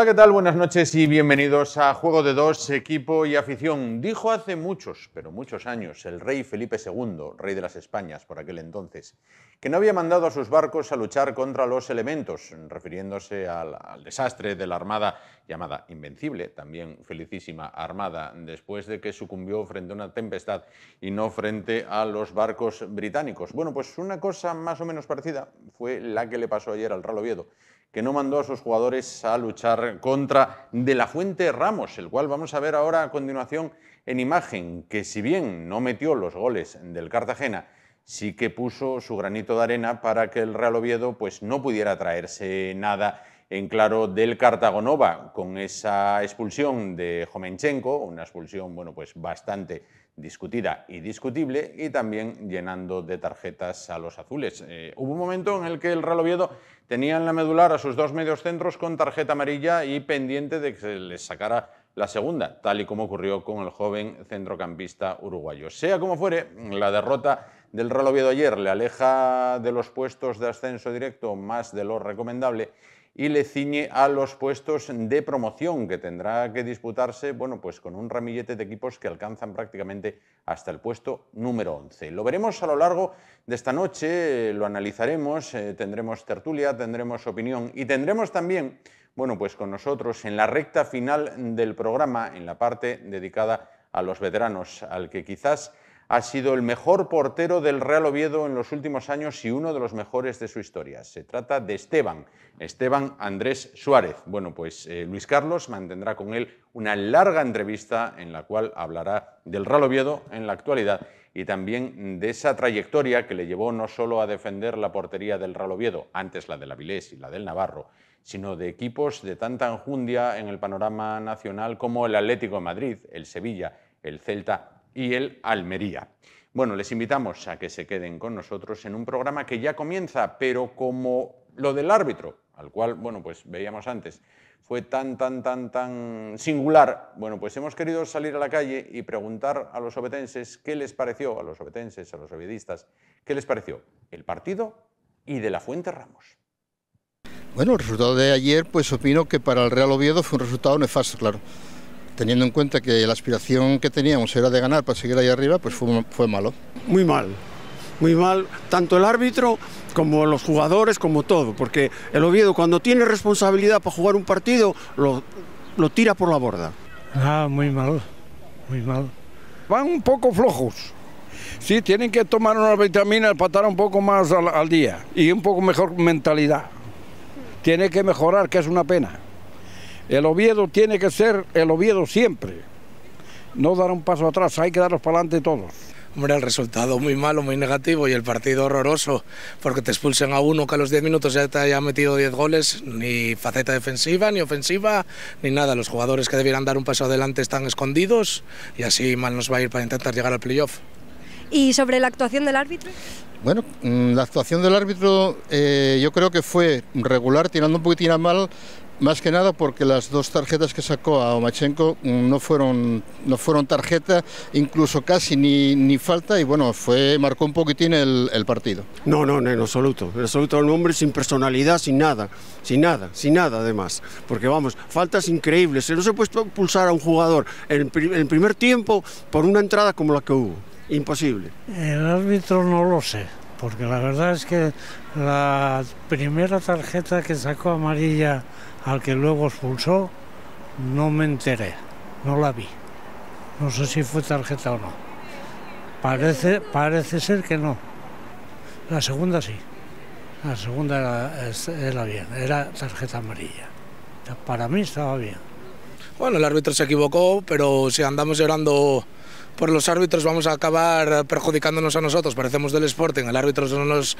Hola, ¿qué tal? Buenas noches y bienvenidos a Juego de Dos, Equipo y Afición. Dijo hace muchos, pero muchos años, el rey Felipe II, rey de las Españas por aquel entonces, que no había mandado a sus barcos a luchar contra los elementos, refiriéndose al, desastre de la Armada llamada Invencible, también felicísima Armada, después de que sucumbió frente a una tempestad y no frente a los barcos británicos. Bueno, pues una cosa más o menos parecida fue la que le pasó ayer al Ralo Oviedo que no mandó a sus jugadores a luchar contra De La Fuente Ramos, el cual vamos a ver ahora a continuación en imagen, que si bien no metió los goles del Cartagena, sí que puso su granito de arena para que el Real Oviedo pues, no pudiera traerse nada en claro del Cartagonova con esa expulsión de Jomenchenko, una expulsión bueno, pues bastante discutida y discutible, y también llenando de tarjetas a los azules. Eh, hubo un momento en el que el Real Oviedo tenía en la medular a sus dos medios centros con tarjeta amarilla y pendiente de que se les sacara la segunda, tal y como ocurrió con el joven centrocampista uruguayo. Sea como fuere, la derrota del Real Oviedo ayer le aleja de los puestos de ascenso directo más de lo recomendable y le ciñe a los puestos de promoción que tendrá que disputarse, bueno, pues con un ramillete de equipos que alcanzan prácticamente hasta el puesto número 11. Lo veremos a lo largo de esta noche, lo analizaremos, eh, tendremos tertulia, tendremos opinión y tendremos también, bueno, pues con nosotros en la recta final del programa, en la parte dedicada a los veteranos, al que quizás ha sido el mejor portero del Real Oviedo en los últimos años y uno de los mejores de su historia. Se trata de Esteban, Esteban Andrés Suárez. Bueno, pues eh, Luis Carlos mantendrá con él una larga entrevista en la cual hablará del Real Oviedo en la actualidad y también de esa trayectoria que le llevó no solo a defender la portería del Real Oviedo, antes la del Avilés y la del Navarro, sino de equipos de tanta enjundia en el panorama nacional como el Atlético de Madrid, el Sevilla, el Celta y el Almería. Bueno, les invitamos a que se queden con nosotros en un programa que ya comienza, pero como lo del árbitro, al cual, bueno, pues veíamos antes, fue tan, tan, tan, tan singular. Bueno, pues hemos querido salir a la calle y preguntar a los obetenses qué les pareció, a los obetenses, a los obedistas, qué les pareció el partido y de la Fuente Ramos. Bueno, el resultado de ayer, pues opino que para el Real Oviedo fue un resultado nefasto, claro teniendo en cuenta que la aspiración que teníamos era de ganar para seguir ahí arriba, pues fue, malo. Muy mal, muy mal, tanto el árbitro como los jugadores, como todo, porque el Oviedo cuando tiene responsabilidad para jugar un partido, lo, lo tira por la borda. Ah, muy mal, muy mal. Van un poco flojos. Sí, tienen que tomar una vitamina... para un poco más al día y un poco mejor mentalidad. Tiene que mejorar, que es una pena. El Oviedo tiene que ser el Oviedo siempre. No dar un paso atrás, hay que daros para adelante todos. Hombre, el resultado muy malo, muy negativo y el partido horroroso, porque te expulsen a uno que a los 10 minutos ya te haya metido 10 goles, ni faceta defensiva, ni ofensiva, ni nada. Los jugadores que debieran dar un paso adelante están escondidos y así mal nos va a ir para intentar llegar al playoff. ¿Y sobre la actuación del árbitro? Bueno, mm, la actuación del árbitro eh, yo creo que fue regular, tirando un poquitín a mal más que nada porque las dos tarjetas que sacó a Omachenko no fueron, no fueron tarjeta, incluso casi ni, ni falta, y bueno, fue, marcó un poquitín el, el partido. No, no, no, en absoluto. En absoluto, un hombre sin personalidad, sin nada, sin nada, sin nada además. Porque vamos, faltas increíbles. Se nos ha puesto pulsar a un jugador en el primer tiempo por una entrada como la que hubo. Imposible. El árbitro no lo sé porque la verdad es que la primera tarjeta que sacó amarilla al que luego expulsó, no me enteré, no la vi. No sé si fue tarjeta o no. Parece, parece ser que no. La segunda sí. La segunda era, era bien, era tarjeta amarilla. Para mí estaba bien. Bueno, el árbitro se equivocó, pero si andamos llorando por los árbitros vamos a acabar perjudicándonos a nosotros, parecemos del Sporting, el árbitro nos,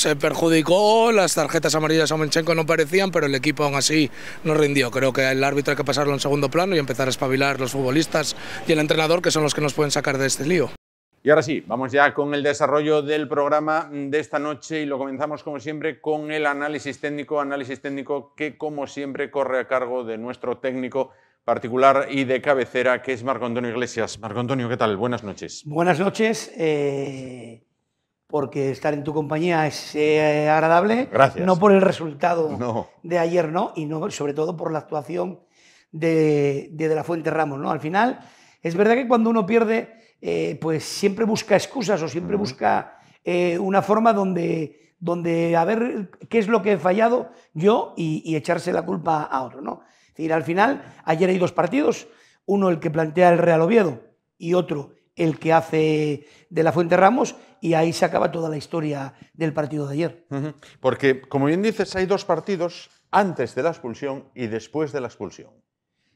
se perjudicó, las tarjetas amarillas a Menchenko no parecían, pero el equipo aún así nos rindió. Creo que el árbitro hay que pasarlo en segundo plano y empezar a espabilar los futbolistas y el entrenador, que son los que nos pueden sacar de este lío. Y ahora sí, vamos ya con el desarrollo del programa de esta noche y lo comenzamos como siempre con el análisis técnico, análisis técnico que como siempre corre a cargo de nuestro técnico particular y de cabecera que es Marco Antonio Iglesias. Marco Antonio, ¿qué tal? Buenas noches. Buenas noches. Eh, porque estar en tu compañía es eh, agradable. Gracias. No por el resultado de ayer, ¿no? Y no, sobre todo por la actuación de, de, de la Fuente Ramos, ¿no? Al final, es verdad que cuando uno pierde eh, pues siempre busca excusas o siempre busca eh, una forma donde, donde a ver qué es lo que he fallado yo y, echarse la culpa a otro. ¿no? Es decir, al final, ayer hay dos partidos, uno el que plantea el Real Oviedo y otro el que hace de la Fuente Ramos y ahí se acaba toda la historia del partido de ayer. Porque, como bien dices, hay dos partidos antes de la expulsión y después de la expulsión.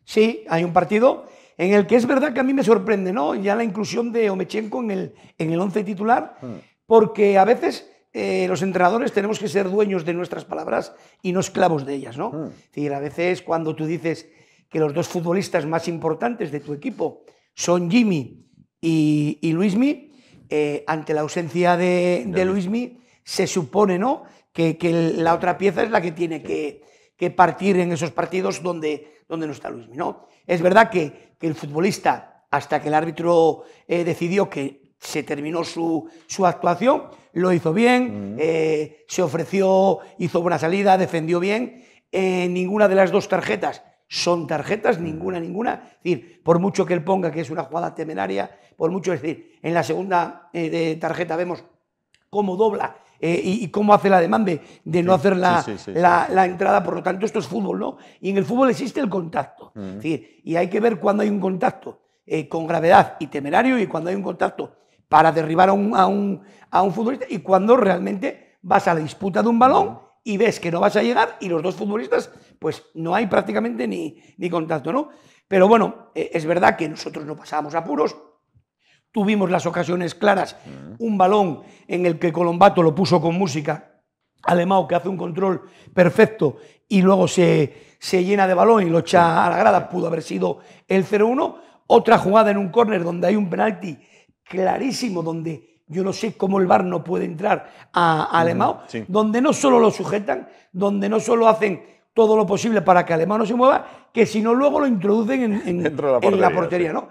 Sí, hay un partido en el que es verdad que a mí me sorprende, ¿no? Ya la inclusión de Omechenko en el, en el once titular, mm. porque a veces eh, los entrenadores tenemos que ser dueños de nuestras palabras y no esclavos de ellas, ¿no? Mm. Es decir, a veces cuando tú dices que los dos futbolistas más importantes de tu equipo son Jimmy y, Luismi, eh, ante la ausencia de, de, Luismi, se supone, ¿no? Que, la otra pieza es la que tiene que, que partir en esos partidos donde donde no está Luis ¿no? Es verdad que, el futbolista, hasta que el árbitro eh, decidió que se terminó su, actuación, lo hizo bien, mm. eh, se ofreció, hizo buena salida, defendió bien. Eh, ninguna de las dos tarjetas son tarjetas, mm. ninguna, ninguna. Es decir, por mucho que él ponga que es una jugada temeraria, por mucho, es decir, en la segunda tarjeta vemos cómo dobla eh, y, cómo hace la demanda de, no hacer la, entrada. Por lo tanto, esto es fútbol, ¿no? Y en el fútbol existe el contacto. y hay que ver cuándo hay un contacto eh, con gravedad y temerario y cuando hay un contacto para derribar a un, futbolista y cuando realmente vas a la disputa de un balón. y ves que no vas a llegar y los dos futbolistas, pues no hay prácticamente ni, contacto, ¿no? Pero bueno, eh, es verdad que nosotros no pasábamos apuros, tuvimos las ocasiones claras. Un balón en el que Colombato lo puso con música. Alemao que hace un control perfecto y luego se, llena de balón y lo echa a la grada, pudo haber sido el 0-1. Otra jugada en un córner donde hay un penalti clarísimo, donde yo no sé cómo el VAR no puede entrar a, Alemao, donde no solo lo sujetan, donde no solo hacen todo lo posible para que Alemán no se mueva, que si no luego lo introducen en, la portería, ¿no?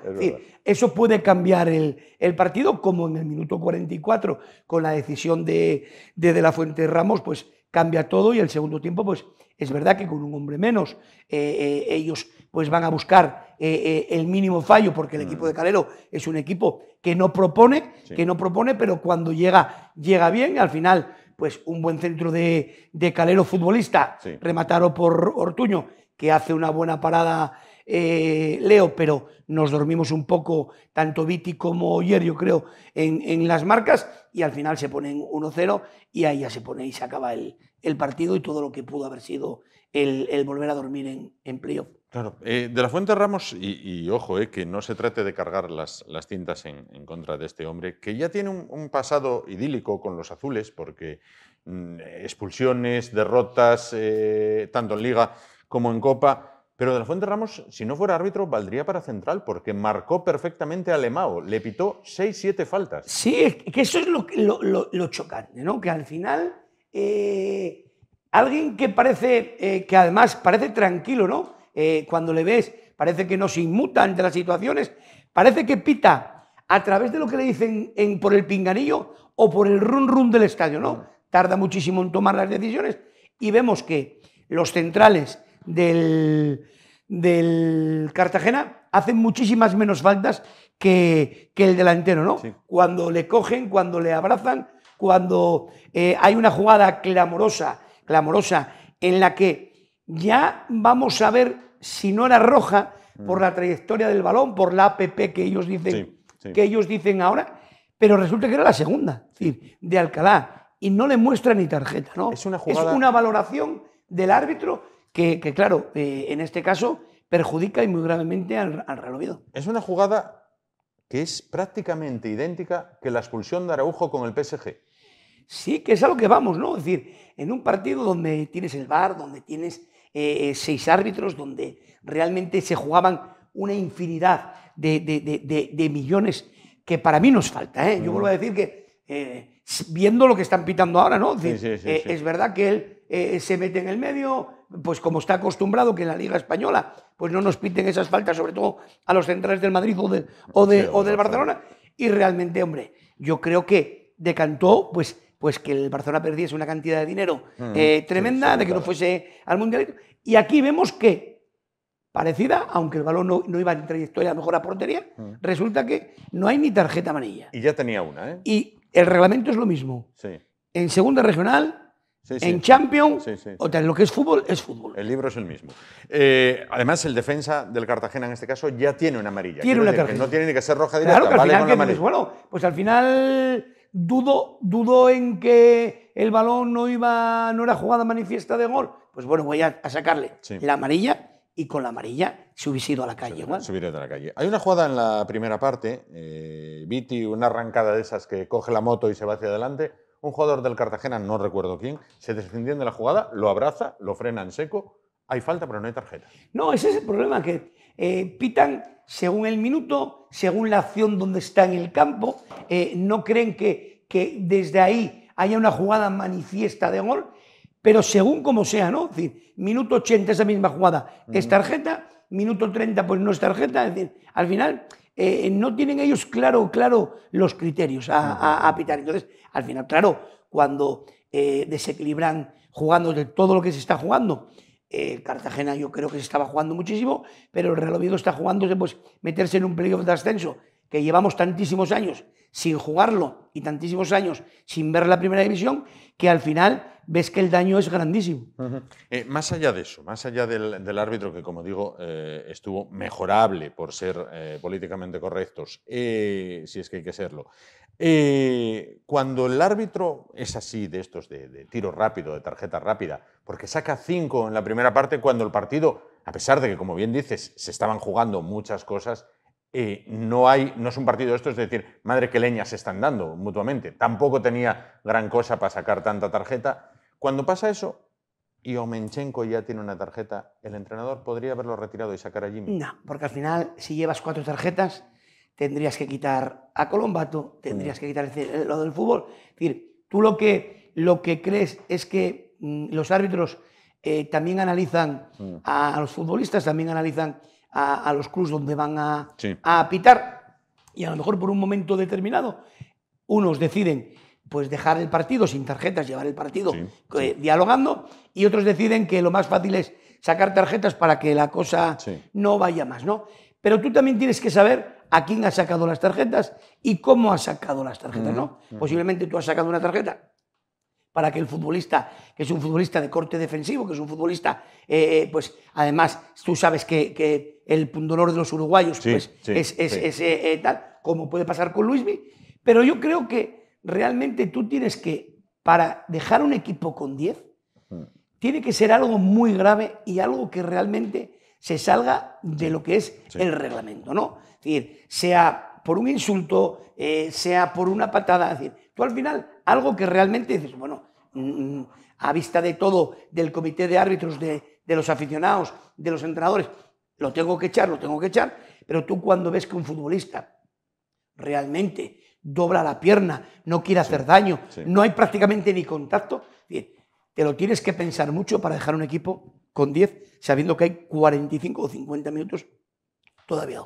eso puede cambiar el, partido, como en el minuto 44, con la decisión de De, la Fuente Ramos, pues cambia todo y el segundo tiempo, pues es verdad que con un hombre menos, eh, eh, ellos pues van a buscar eh, el mínimo fallo, porque el mm. equipo de Calero es un equipo que no propone, que no propone, pero cuando llega, llega bien, al final pues un buen centro de, Calero futbolista, rematado por Ortuño, que hace una buena parada eh, Leo, pero nos dormimos un poco, tanto Viti como ayer yo creo, en, las marcas, y al final se ponen 1-0 y ahí ya se pone y se acaba el, el, partido y todo lo que pudo haber sido el, volver a dormir en, en playoff. Claro, eh, de la Fuente Ramos, y, ojo, eh, que no se trate de cargar las, tintas en, contra de este hombre, que ya tiene un, pasado idílico con los azules, porque mm, expulsiones, derrotas, eh, tanto en liga como en copa, pero de la Fuente Ramos, si no fuera árbitro, valdría para central, porque marcó perfectamente a Lemao, le pitó 6-7 faltas. Sí, que eso es lo, lo chocante, ¿no? que al final eh, alguien que parece, que además parece tranquilo, ¿no? Eh, cuando le ves, parece que no se inmuta ante las situaciones, parece que pita a través de lo que le dicen por el pinganillo o por el run run del estadio, ¿no? Tarda muchísimo en tomar las decisiones y vemos que los centrales del, del Cartagena hacen muchísimas menos faltas que, el delantero, ¿no? Cuando le cogen, cuando le abrazan, cuando eh, hay una jugada clamorosa, clamorosa, en la que ya vamos a ver si no era roja, mm. por la trayectoria del balón, por la APP que ellos dicen, Que ellos dicen ahora, pero resulta que era la segunda, decir, de Alcalá, y no le muestra ni tarjeta, ¿no? Es una, una valoración del árbitro que, claro, eh, en este caso perjudica y muy gravemente al, al Es una jugada que es prácticamente idéntica que la expulsión de Araujo con el PSG. Sí, que es a lo que vamos, ¿no? Es decir, en un partido donde tienes el bar donde tienes eh, eh, seis árbitros, donde realmente se jugaban una infinidad de, millones que para mí nos falta. ¿eh? Yo vuelvo a decir que viendo lo que están pitando ahora, ¿no? es verdad que él se mete en el medio, pues como está acostumbrado que en la Liga Española, pues no nos piten esas faltas, sobre todo a los centrales del Madrid o del Barcelona. Y realmente, hombre, yo creo que decantó, pues pues que el Barcelona perdiese una cantidad de dinero mm, eh, tremenda, de que no fuese al Mundial. Y aquí vemos que, parecida, aunque el balón no, iba en trayectoria mejor a portería, mm. resulta que no hay ni tarjeta amarilla. Y ya tenía una, ¿eh? Y el reglamento es lo mismo. Sí. En segunda regional, En Champions, o tal, lo que es fútbol, es fútbol. El libro es el mismo. Eh, además, el defensa del Cartagena en este caso ya tiene una amarilla. Tiene una No tiene ni que ser roja directa. al final, bueno, pues al final dudó, en que el balón no iba, no era jugada manifiesta de gol. Pues bueno, voy a, sacarle la amarilla y con la amarilla se hubiese ido a la calle. hubiese a la calle. Hay una jugada en la primera parte, eh, Viti, una arrancada de esas que coge la moto y se va hacia adelante. Un jugador del Cartagena, no recuerdo quién, se desentiende de la jugada, lo abraza, lo frena en seco. Hay falta, pero no hay tarjeta. No, ese es el problema, que eh, pitan según el minuto, según la acción donde está en el campo, eh, no creen que, que, desde ahí haya una jugada manifiesta de gol, pero según como sea, ¿no? Es decir, minuto 80 esa misma jugada es tarjeta, minuto 30 pues no es tarjeta, es decir, al final eh, no tienen ellos claro, claro los criterios a, a, pitar. Entonces, al final, claro, cuando desequilibran jugando de todo lo que se está jugando, el eh, Cartagena yo creo que se estaba jugando muchísimo, pero el Real está jugando pues, meterse en un playoff de ascenso, que llevamos tantísimos años sin jugarlo y tantísimos años sin ver la primera división, que al final ves que el daño es grandísimo. Eh, más allá de eso, más allá del, árbitro que, como digo, eh, estuvo mejorable por ser políticamente correctos, si es que hay que serlo, cuando el árbitro es así, de estos de tiro rápido, de tarjeta rápida, porque saca cinco en la primera parte cuando el partido, a pesar de que, como bien dices, se estaban jugando muchas cosas, eh, no, hay, no es un partido esto, es decir, madre que leña se están dando mutuamente. Tampoco tenía gran cosa para sacar tanta tarjeta. Cuando pasa eso, y Omenchenko ya tiene una tarjeta, ¿el entrenador podría haberlo retirado y sacar a Jimmy? No, porque al final, si llevas cuatro tarjetas, tendrías que quitar a Colombato, tendrías mm. que quitar lo del fútbol. Es decir, tú lo que, lo que crees es que Mm, los árbitros eh, también analizan mm. a, los futbolistas, también analizan a, los clubes donde van a, pitar. Y a lo mejor por un momento determinado, unos deciden pues dejar el partido sin tarjetas, llevar el partido eh, dialogando, y otros deciden que lo más fácil es sacar tarjetas para que la cosa no vaya más, ¿no? Pero tú también tienes que saber a quién ha sacado las tarjetas y cómo ha sacado las tarjetas, ¿no? Posiblemente tú has sacado una tarjeta para que el futbolista, que es un futbolista de corte defensivo, que es un futbolista, eh, pues además tú sabes que, el pundonor de los uruguayos pues, es, eh, eh, tal, como puede pasar con Luismi, pero yo creo que realmente tú tienes que, para dejar un equipo con 10, hmm. tiene que ser algo muy grave y algo que realmente se salga de lo que es el reglamento, ¿no? Es decir, sea por un insulto, eh, sea por una patada. decir, tú al final, algo que realmente dices, bueno, mm, a vista de todo, del comité de árbitros, de, los aficionados, de los entrenadores, lo tengo que echar, lo tengo que echar, pero tú cuando ves que un futbolista realmente dobla la pierna, no quiere hacer daño, no hay prácticamente ni contacto, bien, te lo tienes que pensar mucho para dejar un equipo con 10, sabiendo que hay 45 o 50 minutos todavía.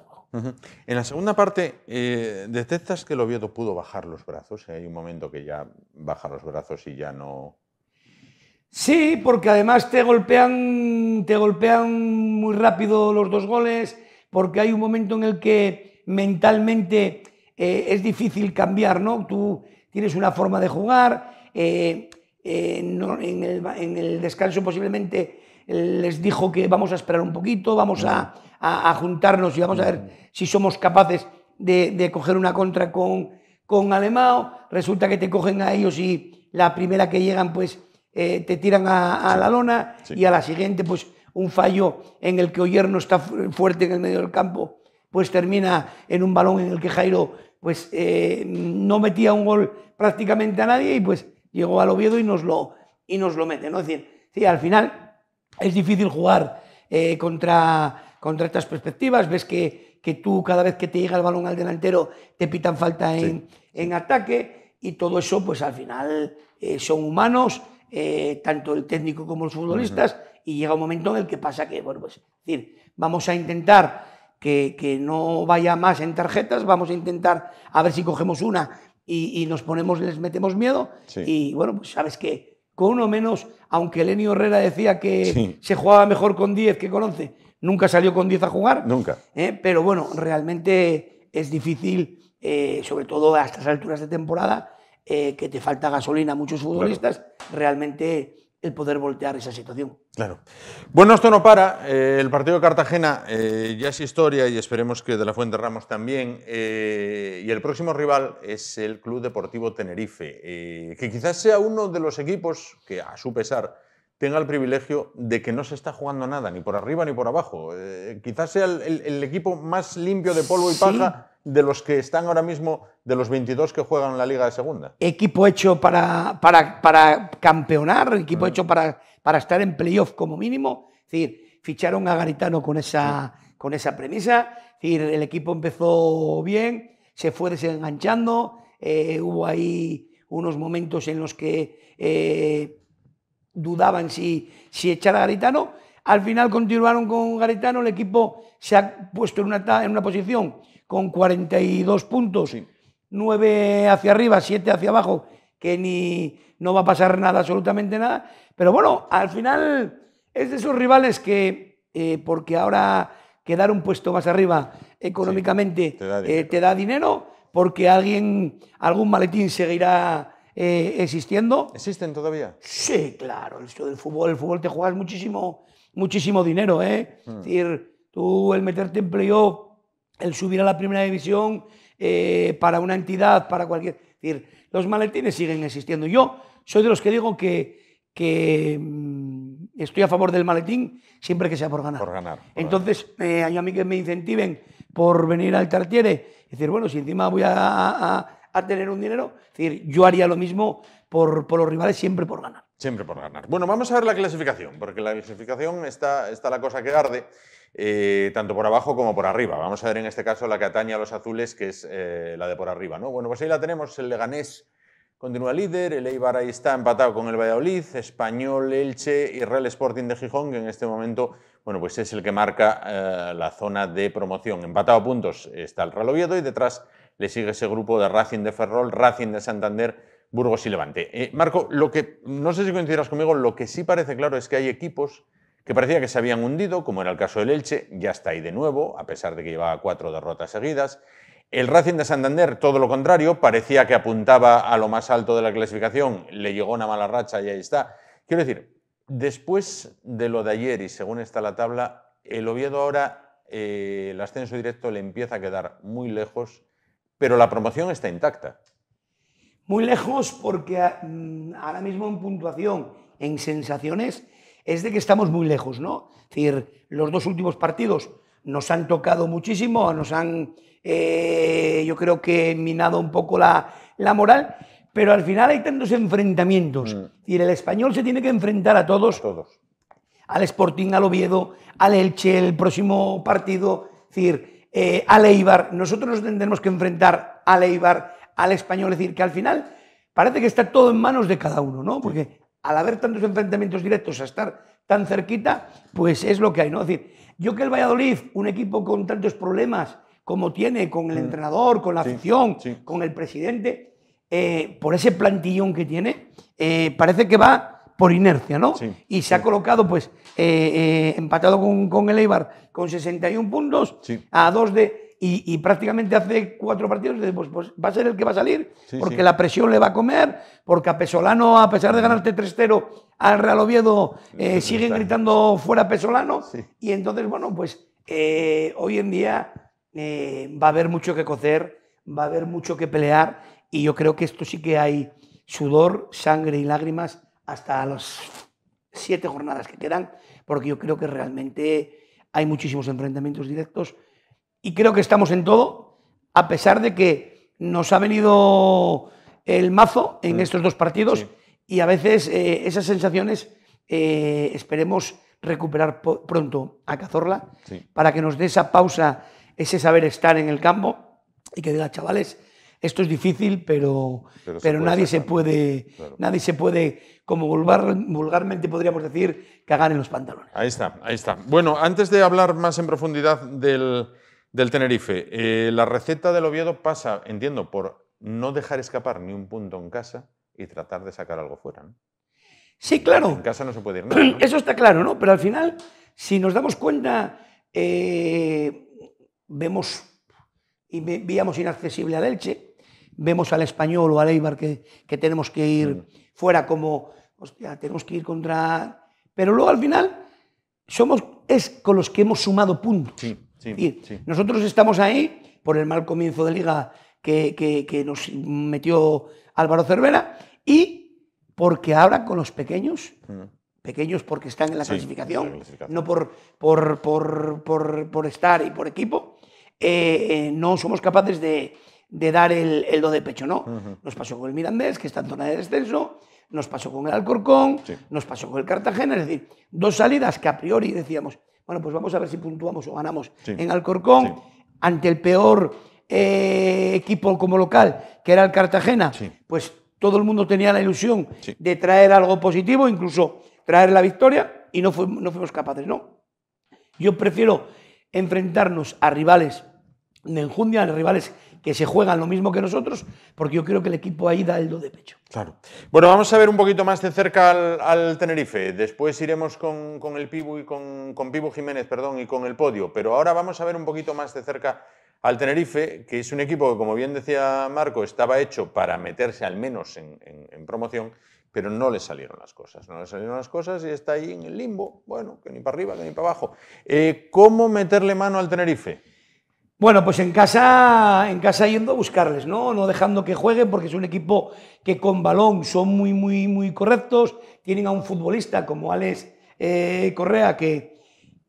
En la segunda parte, eh, detectas que el Oviedo pudo bajar los brazos. ¿eh? Hay un momento que ya baja los brazos y ya no. Sí, porque además te golpean, te golpean muy rápido los dos goles, porque hay un momento en el que mentalmente eh, es difícil cambiar, ¿no? Tú tienes una forma de jugar, en el descanso posiblemente les dijo que vamos a esperar un poquito, vamos a, juntarnos y vamos a ver si somos capaces de, coger una contra con, con Alemao. Resulta que te cogen a ellos y la primera que llegan, pues eh, te tiran a, la lona y a la siguiente, pues un fallo en el que Oyer no está fuerte en el medio del campo, pues termina en un balón en el que Jairo pues eh, no metía un gol prácticamente a nadie y pues llegó al Oviedo y nos lo, y nos lo mete. ¿no? decir, al final es difícil jugar eh, contra, contra estas perspectivas, ves que, tú cada vez que te llega el balón al delantero te pitan falta en, ataque y todo eso pues al final eh, son humanos, eh, tanto el técnico como los futbolistas, y llega un momento en el que pasa que, bueno, pues, decir, vamos a intentar que, no vaya más en tarjetas, vamos a intentar a ver si cogemos una y, nos ponemos, les metemos miedo, y bueno, pues sabes que con uno menos, aunque Lenio Herrera decía que se jugaba mejor con 10 que con 11, nunca salió con 10 a jugar. Nunca. ¿Eh? Pero bueno, realmente es difícil, eh, sobre todo a estas alturas de temporada, eh, que te falta gasolina a muchos futbolistas, realmente el poder voltear esa situación. Claro. Bueno, esto no para. Eh, el partido de Cartagena eh, ya es historia y esperemos que de la Fuente Ramos también. Eh, y el próximo rival es el Club Deportivo Tenerife, que quizás sea uno de los equipos que, a su pesar, tenga el privilegio de que no se está jugando nada, ni por arriba ni por abajo. Eh, quizás sea el, equipo más limpio de polvo y paja de los que están ahora mismo, de los 22 que juegan en la Liga de Segunda. Equipo hecho para, para, campeonar, equipo mm. hecho para, para estar en playoff como mínimo. Es decir, ficharon a Garitano con esa, con esa premisa. decir, el equipo empezó bien, se fue desenganchando, eh, hubo ahí unos momentos en los que... Eh, dudaban si, si echar a Garitano. Al final continuaron con Garitano, el equipo se ha puesto en una, posición con 42 puntos, 9 hacia arriba, 7 hacia abajo, que ni no va a pasar nada, absolutamente nada. Pero bueno, al final es de esos rivales que, eh, porque ahora quedar un puesto más arriba económicamente te, da eh, te, da dinero, porque alguien, algún maletín seguirá eh, existiendo. ¿Existen todavía? Sí, claro. el del fútbol, el fútbol te juegas muchísimo, muchísimo dinero, ¿eh? Es mm. decir, tú el meterte en playoff, el subir a la primera división eh, para una entidad, para cualquier. decir, los maletines siguen existiendo. Yo soy de los que digo que, que mm, estoy a favor del maletín siempre que sea por ganar. Por ganar. Entonces, eh, a mí que me incentiven por venir al Tartiere, es decir, bueno, si encima voy a a tener un dinero. Es decir, yo haría lo mismo por, por los rivales siempre por ganar. Siempre por ganar. Bueno, vamos a ver la clasificación, porque la clasificación está, está la cosa que arde. Eh, tanto por abajo como por arriba. Vamos a ver en este caso la que ataña a los azules, que es eh, la de por arriba. ¿no? Bueno, pues ahí la tenemos, el Leganés continúa líder, el Eibar ahí está empatado con el Valladolid, Español, Elche y Real Sporting de Gijón, que en este momento bueno, pues es el que marca eh, la zona de promoción. Empatado puntos está el Real Oviedo y detrás le sigue ese grupo de Racing de Ferrol, Racing de Santander, Burgos y Levante. Eh, Marco, lo que, no sé si coincidirás conmigo, lo que sí parece claro es que hay equipos que parecía que se habían hundido, como era el caso del Elche, ya está ahí de nuevo, a pesar de que llevaba cuatro derrotas seguidas. El Racing de Santander, todo lo contrario, parecía que apuntaba a lo más alto de la clasificación, le llegó una mala racha y ahí está. Quiero decir, después de lo de ayer y según está la tabla, el Oviedo ahora, eh, el ascenso directo le empieza a quedar muy lejos pero la promoción está intacta. Muy lejos porque ah, mm, ahora mismo en puntuación, en sensaciones, es de que estamos muy lejos, ¿no? Es decir, los dos últimos partidos nos han tocado muchísimo, nos han, eh, yo creo que minado un poco la, la, moral, pero al final hay tantos enfrentamientos. Y mm. Es decir, el español se tiene que enfrentar a todos. A todos. Al Sporting, al Oviedo, al Elche, el próximo partido. Es decir, a eh, al Nosotros nos tendremos que enfrentar a Eibar, al español. Es decir, que al final parece que está todo en manos de cada uno, ¿no? Porque al haber tantos enfrentamientos directos, a estar tan cerquita, pues es lo que hay, ¿no? Es decir, yo que el Valladolid, un equipo con tantos problemas como tiene, con el mm. entrenador, con la afición, con el presidente, eh, por ese plantillón que tiene, eh, parece que va por inercia, ¿no? y se ha colocado, pues, eh, eh, empatado con, el Eibar con 61 puntos a 2 de. Y, prácticamente hace cuatro partidos, pues, pues va a ser el que va a salir, porque la presión le va a comer, porque a Pesolano, a pesar de ganarte 3-0 al Real Oviedo, eh, siguen gritando fuera Pesolano. Y entonces, bueno, pues eh, hoy en día va a haber mucho que cocer, va a haber mucho que pelear, y yo creo que esto sí que hay sudor, sangre y lágrimas hasta las siete jornadas que quedan, porque yo creo que realmente hay muchísimos enfrentamientos directos y creo que estamos en todo, a pesar de que nos ha venido el mazo en mm. estos dos partidos y a veces eh, esas sensaciones eh, esperemos recuperar pronto a Cazorla para que nos dé esa pausa, ese saber estar en el campo y que diga, chavales, esto es difícil, pero, pero, nadie, se puede, nadie se puede, como vulgar, vulgarmente podríamos decir, cagar en los pantalones. Ahí está, ahí está. Bueno, antes de hablar más en profundidad del, Tenerife, eh, la receta del Oviedo pasa, entiendo, por no dejar escapar ni un punto en casa y tratar de sacar algo fuera. Sí, claro. En casa no se puede ir Eso está claro, ¿no? Pero al final, si nos damos cuenta, eh, vemos y veíamos inaccesible a Elche, vemos al español o al Eibar que, que tenemos que ir mm. fuera como, hostia, tenemos que ir contra... Pero luego al final somos es con los que hemos sumado puntos. Nosotros estamos ahí por el mal comienzo de liga que, nos metió Álvaro Cervera y porque ahora con los pequeños, mm. pequeños porque están en la, clasificación, no por, por, por, estar y por equipo, eh, eh, no somos capaces de, de dar el, el do de pecho, ¿no? Nos pasó con el Mirandés, que está en zona de descenso, nos pasó con el Alcorcón, nos pasó con el Cartagena, es decir, dos salidas que a priori decíamos, bueno, pues vamos a ver si puntuamos o ganamos en Alcorcón, ante el peor eh, equipo como local, que era el Cartagena, pues todo el mundo tenía la ilusión de traer algo positivo, incluso traer la victoria, y no, no fuimos capaces, ¿no? Yo prefiero enfrentarnos a rivales de enjundia, a rivales que se juegan lo mismo que nosotros, porque yo creo que el equipo ahí da el do de pecho. Claro. Bueno, vamos a ver un poquito más de cerca al, Tenerife. Después iremos con, el Pibu y con, Jiménez, perdón, y con el podio. Pero ahora vamos a ver un poquito más de cerca al Tenerife, que es un equipo que, como bien decía Marco, estaba hecho para meterse al menos en, promoción, pero no le salieron las cosas. No le salieron las cosas y está ahí en el limbo, bueno, que ni para arriba, que ni para abajo. Eh, ¿Cómo meterle mano al Tenerife? Bueno, pues en casa, en casa yendo a buscarles, ¿no? No dejando que jueguen porque es un equipo que con balón son muy, muy, muy correctos. Tienen a un futbolista como Alex eh, Correa que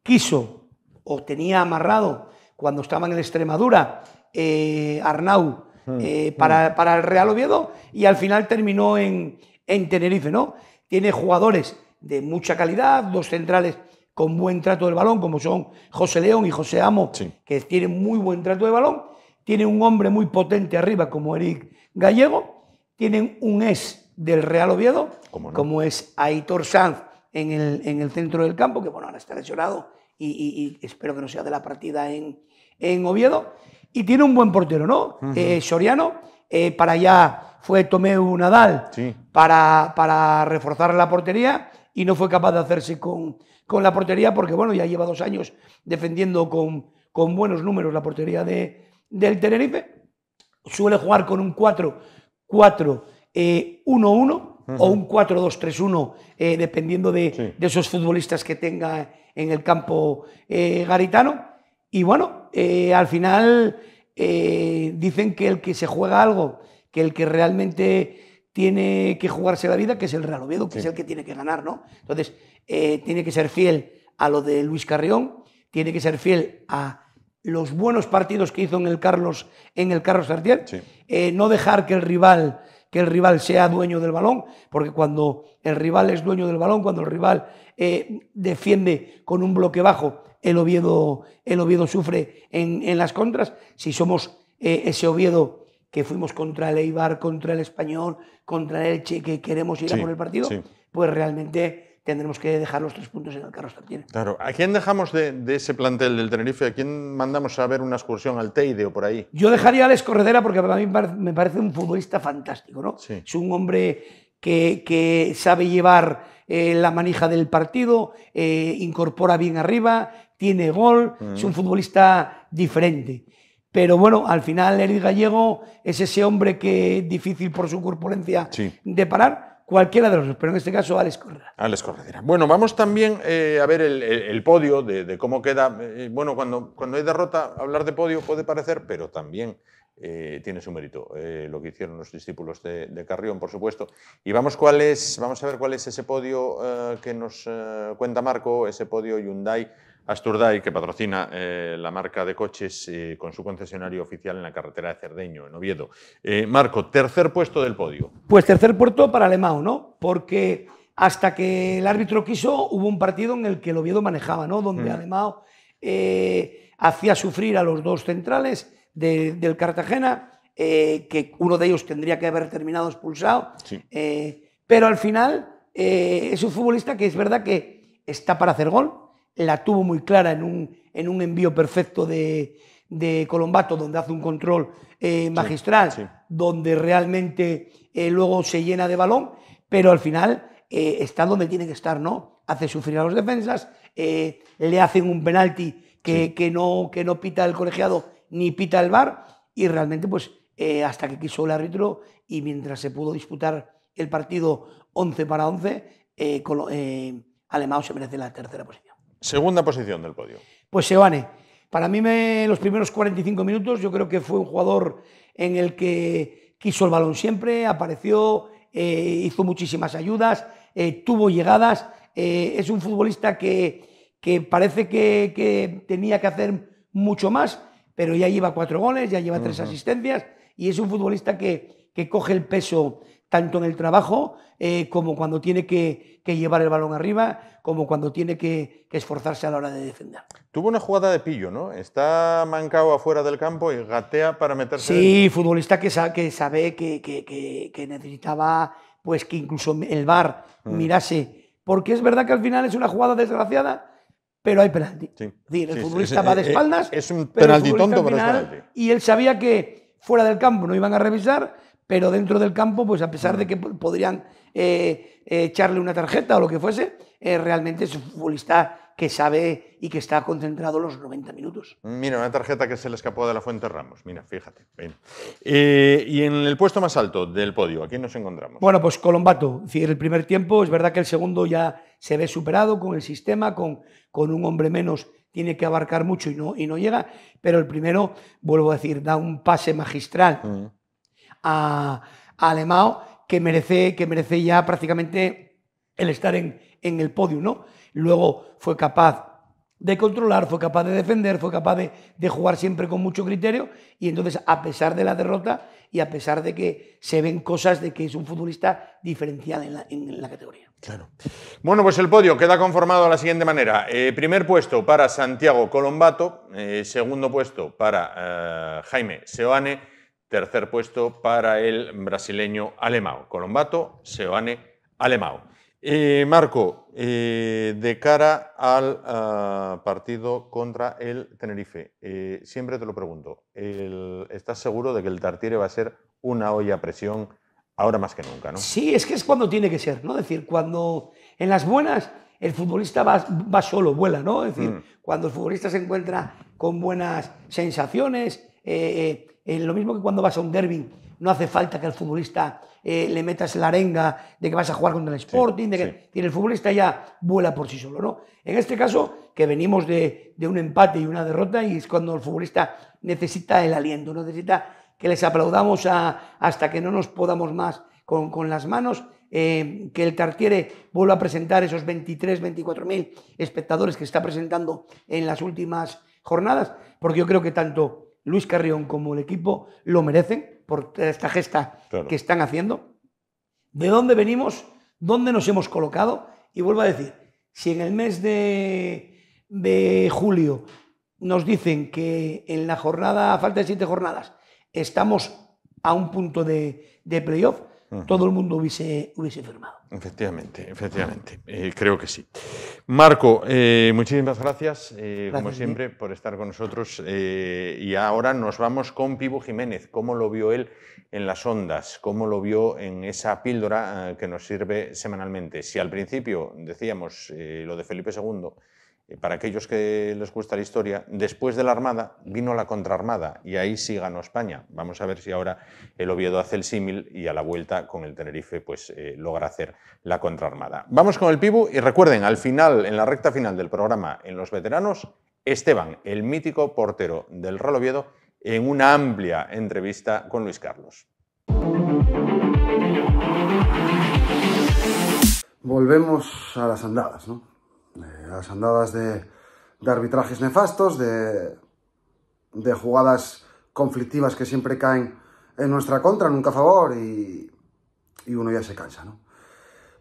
quiso o tenía amarrado cuando estaba en Extremadura eh, Arnau hmm. eh, para, el Real Oviedo y al final terminó en, en Tenerife, ¿no? Tiene jugadores de mucha calidad, dos centrales con buen trato del balón, como son José León y José Amo, que tienen muy buen trato de balón. Tienen un hombre muy potente arriba, como Eric Gallego. Tienen un ex del Real Oviedo, como es Aitor Sanz en el, en el, centro del campo, que bueno, ahora está lesionado y, espero que no sea de la partida en, Oviedo. Y tiene un buen portero, ¿no? Eh, Soriano, eh, para allá fue Tomeu Nadal para, para reforzar la portería y no fue capaz de hacerse con, con la portería, porque bueno, ya lleva dos años defendiendo con, con buenos números la portería de, del Tenerife. Suele jugar con un 4-4-1-1 eh, o un 4-2-3-1, eh, dependiendo de, esos futbolistas que tenga en el campo eh, garitano. Y bueno, al final dicen que el que se juega algo, que el que realmente tiene que jugarse la vida, que es el Real Oviedo, que es el que tiene que ganar, ¿no? Entonces, eh, tiene que ser fiel a lo de Luis Carrión, tiene que ser fiel a los buenos partidos que hizo en el Carlos, en el Carlos eh, no dejar que el rival que el rival sea dueño del balón, porque cuando el rival es dueño del balón, cuando el rival eh, defiende con un bloque bajo, el Oviedo, el Oviedo sufre en, las contras. Si somos ese Oviedo que fuimos contra el Eibar, contra el Español, contra el Elche, que queremos ir a por el partido, pues realmente tendremos que dejar los tres puntos en el carro también. Claro. ¿A quién dejamos de, ese plantel del Tenerife? ¿A quién mandamos a ver una excursión al Teide o por ahí? Yo dejaría a Alex Corredera porque para mí me parece un futbolista fantástico. ¿no? Es un hombre que, sabe llevar eh, la manija del partido, eh, incorpora bien arriba, tiene gol, es un futbolista diferente. Pero bueno, al final Eric Gallego es ese hombre que es difícil por su corpulencia de parar cualquiera de los dos, pero en este caso Alex Corredera. Alex Correa. Bueno, vamos también eh, a ver el, podio de, cómo queda. Eh, bueno, cuando, cuando hay derrota, hablar de podio puede parecer, pero también eh, tiene su mérito lo que hicieron los discípulos de, Carrión, por supuesto. Y vamos, cuál vamos a ver cuál es ese podio que nos cuenta Marco, ese podio Hyundai Asturday, que patrocina eh, la marca de coches eh, con su concesionario oficial en la carretera de Cerdeño, en Oviedo. Eh, Marco, tercer puesto del podio. Pues tercer puesto para Alemão, ¿no? Porque hasta que el árbitro quiso, hubo un partido en el que el Oviedo manejaba, ¿no? Donde mm. Alemão hacía sufrir a los dos centrales del Cartagena, que uno de ellos tendría que haber terminado expulsado. pero al final es un futbolista que es verdad que está para hacer gol la tuvo muy clara en un, en un envío perfecto de, Colombato, donde hace un control eh, magistral, donde realmente eh, luego se llena de balón, pero al final eh, está donde tiene que estar, ¿no? Hace sufrir a los defensas, le hacen un penalti que, no, que no pita el colegiado ni pita el bar, y realmente, pues, hasta que quiso el árbitro y mientras se pudo disputar el partido 11 para 11, con, se merece la tercera posición. Segunda posición del podio. Pues Sebane, Para mí, me, los primeros 45 minutos, yo creo que fue un jugador en el que quiso el balón siempre, apareció, eh, hizo muchísimas ayudas, eh, tuvo llegadas. Eh, es un futbolista que, que parece que, tenía que hacer mucho más, pero ya lleva cuatro goles, ya lleva tres asistencias y es un futbolista que, que coge el peso tanto en el trabajo eh, como cuando tiene que, llevar el balón arriba, como cuando tiene que, esforzarse a la hora de defender. Tuvo una jugada de pillo, ¿no? Está mancado afuera del campo y gatea para meterse. Sí, futbolista que, sabe que, sabe que, necesitaba pues que incluso el VAR mm. mirase, porque es verdad que al final es una jugada desgraciada, pero hay penalti. el futbolista va de espaldas. Es, un penalti tonto, pero es penalti. Y él sabía que fuera del campo no iban a revisar, pero dentro del campo, pues a pesar de que podrían eh, eh, echarle una tarjeta o lo que fuese, eh, realmente es un futbolista que sabe y que está concentrado los 90 minutos. Mira, una tarjeta que se le escapó de la Fuente Ramos. Mira, fíjate. y en el puesto más alto del podio, ¿a quién nos encontramos? Bueno, pues Colombato. el primer tiempo, es verdad que el segundo ya se ve superado con el sistema, con, con un hombre menos tiene que abarcar mucho y no, y no llega, pero el primero, vuelvo a decir, da un pase magistral a, Alemão... que merece, que merece ya prácticamente el estar en, el podio, ¿no? Luego fue capaz de controlar, fue capaz de defender, fue capaz de, jugar siempre con mucho criterio y entonces a pesar de la derrota y a pesar de que se ven cosas de que es un futbolista diferencial en la, categoría. Bueno, pues el podio queda conformado de la siguiente manera. Eh, primer puesto para Santiago Colombato, eh, segundo puesto para eh, Jaime Seoane tercer puesto para el brasileño Alemão. Colombato, Seoane, Alemão. Marco, eh, de cara al ah, partido contra el Tenerife, eh, siempre te lo pregunto, ¿estás seguro de que el Tartiere va a ser una olla a presión ahora más que nunca? ¿no? Sí, es que es cuando tiene que ser, ¿no? Es decir, cuando en las buenas el futbolista va, solo, vuela, ¿no? Es decir, mm. cuando el futbolista se encuentra con buenas sensaciones, eh, eh, lo mismo que cuando vas a un derby, no hace falta que al futbolista eh, le metas la arenga de que vas a jugar contra el Sporting, de que el futbolista ya vuela por sí solo, ¿no? En este caso, que venimos de, un empate y una derrota, y es cuando el futbolista necesita el aliento, necesita que les aplaudamos hasta que no nos podamos más con, las manos, eh, que el Tartiere vuelva a presentar esos 23, 24 mil espectadores que está presentando en las últimas jornadas, porque yo creo que tanto Luis Carrión como el equipo lo merecen por esta gesta que están haciendo. ¿De dónde venimos? ¿Dónde nos hemos colocado? Y vuelvo a decir, si en el mes de, julio nos dicen que en la jornada, a falta de siete jornadas, estamos a un punto de, de playoff, todo el mundo hubiese, hubiese firmado. Efectivamente, efectivamente. Eh, creo que sí. Marco, eh, muchísimas gracias, eh, como siempre, por estar con nosotros. y ahora nos vamos con Pibu Jiménez. ¿Cómo lo vio él en las ondas? ¿Cómo lo vio en esa píldora que nos sirve semanalmente? Si al principio decíamos lo de Felipe II eh, para aquellos que les gusta la historia, después de la Armada vino la contraarmada y ahí sí ganó España. Vamos a ver si ahora el Oviedo hace el símil y a la vuelta con el Tenerife pues eh, logra hacer la contraarmada. Vamos con el Pibu y recuerden, al final, en la recta final del programa, en los veteranos, Esteban, el mítico portero del Real Oviedo, en una amplia entrevista con Luis Carlos. Volvemos a las andadas, ¿no? las andadas de, arbitrajes nefastos, de, jugadas conflictivas que siempre caen en nuestra contra, nunca a favor, y, uno ya se cansa, ¿no?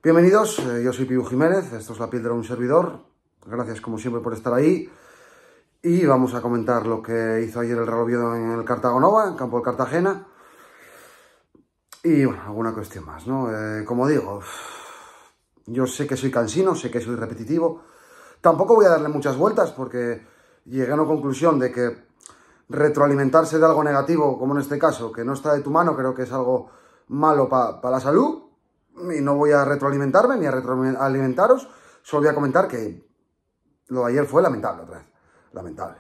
Bienvenidos, eh, yo soy Piu Jiménez, esto es La Piedra de un Servidor, gracias como siempre por estar ahí, y vamos a comentar lo que hizo ayer el Real Oviedo en el Cartagonova, en campo de Cartagena, y bueno, alguna cuestión más, ¿no? Eh, como digo, yo sé que soy cansino, sé que soy repetitivo. Tampoco voy a darle muchas vueltas porque llegué a una conclusión de que retroalimentarse de algo negativo, como en este caso, que no está de tu mano, creo que es algo malo para la salud. Y no voy a retroalimentarme ni a retroalimentaros. Solo voy a comentar que lo de ayer fue lamentable otra vez. Lamentable.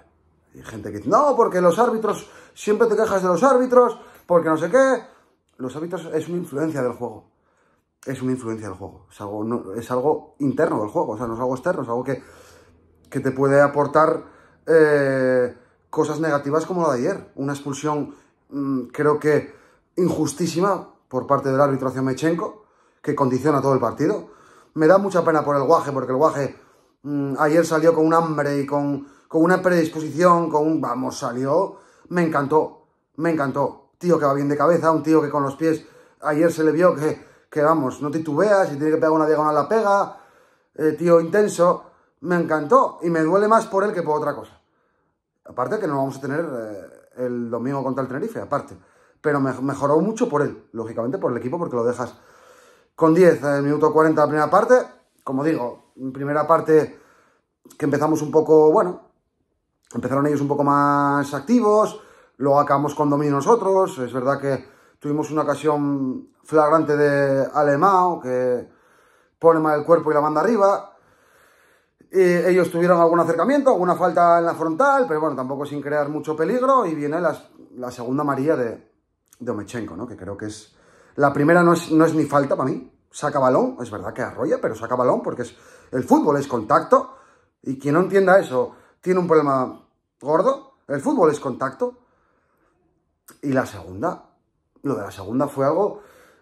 Y gente que dice, no, porque los árbitros, siempre te quejas de los árbitros, porque no sé qué. Los árbitros es una influencia del juego es una influencia del juego. Es algo, es algo interno del juego, o sea, no es algo externo, es algo que, que te puede aportar eh, cosas negativas como la de ayer. Una expulsión, mm, creo que injustísima por parte del árbitro hacia Mechenko, que condiciona todo el partido. Me da mucha pena por el guaje, porque el guaje mm, ayer salió con un hambre y con, con una predisposición, con un vamos, salió. Me encantó, me encantó. Tío que va bien de cabeza, un tío que con los pies ayer se le vio que que vamos, no titubeas, y tiene que pegar una diagonal la pega, eh, tío intenso, me encantó y me duele más por él que por otra cosa. Aparte que no vamos a tener eh, el domingo contra el Tenerife, aparte. Pero mejoró mucho por él, lógicamente por el equipo, porque lo dejas con 10, minutos eh, minuto 40 la primera parte. Como digo, primera parte que empezamos un poco, bueno, empezaron ellos un poco más activos, luego acabamos con dominio nosotros, es verdad que Tuvimos una ocasión flagrante de Alemão, que pone mal el cuerpo y la banda arriba. ellos tuvieron algún acercamiento, alguna falta en la frontal, pero bueno, tampoco sin crear mucho peligro. Y viene la, segunda María de, de Omechenko, ¿no? que creo que es... La primera no es, ni falta para mí, saca balón, es verdad que arrolla, pero saca balón porque es el fútbol es contacto y quien no entienda eso tiene un problema gordo. El fútbol es contacto. Y la segunda lo de la segunda fue algo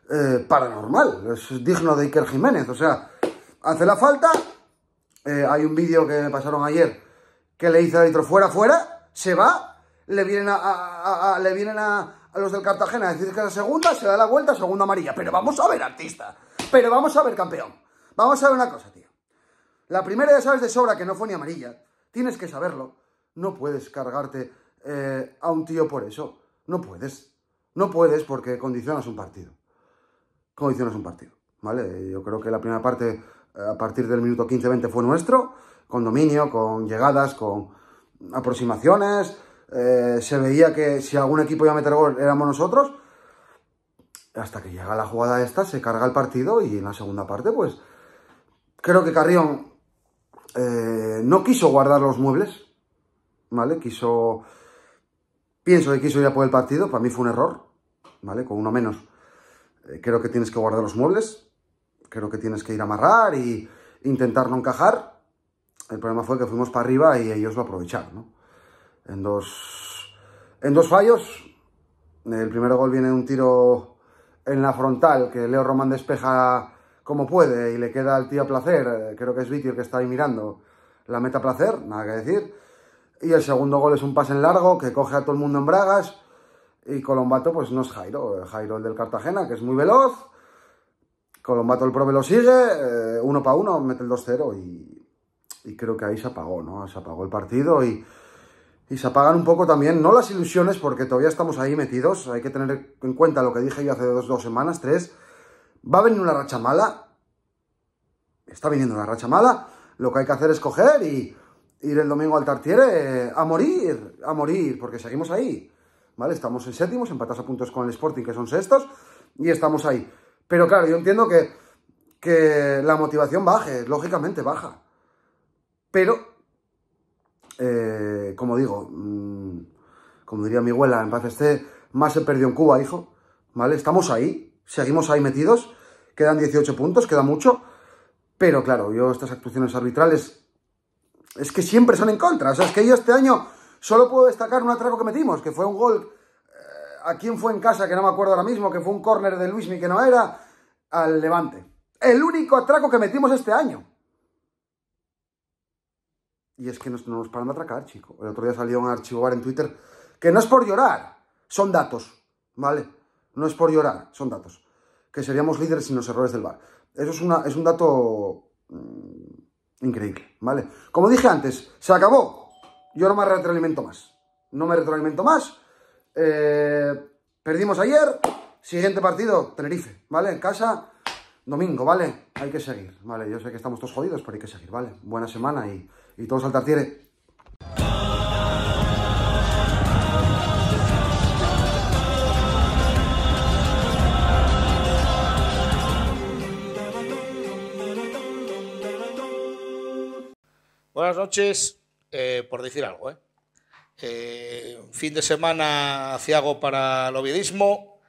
eh, paranormal, es digno de Iker Jiménez, o sea, hace la falta, eh, hay un vídeo que me pasaron ayer que le hizo al fuera, fuera, se va, le vienen a, le vienen a, los del Cartagena a decir que la segunda, se da la vuelta, segunda amarilla, pero vamos a ver, artista, pero vamos a ver, campeón, vamos a ver una cosa, tío, la primera ya sabes de sobra que no fue ni amarilla, tienes que saberlo, no puedes cargarte eh, a un tío por eso, no puedes, no puedes porque condicionas un partido. Condicionas un partido, ¿vale? Yo creo que la primera parte, eh, a partir del minuto 15-20, fue nuestro, con dominio, con llegadas, con aproximaciones. Eh, se veía que si algún equipo iba a meter gol éramos nosotros. Hasta que llega la jugada esta, se carga el partido y en la segunda parte, pues, creo que Carrión eh, no quiso guardar los muebles, ¿vale? Quiso Pienso que quiso ir a por el partido, para mí fue un error, ¿vale? Con uno menos. Eh, creo que tienes que guardar los muebles, creo que tienes que ir a amarrar y intentar no encajar. El problema fue que fuimos para arriba y ellos lo aprovecharon, En dos, en dos fallos. El primer gol viene de un tiro en la frontal que Leo Román despeja como puede y le queda al tío placer. Eh, creo que es Vítor que está ahí mirando la meta placer, nada que decir. Y el segundo gol es un pase en largo que coge a todo el mundo en bragas. Y Colombato, pues no es Jairo, Jairo el del Cartagena, que es muy veloz. Colombato el prove lo sigue, eh, uno para uno, mete el 2-0 y, y, creo que ahí se apagó, ¿no? Se apagó el partido y, y se apagan un poco también, no las ilusiones, porque todavía estamos ahí metidos, hay que tener en cuenta lo que dije yo hace dos, dos semanas, tres. Va a venir una racha mala, está viniendo una racha mala, lo que hay que hacer es coger y ir el domingo al Tartiere eh, a morir, a morir, porque seguimos ahí. ¿Vale? Estamos en séptimos, empatados a puntos con el Sporting, que son sextos, y estamos ahí. Pero claro, yo entiendo que, que la motivación baje, lógicamente baja. Pero, eh, como digo, mm, como diría mi abuela, en paz esté, más se perdió en Cuba, hijo. ¿Vale? Estamos ahí, seguimos ahí metidos, quedan 18 puntos, queda mucho. Pero claro, yo estas actuaciones arbitrales es que siempre son en contra. O sea, es que yo este año solo puedo destacar un atraco que metimos, que fue un gol. Eh, ¿A quién fue en casa? Que no me acuerdo ahora mismo, que fue un córner de Luismi que no era. Al Levante. El único atraco que metimos este año. Y es que no, nos paran de atracar, chico. El otro día salió un archivo bar en Twitter que no es por llorar, son datos, ¿vale? No es por llorar, son datos. Que seríamos líderes sin los errores del bar. Eso es, un dato mm, Increíble, ¿vale? Como dije antes, se acabó. Yo no me retroalimento más. No me retroalimento más. Eh, perdimos ayer. Siguiente partido, Tenerife, ¿vale? En casa, domingo, ¿vale? Hay que seguir, ¿vale? Yo sé que estamos todos jodidos, pero hay que seguir, ¿vale? Buena semana y, y todos al tartiere. noches, eh, por decir algo. ¿eh? eh fin de semana ciago para el Ovidismo,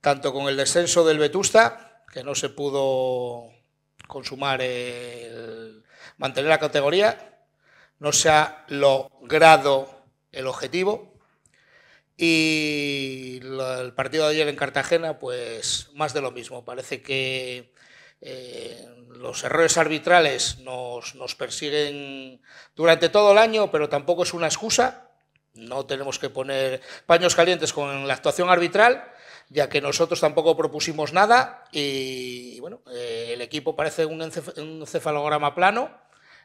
tanto con el descenso del Vetusta, que no se pudo consumar, el, mantener la categoría, no se ha logrado el objetivo. Y el partido de ayer en Cartagena, pues más de lo mismo. Parece que eh, los errores arbitrales nos, persiguen durante todo el año, pero tampoco es una excusa. No tenemos que poner paños calientes con la actuación arbitral, ya que nosotros tampoco propusimos nada y bueno, eh, el equipo parece un, encefalograma cefalograma plano,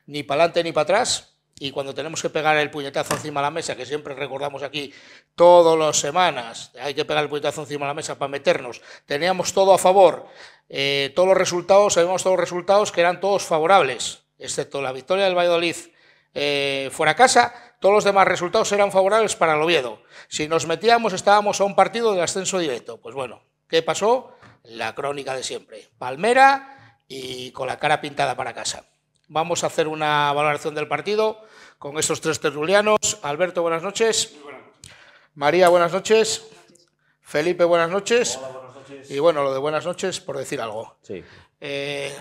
ni para adelante ni para atrás, y cuando tenemos que pegar el puñetazo encima de la mesa, que siempre recordamos aquí todas las semanas, hay que pegar el puñetazo encima de la mesa para meternos, teníamos todo a favor, eh, todos los resultados, sabemos todos los resultados que eran todos favorables, excepto la victoria del Valladolid eh, fuera fuera casa, todos los demás resultados eran favorables para el Oviedo. Si nos metíamos estábamos a un partido del ascenso directo. Pues bueno, ¿qué pasó? La crónica de siempre. Palmera y con la cara pintada para casa. Vamos a hacer una valoración del partido con esos tres tertulianos. Alberto, buenas noches. María, buenas noches. Felipe, buenas noches. Y bueno, lo de buenas noches por decir algo. Eh,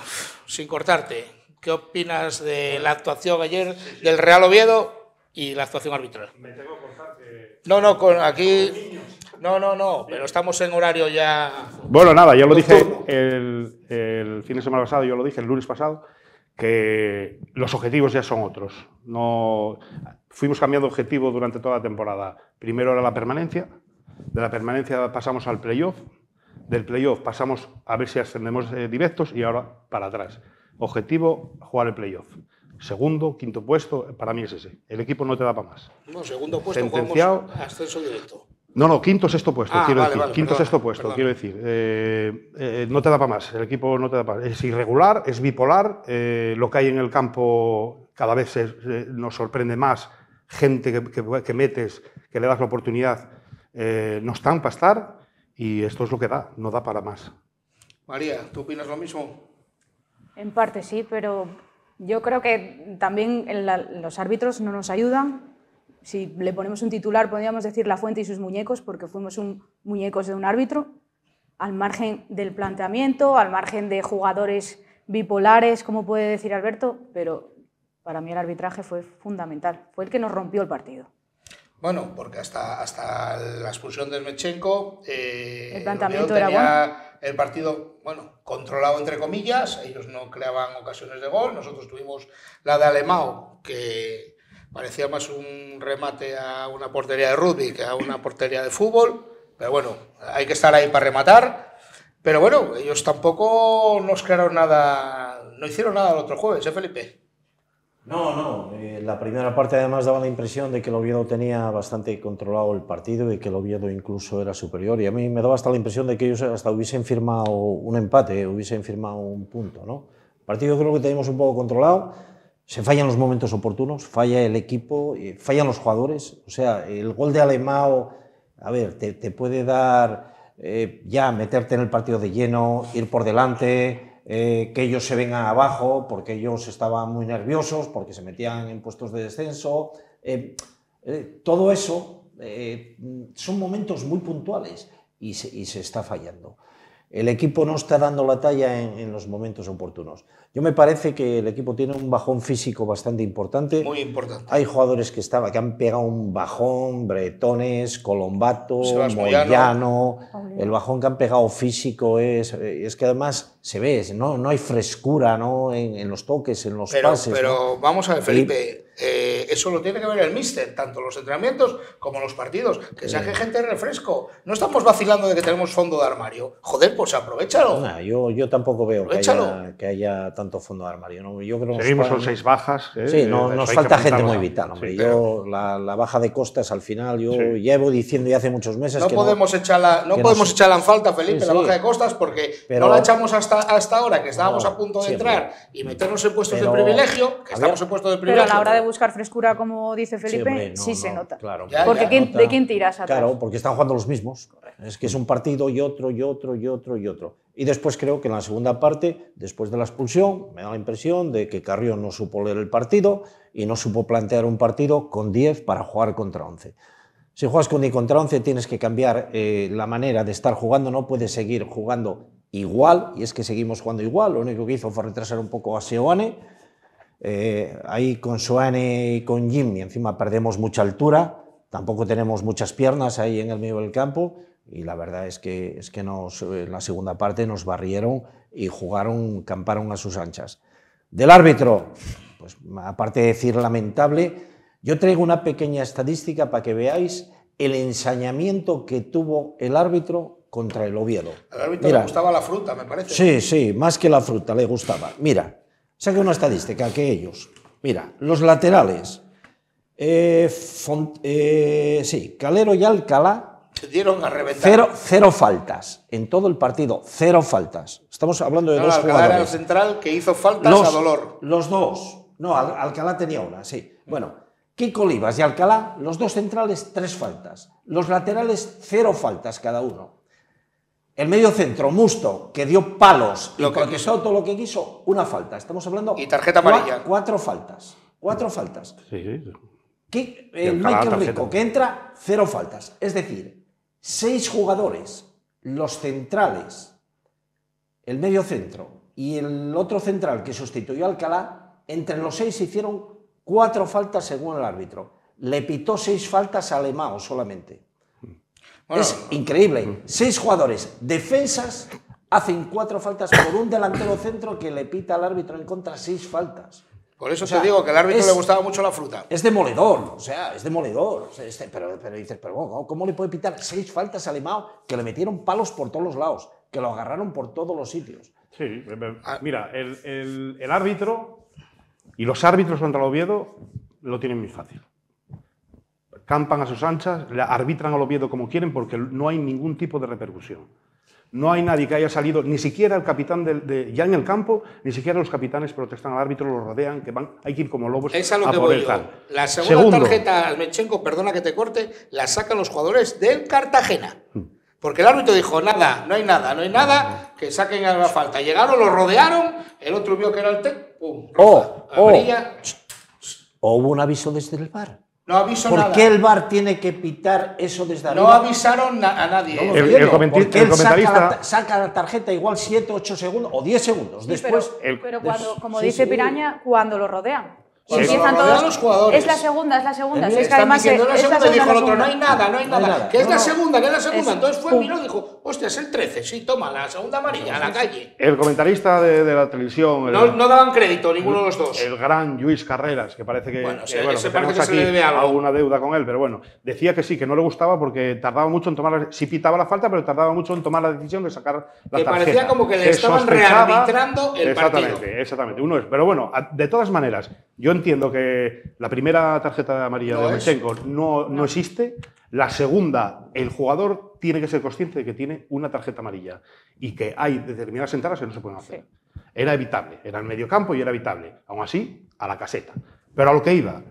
sin cortarte, ¿qué opinas de la actuación ayer del Real Oviedo y la actuación arbitral? Me tengo que No, no, con aquí... No, no, no, pero estamos en horario ya... Bueno, nada, ya lo dije el, el fin de semana pasado, yo lo dije el lunes pasado que los objetivos ya son otros. No, fuimos cambiando objetivo durante toda la temporada. Primero era la permanencia, de la permanencia pasamos al playoff, del playoff pasamos a ver si ascendemos eh, directos y ahora para atrás. Objetivo, jugar el playoff. Segundo, quinto puesto, para mí es ese. El equipo no te da para más. No, segundo puesto, Sentenciado, ascenso directo. No, no, quinto, sexto puesto, ah, quiero decir. quinto, sexto puesto, quiero decir. no te da para más, el equipo no te da para más. Es irregular, es bipolar, eh, lo que hay en el campo cada vez eh, nos sorprende más. Gente que, metes, que le das la oportunidad, eh, no están para estar y esto es lo que da, no da para más. María, ¿tú opinas lo mismo? En parte sí, pero yo creo que también los árbitros no nos ayudan, si le ponemos un titular, podríamos decir La Fuente y sus muñecos, porque fuimos un, muñecos de un árbitro, al margen del planteamiento, al margen de jugadores bipolares, como puede decir Alberto, pero para mí el arbitraje fue fundamental, fue el que nos rompió el partido. Bueno, porque hasta, hasta la expulsión de Smechenko, eh, el planteamiento era el partido bueno, controlado entre comillas, ellos no creaban ocasiones de gol, nosotros tuvimos la de Alemao, que parecía más un remate a una portería de rugby que a una portería de fútbol, pero bueno, hay que estar ahí para rematar. Pero bueno, ellos tampoco nos crearon nada, no hicieron nada el otro jueves, ¿eh, Felipe? No, no. Eh, la primera parte además daba la impresión de que el Oviedo tenía bastante controlado el partido y que el Oviedo incluso era superior. Y a mí me daba hasta la impresión de que ellos hasta hubiesen firmado un empate, hubiesen firmado un punto. ¿no? El partido creo que teníamos un poco controlado se fallan los momentos oportunos, falla el equipo, eh, fallan los jugadores. O sea, el gol de Alemao, a ver, te, puede dar eh, ya meterte en el partido de lleno, ir por delante, eh, que ellos se vengan abajo, porque ellos estaban muy nerviosos, porque se metían en puestos de descenso. todo eso son momentos muy puntuales y se está fallando el equipo no está dando la talla en, los momentos oportunos. Yo me parece que el equipo tiene un bajón físico bastante importante. Muy importante. Hay jugadores que, estaba, que han pegado un bajón, Bretones, Colombato, Moyano. El bajón que han pegado físico es, eh, es que además se ve, no, no hay frescura ¿no? En, los toques, en los pases. Pero vamos a ver, Felipe. Eh, eso lo tiene que ver el míster, tanto los entrenamientos como los partidos. Que saque gente refresco. No estamos vacilando de que tenemos fondo de armario. Joder, pues aprovechalo. yo, yo tampoco veo que haya, tanto fondo de armario. Seguimos con seis bajas. ¿eh? Sí, nos falta gente muy vital. Hombre. la, baja de costas al final, yo llevo diciendo ya hace muchos meses. No podemos, no, echarla, no podemos echarla en falta, Felipe, la baja de costas, porque no la echamos hasta, hasta ahora, que estábamos a punto de entrar y meternos en puestos de privilegio, que estamos en puestos de privilegio buscar frescura, como dice Felipe, sí, se nota. porque ¿de quién tiras atrás? Claro, porque están jugando los mismos. Es que es un partido y otro, y otro, y otro, y otro. Y después creo que en la segunda parte, después de la expulsión, me da la impresión de que Carrión no supo leer el partido y no supo plantear un partido con 10 para jugar contra 11. Si juegas con 10 contra 11 tienes que cambiar eh, la manera de estar jugando, no puedes seguir jugando igual, y es que seguimos jugando igual, lo único que hizo fue retrasar un poco a Seoane eh, ahí con Soane y con Jimmy, encima perdemos mucha altura, tampoco tenemos muchas piernas ahí en el medio del campo y la verdad es que, es que nos, en la segunda parte nos barrieron y jugaron, camparon a sus anchas. Del árbitro, pues aparte de decir lamentable, yo traigo una pequeña estadística para que veáis el ensañamiento que tuvo el árbitro contra el Oviedo. Al árbitro le gustaba la fruta, me parece. Sí, sí, más que la fruta, le gustaba. Mira, Saca una estadística que ellos. Mira, los laterales. Eh, eh, sí, Calero y Alcalá. dieron a reventar. Cero, cero, faltas. En todo el partido, cero faltas. Estamos hablando de dos jugadores. central que hizo faltas los, a dolor. Los dos. No, Alcalá tenía una, sí. Bueno, Kiko Olivas y Alcalá, los dos centrales, tres faltas. Los laterales, cero faltas cada uno. El medio centro, Musto, que dio palos lo y todo lo que quiso, una falta. Estamos hablando. Y tarjeta amarilla. Cuatro, faltas. Cuatro faltas. Sí, sí. Que, eh, el Michael Rico, que entra, cero faltas. Es decir, seis jugadores, los centrales, el medio centro y el otro central que sustituyó a Alcalá, entre los seis hicieron cuatro faltas según el árbitro. Le pitó seis faltas a Lemao solamente es increíble. Seis jugadores, defensas, hacen cuatro faltas por un delantero centro que le pita al árbitro en contra seis faltas. Por eso te digo que al árbitro le gustaba mucho la fruta. Es demoledor, o sea, es demoledor. Este, pero, pero, dices, pero oh, oh, ¿cómo, le puede pitar seis faltas a Limao que le metieron palos por todos los lados, que lo agarraron por todos los sitios? Sí, ah. mira, el, árbitro y los árbitros contra Oviedo lo tienen muy fácil campan a sus anchas, arbitran al Oviedo como quieren porque no hay ningún tipo de repercusión. No hay nadie que haya salido, ni siquiera el capitán ya en el campo, ni siquiera los capitanes protestan al árbitro, lo rodean, que van, hay que ir como lobos es a lo que voy La segunda tarjeta tarjeta, Mechenko, perdona que te corte, la sacan los jugadores del Cartagena. Hmm. Porque el árbitro dijo, nada, no hay nada, no hay nada, que saquen a la falta. Llegaron, lo rodearon, el otro vio que era el TEC, pum, oh, oh. O hubo un aviso desde el bar. ¿Por qué el bar tiene que pitar eso desde arriba? No avisaron a nadie. Eh. el, comentarista, Saca, la, tarjeta igual 7, 8 segundos o 10 segundos después. Pero, cuando, como dice Piraña, cuando lo rodean. Es la segunda, es la segunda. es la eh, segunda, no hay nada, no hay nada. Que es la segunda, que es la segunda. Entonces fue, miró y dijo, hostia, es el 13, sí, toma, la segunda amarilla, a la calle. El comentarista de, la televisión. no, daban crédito, ninguno de los dos. El gran Luis Carreras, que parece que. Bueno, se que parece que se le debe algo. alguna deuda con él, pero bueno, decía que sí, que no le gustaba porque tardaba mucho en tomar. si pitaba la falta, pero tardaba mucho en tomar la decisión de sacar la tarjeta. Que parecía como que le estaban rearbitrando el exactamente, partido. Exactamente, exactamente. Uno es. Pero bueno, de todas maneras, yo entiendo que la primera tarjeta amarilla de Lomachenko no, no existe. La segunda, el jugador tiene que ser consciente de que tiene una tarjeta amarilla y que hay determinadas entradas que no se pueden hacer. Era evitable, era en medio campo y era evitable. Aún así, a la caseta. Pero a lo que iba,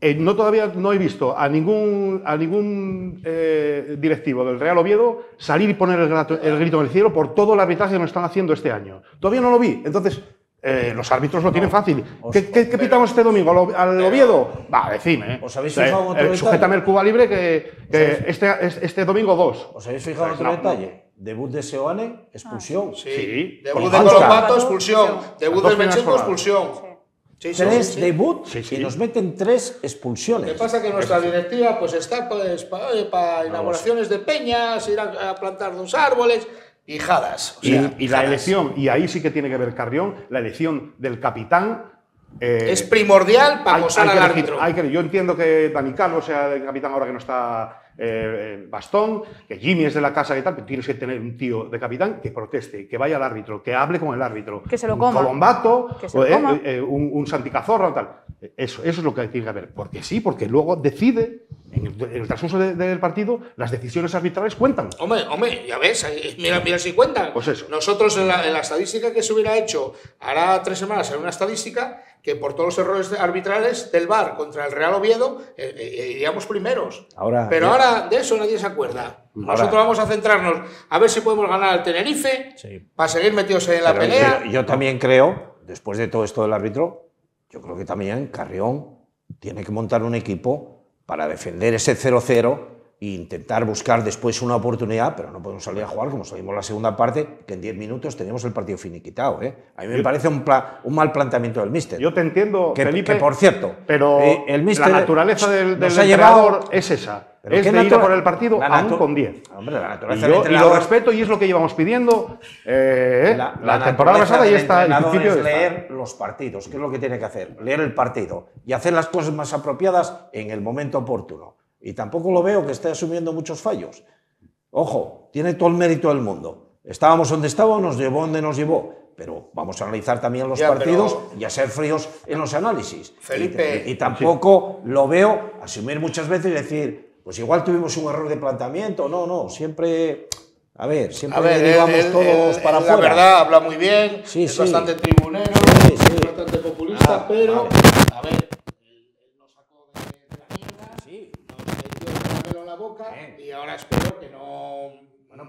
eh, no todavía no he visto a ningún, a ningún eh, directivo del Real Oviedo salir y poner el, el grito en el cielo por todo el arbitraje que nos están haciendo este año. Todavía no lo vi. Entonces, eh, los árbitros lo tienen fácil. ¿Qué, pitamos este domingo? ¿Al, al Oviedo? Va, decime. ¿eh? ¿Os habéis fijado eh, otro Sujétame el Cuba Libre que, este, este, domingo dos. ¿Os habéis fijado otro detalle? Debut de Seoane, expulsión. Ah, debut de Colopato, expulsión. Debut de Mecheco, expulsión. Sí, tres debut y nos meten tres expulsiones. ¿Qué pasa que nuestra directiva pues está para, pues, para inauguraciones de peñas, ir a, a plantar dos árboles y, la elección, y ahí sí que tiene que ver Carrión, la elección del capitán eh, es primordial para gozar al árbitro. que, yo entiendo que Dani Calvo sea el capitán ahora que no está eh, eh, bastón, que Jimmy es de la casa y tal, pero tienes que tener un tío de capitán que proteste, que vaya al árbitro, que hable con el árbitro. Que se lo coma. Un colombato, que se eh, coma. un, un, santicazorra o tal. Eso, eso es lo que tiene que haber. Porque sí, porque luego decide, en el, transcurso del partido, las decisiones arbitrales cuentan. Hombre, hombre, ya ves, mira, si cuentan. Pues eso. Nosotros en la, en la estadística que se hubiera hecho hará tres semanas, en una estadística, que por todos los errores arbitrales del VAR contra el Real Oviedo eh, eh, eh, iríamos primeros. Ahora, Pero ahora de eso nadie se acuerda. Nosotros vamos a centrarnos a ver si podemos ganar al Tenerife para seguir metidos en la pelea. yo también creo, después de todo esto del árbitro, yo creo que también Carrión tiene que montar un equipo para defender ese 0-0 e intentar buscar después una oportunidad, pero no podemos salir a jugar como salimos la segunda parte, que en 10 minutos teníamos el partido finiquitado. ¿eh? A mí me parece un, mal planteamiento del míster. Yo te entiendo, que, Felipe, por cierto, pero eh, el mister la naturaleza del, entrenador es esa. es que ir por el partido aún con 10. y, lo respeto y es lo que llevamos pidiendo eh, eh, la, temporada pasada y está El principio es leer los partidos, ¿Qué es lo que tiene que hacer, leer el partido y hacer las cosas más apropiadas en el momento oportuno. Y tampoco lo veo que esté asumiendo muchos fallos. Ojo, tiene todo el mérito del mundo. Estábamos donde estábamos, nos llevó donde nos llevó. Pero vamos a analizar también los partidos y a ser fríos en los análisis. Felipe. Y, tampoco lo veo asumir muchas veces y decir, pues igual tuvimos un error de planteamiento. No, no, siempre a ver, siempre a todos para afuera. La verdad, habla muy bien, sí, es bastante tribunero, sí, es bastante populista, ah, pero y ahora espero que no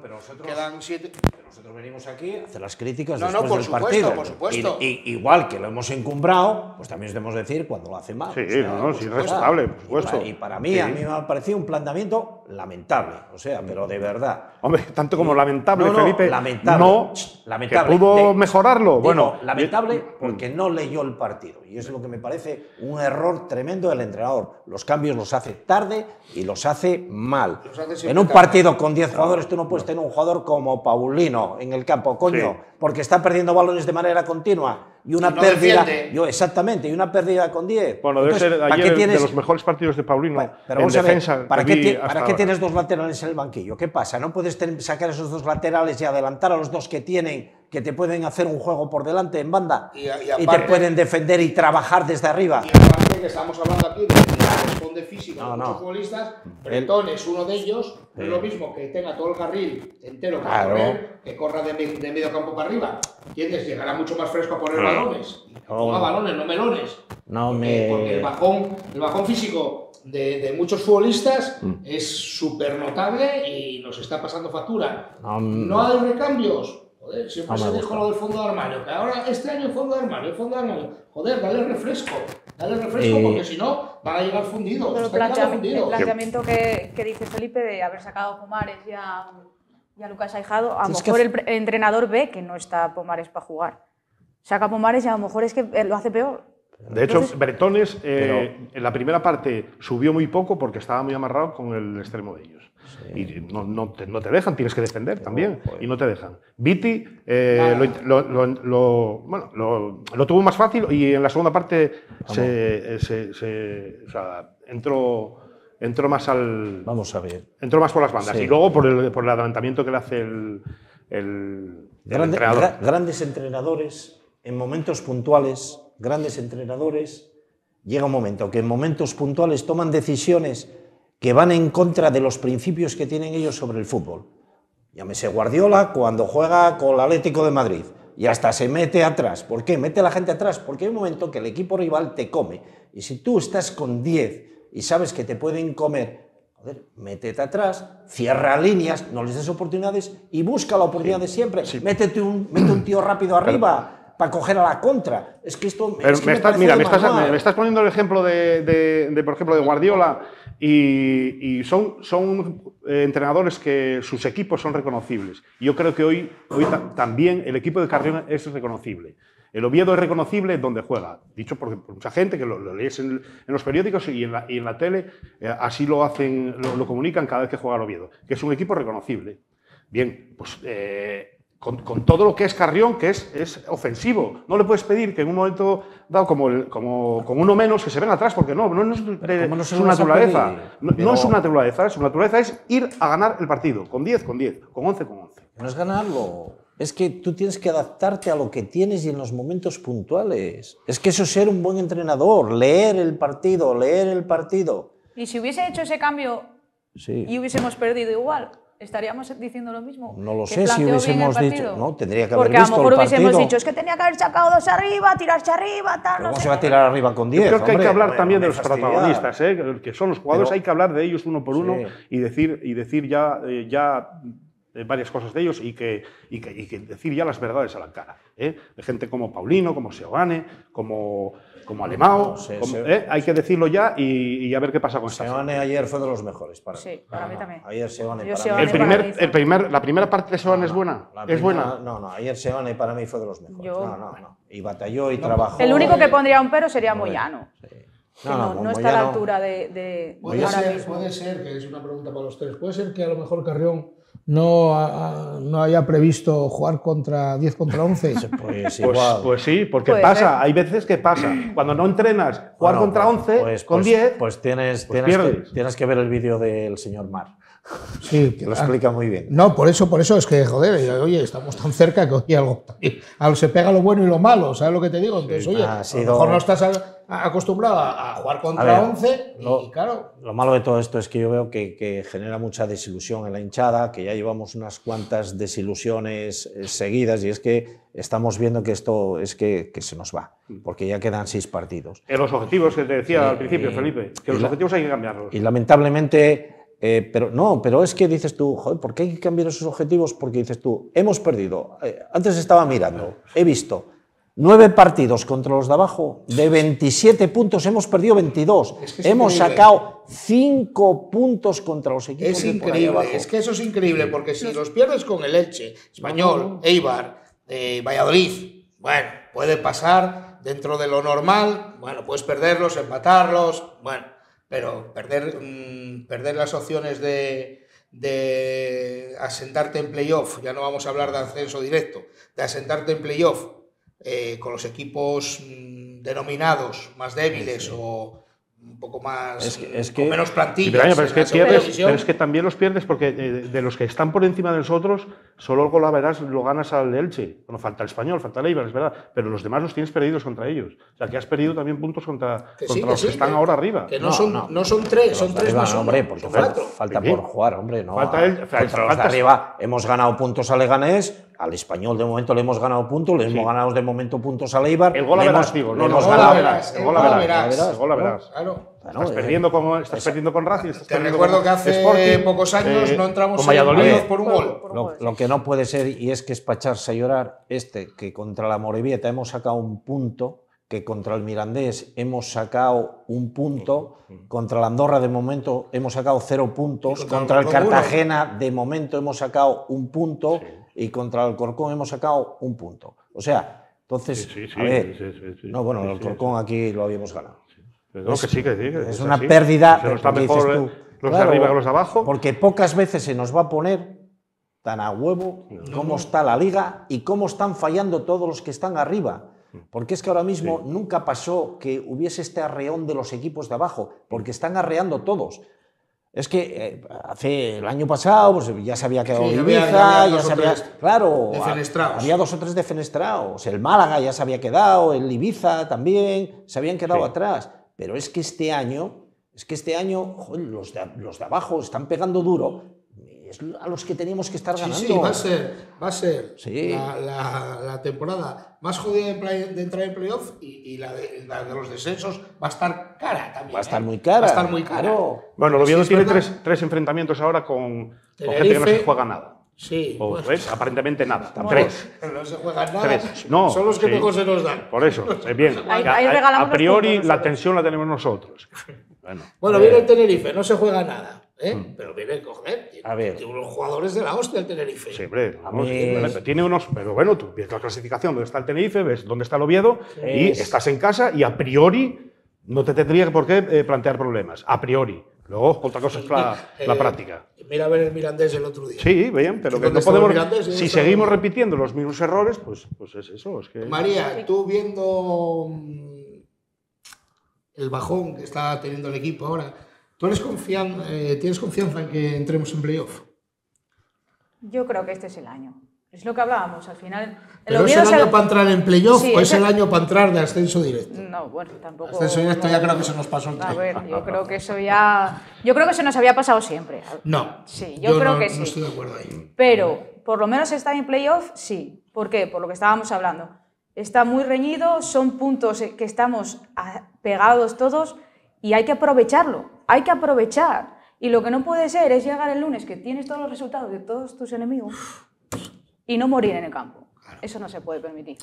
pero nosotros, Quedan siete... nosotros venimos aquí a hacer las críticas después no, por del supuesto, partido. Por supuesto. Y, igual que lo hemos encumbrado, pues también os debemos decir cuando lo hace mal. Sí, es pues, irresponsable, por supuesto. Y para, mí, a mí me ha parecido un planteamiento lamentable, o sea, pero de verdad. Hombre, tanto como lamentable, Felipe. Lamentable. No, lamentable. pudo mejorarlo. bueno, lamentable mm. porque no leyó el partido. Y es lo que me parece un error tremendo del entrenador. Los cambios los hace tarde y los hace mal. en un partido con 10 jugadores tú no puedes pues tener un jugador como Paulino en el campo, coño, porque está perdiendo balones de manera continua y una pérdida. Yo, exactamente, y una pérdida con 10. Bueno, debe ser de los mejores partidos de Paulino ¿Para, qué, tienes dos laterales en el banquillo? ¿Qué pasa? ¿No puedes sacar esos dos laterales y adelantar a los dos que tienen que te pueden hacer un juego por delante en banda y, te pueden defender y trabajar desde arriba. Y que estamos hablando aquí de que responde físico muchos futbolistas, Bretón uno de ellos, es lo mismo que tenga todo el carril entero correr, que corra de, medio campo para arriba. ¿Entiendes? Llegará mucho más fresco a poner ah. balones. No. Oh. balones, no melones. Porque el bajón, el bajón físico de, muchos futbolistas mm. es súper notable y nos está pasando factura. no mm. hay recambios Joder, siempre se dijo lo del fondo de armario, que ahora este año el fondo de armario, el fondo de armario. Joder, dale refresco, dale refresco, eh, porque si no van a llegar fundidos. El planteamiento que, que, dice Felipe de haber sacado Pomares y a, Lucas Aijado, a lo mejor el, entrenador ve que no está Pomares para jugar. Saca Pomares y a lo mejor es que eh, lo hace peor. De hecho, Bretones eh, en la primera parte subió muy poco porque estaba muy amarrado con el extremo de ellos. Y no, te, dejan, tienes que defender también. Pues. y no te dejan. Viti eh, lo, tuvo más fácil y en la segunda parte se, eh, entró entró más al. Vamos a ver. Entró más por las bandas. Y luego por el, adelantamiento que le hace el. el, entrenador. grandes entrenadores, en momentos puntuales, grandes entrenadores, llega un momento que en momentos puntuales toman decisiones que van en contra de los principios que tienen ellos sobre el fútbol. Llámese Guardiola cuando juega con el Atlético de Madrid y hasta se mete atrás. ¿Por qué? Mete a la gente atrás porque hay un momento que el equipo rival te come. Y si tú estás con 10 y sabes que te pueden comer, métete atrás, cierra líneas, no les des oportunidades y busca la oportunidad de siempre. Métete un, mete un tío rápido arriba. para coger a la contra. Es que esto. me, estás, mira, me estás, poniendo el ejemplo de, por ejemplo, de Guardiola y, son, son eh, entrenadores que sus equipos son reconocibles. Yo creo que hoy, hoy también el equipo de Carrión es reconocible. El Oviedo es reconocible donde juega, dicho por, mucha gente que lo, lees en, los periódicos y en la, y en la tele, eh, así lo hacen, lo, comunican cada vez que juega el Oviedo, que es un equipo reconocible. Bien, pues eh, con, todo lo que es Carrión, que es, ofensivo. No le puedes pedir que en un momento dado, como, como con uno menos, que se ven atrás, porque no, no es su naturaleza. No, es su naturaleza, su naturaleza es ir a ganar el partido, con 10, con 10, con 11, con 11. No es ganarlo. Es que tú tienes que adaptarte a lo que tienes y en los momentos puntuales. Es que eso es ser un buen entrenador, leer el partido, leer el partido. Y si hubiese hecho ese cambio sí. y hubiésemos perdido igual. ¿Estaríamos diciendo lo mismo? No lo sé si hubiésemos dicho. No, tendría que haber Porque a lo mejor hubiésemos dicho, es que tenía que haber sacado dos arriba, tirarse arriba, tal. ¿Cómo no se va a tirar arriba con diez? Creo que hay que hablar también de los protagonistas, ¿eh? que son los jugadores, hay que hablar de ellos uno por uno y decir, y decir ya, eh, ya eh, varias cosas de ellos y que, y que, decir ya las verdades a la cara. De gente como Paulino, como Seogane, como como Alemão. Eh, hay que decirlo ya y, a ver qué pasa con SEONE. Seone ayer fue de los mejores para Sí, para mí también. Ayer Seone. para mí. El primer, ¿La primera parte de Seone es buena? ¿Es buena? No, no, ayer y para mí fue de los mejores. no, no, no. Y batalló y trabajó. El único que pondría un pero sería Moyano. Sí. no, no, está a la altura de, puede, ser, puede ser, que es una pregunta para los tres, puede ser que a lo mejor Carrión no, no haya previsto jugar contra 10 contra 11? Pues, pues, pues, sí, porque pasa, hay veces que pasa. Cuando no entrenas, jugar contra 11, pues, con 10, pues, tienes que ver el vídeo del señor Mar que lo explica muy bien. No, por eso, por eso es que, joder, oye, estamos tan cerca que hoy algo se pega lo bueno y lo malo, ¿sabes lo que te digo? Entonces, a lo mejor no estás acostumbrado a jugar contra 11 lo, claro. Lo malo de todo esto es que yo veo que, genera mucha desilusión en la hinchada, que ya llevamos unas cuantas desilusiones eh, seguidas y es que estamos viendo que esto es que, se nos va, porque ya quedan seis partidos. En eh, los objetivos que te decía al principio, Felipe, que los objetivos hay que cambiarlos. Y lamentablemente eh, pero no, pero es que dices tú, joder, ¿por qué hay que cambiar esos objetivos? Porque dices tú, hemos perdido. Eh, antes estaba mirando, he visto nueve partidos contra los de abajo, de 27 puntos hemos perdido 22. hemos sacado cinco puntos contra los equipos. de increíble, por ahí abajo. es que eso es increíble, porque si los pierdes con el Leche, Español, Eibar, eh, Valladolid, bueno, puede pasar dentro de lo normal, bueno, puedes perderlos, empatarlos, bueno pero perder, mm, perder las opciones de, asentarte en playoff, ya no vamos a hablar de ascenso directo, de asentarte en playoff eh, con los equipos mm, denominados más débiles O, un poco más es eh, menos plantilla. Pero, es que también los pierdes porque eh, de los que están por encima de nosotros, solo con la lo ganas al Elche. Bueno, falta el español, falta el Eibar, es verdad, pero los demás los tienes perdidos contra ellos. O sea, que has perdido también puntos contra, los que están ahora arriba. Que no, son, no. son, tres, son tres más hombre, porque falta por jugar, hombre, no. Falta arriba hemos ganado puntos a Leganés, al español de momento le hemos ganado puntos, le hemos ganado de momento puntos a Leibar. El gol a verás, el gol a verás. El gol a verás. Claro. estás, perdiendo, con, estás perdiendo con Racing. te recuerdo que hace pocos años eh, no entramos en Valladolid por un gol. lo, que no puede ser, y es que es espacharse a llorar, este, que contra la Morevieta hemos sacado un punto, que contra el Mirandés hemos sacado un punto, contra la Andorra de momento hemos sacado cero puntos, contra, el Cartagena de momento hemos sacado un punto y contra el Corcón hemos sacado un punto. O sea, entonces, sí, sí, sí, a ver, no, bueno, el Corcón aquí lo habíamos ganado. es, una pérdida. Se ¿eh? los de arriba que los de abajo. Porque pocas veces se nos va a poner tan a huevo cómo está la liga y cómo están fallando todos los que están arriba. Mm. Porque es que ahora mismo nunca pasó que hubiese este arreón de los equipos de abajo, porque mm. están arreando todos es que eh, hace el año pasado pues, ya se había quedado Ibiza, ya se había, claro, había dos o tres defenestrados, el Málaga ya se había quedado, el Ibiza también se habían quedado atrás, pero es que este año es que este año los, los de abajo están pegando duro a los que tenemos que estar ganando. Sí, va a ser, va a ser la, temporada más jodida de, entrar en playoff y, la, de, los descensos va a estar cara también. Va a estar ¿eh? muy cara. Va a estar muy cara. Bueno, Oviedo tiene tres, enfrentamientos ahora con, con, gente que no se juega nada. Sí. Pues- aparentemente nada. tres. tres. No se juega nada. Son los que poco se nos dan. Por eso, es eh, bien. a, priori la ¿eh? tensión la tenemos nosotros. Bueno, bueno viene el Tenerife, no se juega nada. ¿eh? Mm. Pero viene a tiene unos jugadores de la hostia el Tenerife. Eh, tiene unos, pero bueno, tú ves la clasificación, dónde está el Tenerife, ves dónde está el Oviedo y estás en casa y a priori no te tendría por qué eh, plantear problemas, a priori. Luego, otra cosa es la, práctica. Mira a ver el Mirandés el otro día. Sí, pero que no podemos. si seguimos repitiendo los mismos errores, pues, pues es eso. Es que... María, tú viendo mm, el bajón que está teniendo el equipo ahora, ¿Tú eh, tienes confianza en que entremos en playoff? Yo creo que este es el año. Es lo que hablábamos, al final... El es el año para entrar en playoff o es el... año para entrar de ascenso directo? No, bueno, tampoco... Ascenso directo ya creo que se nos pasó el A ver, yo creo que eso ya... Yo creo que se nos había pasado siempre. No. Sí, yo, creo que sí. No estoy de acuerdo ahí. Pero, por lo menos está en playoff, sí. ¿Por qué? Por lo que estábamos hablando. Está muy reñido, son puntos eh, que estamos pegados todos y hay que aprovecharlo, hay que aprovechar. Y lo que no puede ser es llegar el lunes que tienes todos los resultados de todos tus enemigos y no morir en el campo. Eso no se puede permitir.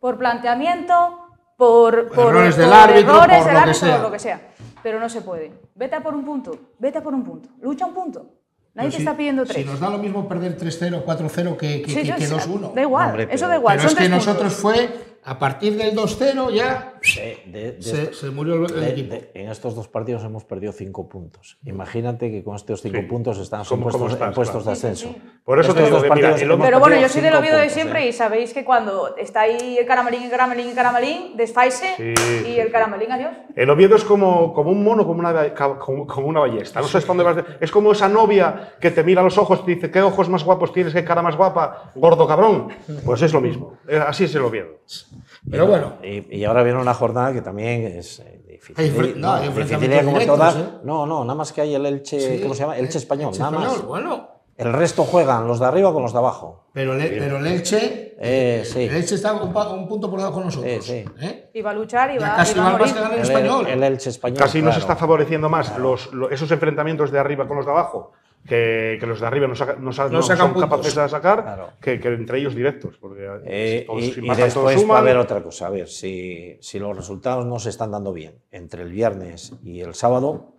Por planteamiento, por, por errores del árbitro, por, lo, árbitro, que sea. lo que sea. Pero no se puede. Vete a por un punto, vete a por un punto, lucha un punto. Nadie te está pidiendo tres. Si nos da lo mismo perder 3-0, 4-0 que, que, que, 2-1. Da igual, Hombre, eso da igual. Pero es que nosotros fue, a partir del 2-0 ya se, se, murió el equipo. en estos dos partidos hemos perdido cinco puntos. Imagínate que con estos cinco puntos Estamos en puestos, puestos de ascenso. Por eso estos dos Pero bueno, yo soy del Oviedo de siempre ¿eh? y sabéis que cuando está ahí el caramelín, el caramelín, el caramelín, desfaise y el caramelín, adiós. El Oviedo es como, como un mono, como una, como, una ballesta. No sabes dónde es como esa novia que te mira a los ojos y te dice, ¿qué ojos más guapos tienes? ¿Qué cara más guapa? Gordo cabrón. Pues es lo mismo. Eh, así es el Oviedo. Pero, bueno. Y, y ahora viene jornada que también es eh, difícil. no, No, nada más que hay el Elche, ¿cómo se llama? Elche español, nada más. Bueno. El resto juegan los de arriba con los de abajo. Pero, pero el Elche, eh, sí. Elche está un, punto por debajo con nosotros. Eh, Y va a luchar y va, a morir. el, Elche español. Casi nos está favoreciendo más los, esos enfrentamientos de arriba con los de abajo que, los de arriba no, saca, no, son capaces de sacar que, entre ellos directos. y, después a haber otra cosa. A ver, si, si, los resultados no se están dando bien entre el viernes y el sábado,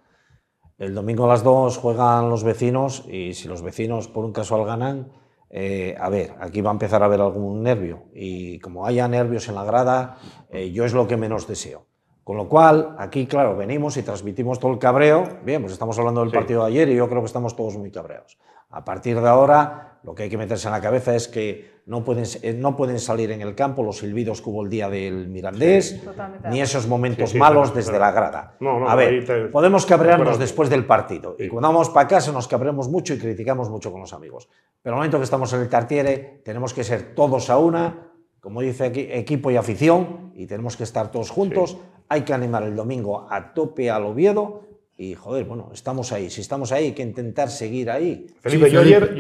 el domingo a las dos juegan los vecinos y si los vecinos por un casual ganan, eh, a ver, aquí va a empezar a haber algún nervio. Y como haya nervios en la grada, eh, yo es lo que menos deseo. Con lo cual, aquí, claro, venimos y transmitimos todo el cabreo. Bien, pues estamos hablando del partido de ayer y yo creo que estamos todos muy cabreados. A partir de ahora, lo que hay que meterse en la cabeza es que no pueden, eh, no pueden salir en el campo los silbidos que hubo el día del Mirandés, ni esos momentos malos desde la grada. a ver, podemos cabrearnos después del partido. Y cuando vamos para casa nos cabremos mucho y criticamos mucho con los amigos. Pero en momento que estamos en el Tartiere, tenemos que ser todos a una, como dice aquí, equipo y afición, y tenemos que estar todos juntos hay que animar el domingo a tope al Oviedo y joder, bueno, estamos ahí, si estamos ahí hay que intentar seguir ahí. Felipe, Yo, ayer,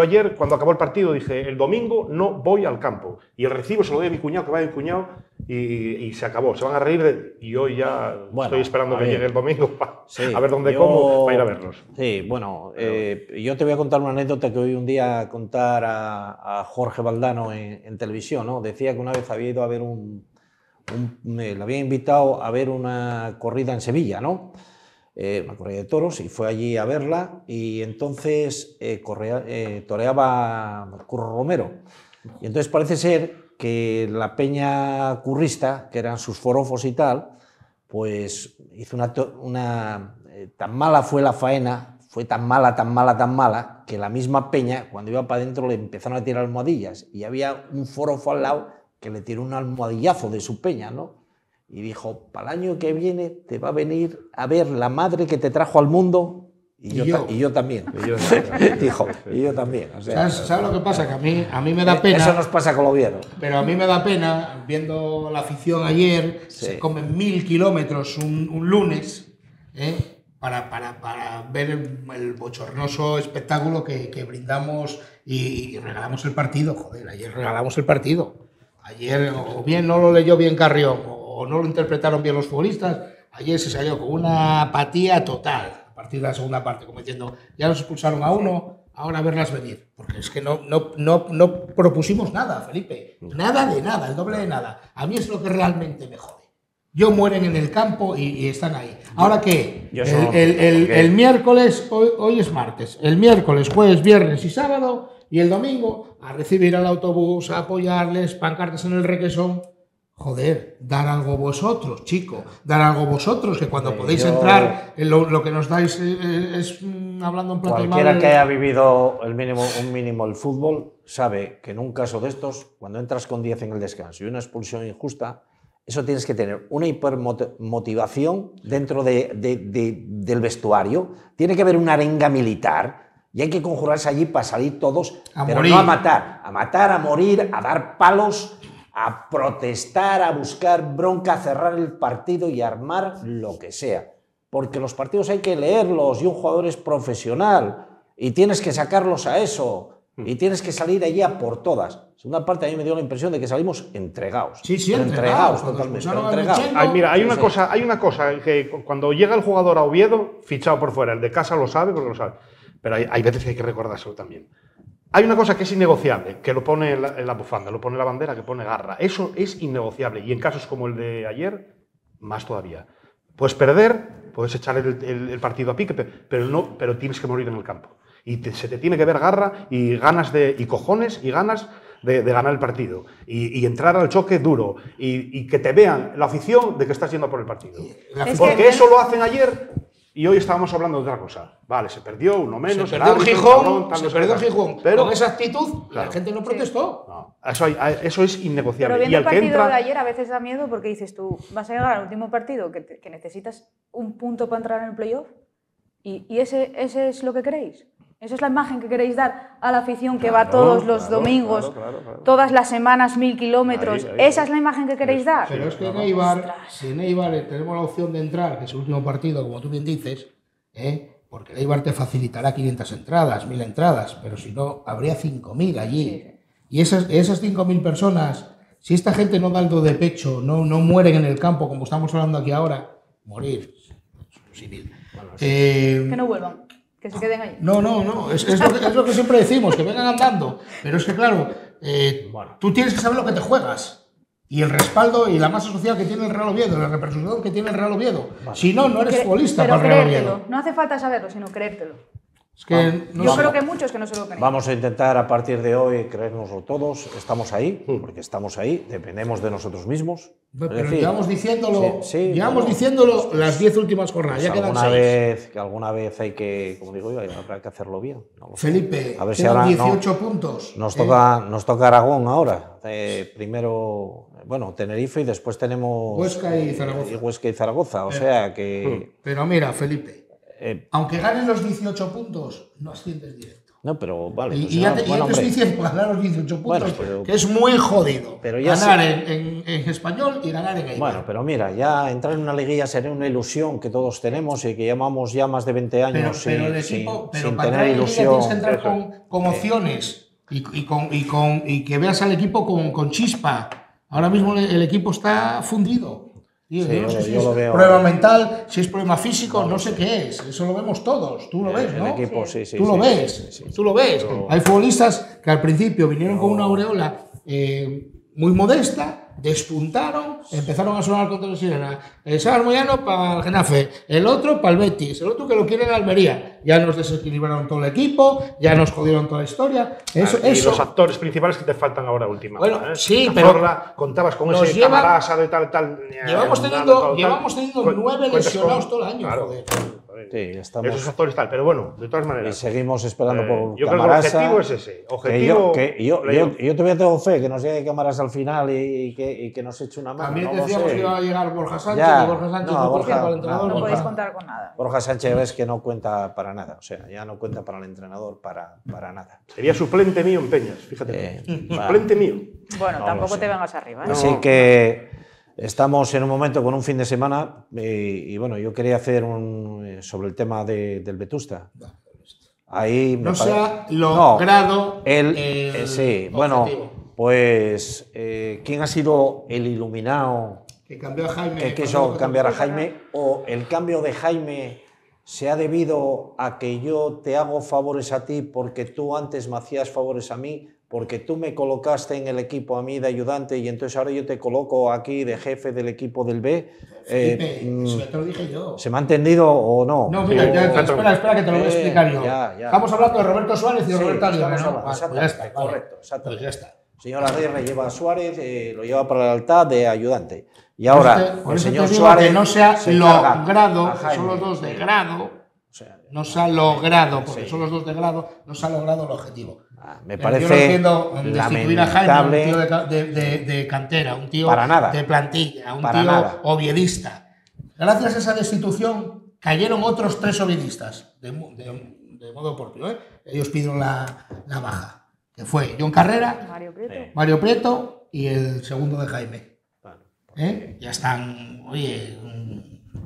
ayer, cuando acabó el partido dije, el domingo no voy al campo y el recibo se lo doy a mi cuñado, que a mi cuñado y, se acabó, se van a reír y hoy ya estoy esperando que llegue el domingo a ver dónde como, para ir a verlos. Sí, bueno, eh, yo te voy a contar una anécdota que hoy un día contar a, Jorge Valdano en, televisión, ¿no? Decía que una vez había ido a ver un me la había invitado a ver una corrida en Sevilla, ¿no? Eh, una corrida de toros, y fue allí a verla, y entonces eh, eh, toreaba Curro Romero. Y entonces parece ser que la peña currista, que eran sus forofos y tal, pues hizo una... una eh, tan mala fue la faena, fue tan mala, tan mala, tan mala, que la misma peña, cuando iba para adentro, le empezaron a tirar almohadillas, y había un forofo al lado que le tiró un almohadillazo de su peña, ¿no? Y dijo, para el año que viene te va a venir a ver la madre que te trajo al mundo y, yo, y yo, también. Y yo, dijo, y yo también. O sea, ¿Sabes, lo que pasa? Que a mí a mí me da eh, pena... Eso nos pasa con viejo. Pero a mí me da pena, viendo la afición ayer, se comen mil kilómetros un, lunes, ¿eh? Para, ver el, bochornoso espectáculo que, brindamos y, y, regalamos el partido. Joder, ayer regalamos el partido. Ayer o bien no lo leyó bien Carrión o no lo interpretaron bien los futbolistas, ayer se salió con una apatía total a partir de la segunda parte, como diciendo, ya nos expulsaron a uno, ahora a verlas venir. Porque es que no, no, no, propusimos nada, Felipe. Nada de nada, el doble de nada. A mí es lo que realmente me jode. Yo mueren en el campo y están ahí. ¿Ahora qué? El, miércoles, hoy, es martes, el miércoles, jueves, viernes y sábado, y el domingo a recibir al autobús, a apoyarles, pancartas en el requesón. Joder, dar algo vosotros, chico, dar algo vosotros, que cuando podéis entrar, eh, lo, que nos dais eh, eh, es, mm, hablando en plata Cualquiera que haya vivido el mínimo, un mínimo el fútbol sabe que en un caso de estos, cuando entras con 10 en el descanso y una expulsión injusta, eso tienes que tener una hipermotivación dentro del vestuario. Tiene que haber una arenga militar y hay que conjurarse allí para salir todos, a pero no a matar, a matar, a morir, a dar palos, a protestar, a buscar bronca, a cerrar el partido y armar lo que sea. Porque los partidos hay que leerlos y un jugador es profesional y tienes que sacarlos a eso. Mm. Y tienes que salir allí a por todas. Segunda parte, a mí me dio la impresión de que salimos entregados. Sí, sí, entregados, totalmente. Entregados. mira, hay una, cosa, hay una cosa que cuando llega el jugador a Oviedo, fichado por fuera, el de casa lo sabe porque lo sabe. Pero hay, veces que hay que recordárselo también. Hay una cosa que es innegociable, que lo pone la, la, bufanda, lo pone la bandera, que pone garra. Eso es innegociable. Y en casos como el de ayer, más todavía. Puedes perder, puedes echar el, el partido a pique, pero, no, pero tienes que morir en el campo. Y se te tiene que ver garra y ganas de, y cojones y ganas de, ganar el partido. Y, entrar al choque duro. Y, que te vean la afición de que estás yendo por el partido. Porque eso lo hacen ayer y hoy estábamos hablando de otra cosa. Vale, se perdió uno menos. Se perdió Gijón. se perdió Gijón. Pero con esa actitud la gente no protestó. eso, eso, es innegociable. Pero viendo y el partido de ayer a veces da miedo porque dices tú vas a llegar al último partido que, necesitas un punto para entrar en el playoff y, y ese, ese es lo que creéis. Esa es la imagen que queréis dar a la afición que va todos los domingos, todas las semanas, mil kilómetros. Esa es la imagen que queréis dar. Pero es que en Eibar, si en tenemos la opción de entrar, que es el último partido, como tú bien dices, ¿eh? porque el te facilitará 500 entradas, 1000 entradas, pero si no, habría 5000 allí. Y esas, esas 5000 personas, si esta gente no da el do de pecho, no, no mueren en el campo, como estamos hablando aquí ahora, morir. Es pues, pues, eh, que no vuelvan que se queden ahí. No, no, no, es, lo, que, siempre decimos, que vengan andando. Pero es que, claro, eh, tú tienes que saber lo que te juegas. Y el respaldo y la masa social que tiene el Real Oviedo, la repercusión que tiene el Real Oviedo. Si no, no eres futbolista para el Real Oviedo. No hace falta saberlo, sino creértelo yo creo que muchos que no se lo creen. Vamos a intentar a partir de hoy creérnoslo todos. Estamos ahí, porque estamos ahí, dependemos de nosotros mismos. Pero, diciéndolo, llevamos diciéndolo las diez últimas jornadas. Pues alguna, Vez, que alguna vez hay que, como digo yo, habrá que hacerlo bien. Felipe, a ver 18 puntos. Nos ¿eh? toca, nos toca Aragón ahora. Eh, primero, bueno, Tenerife y después tenemos. Huesca y Zaragoza. y Zaragoza, o eh, sea que. Pero mira, Felipe. Eh, Aunque ganes los 18 puntos, no asciendes directo. No, pero vale. y, pues ya, te, estoy diciendo, ganar los 18 puntos, que es muy jodido. Pero ganar en, español y ganar en español Bueno, pero mira, ya entrar en una liguilla sería una ilusión que todos tenemos y que llamamos ya más de 20 años pero, pero el equipo, sin, sin, tener ilusión. Tienes que entrar con, con opciones y, y, con, y, con, y que veas al equipo con, con chispa. Ahora mismo el equipo está fundido si es problema mental, si es problema físico, no, sé qué es. Eso lo vemos todos. Tú lo eh, ves, ¿no? Tú lo ves. Tú lo ves. Hay futbolistas que al principio vinieron con una aureola eh, muy modesta, despuntaron, empezaron a sonar contra el Sirena. El Moyano para el Genafe, el otro para el Betis, el otro que lo quiere en Almería. Ya nos desequilibraron todo el equipo, ya nos jodieron toda la historia. Eso, y los actores principales que te faltan ahora última. Bueno, ¿eh? sí, pero contabas con ese camarasa eh, de tal, tal. Llevamos teniendo, llevamos teniendo nueve lesionados todo el año, joder sí, estamos... Esos actores tal, pero bueno, de todas maneras. Y seguimos esperando por eh, por Yo creo que el objetivo ah, es ese. Objetivo, que yo, yo, yo, todavía tengo fe que nos llegue Camaras al final y, que, que, nos eche una mano. También decíamos que iba a llegar Borja Sánchez y Borja Sánchez no, no para el entrenador. No, podéis contar con nada. Borja Sánchez es que no cuenta para nada, o sea, ya no cuenta para el entrenador para, para nada. Sería suplente mío en Peñas, fíjate. Eh, suplente mío. Bueno, tampoco te vengas arriba. ¿eh? Así que... Estamos en un momento con un fin de semana eh, y, bueno, yo quería hacer un eh, sobre el tema del Vetusta. Ahí no se ha logrado el, eh, sí, bueno, pues quién ha sido el iluminado que cambió a Jaime, que quiso cambiar a Jaime o el cambio de Jaime se ha debido a que yo te hago favores a ti porque tú antes me hacías favores a mí porque tú me colocaste en el equipo a mí de ayudante y entonces ahora yo te coloco aquí de jefe del equipo del B. Eh, Felipe, eh, ya te lo dije yo. ¿Se me ha entendido o no? No, mira, espera, espera que te lo voy a explicar yo. Estamos hablando de Roberto Suárez y de Roberto Díaz, ¿no? correcto, Exacto, Pues ya está. Pues Señora Aguirre lleva a Suárez, eh, lo lleva para la alta de ayudante. Y ahora, el señor Suárez. Que no sea lo grado, son los dos de grado no se ha logrado, porque son los dos de grado, no se ha logrado el objetivo. Ah, me eh, parece. Yo no entiendo destituir a Jaime, un tío de, cantera, un tío de plantilla, un tío obiedista... Gracias a esa destitución cayeron otros tres obiedistas... de, modo propio. ¿eh? Ellos pidieron la, baja, que fue John Carrera, Mario Prieto, Mario Prieto y el segundo de Jaime. ¿Eh? Pues ya están, oye,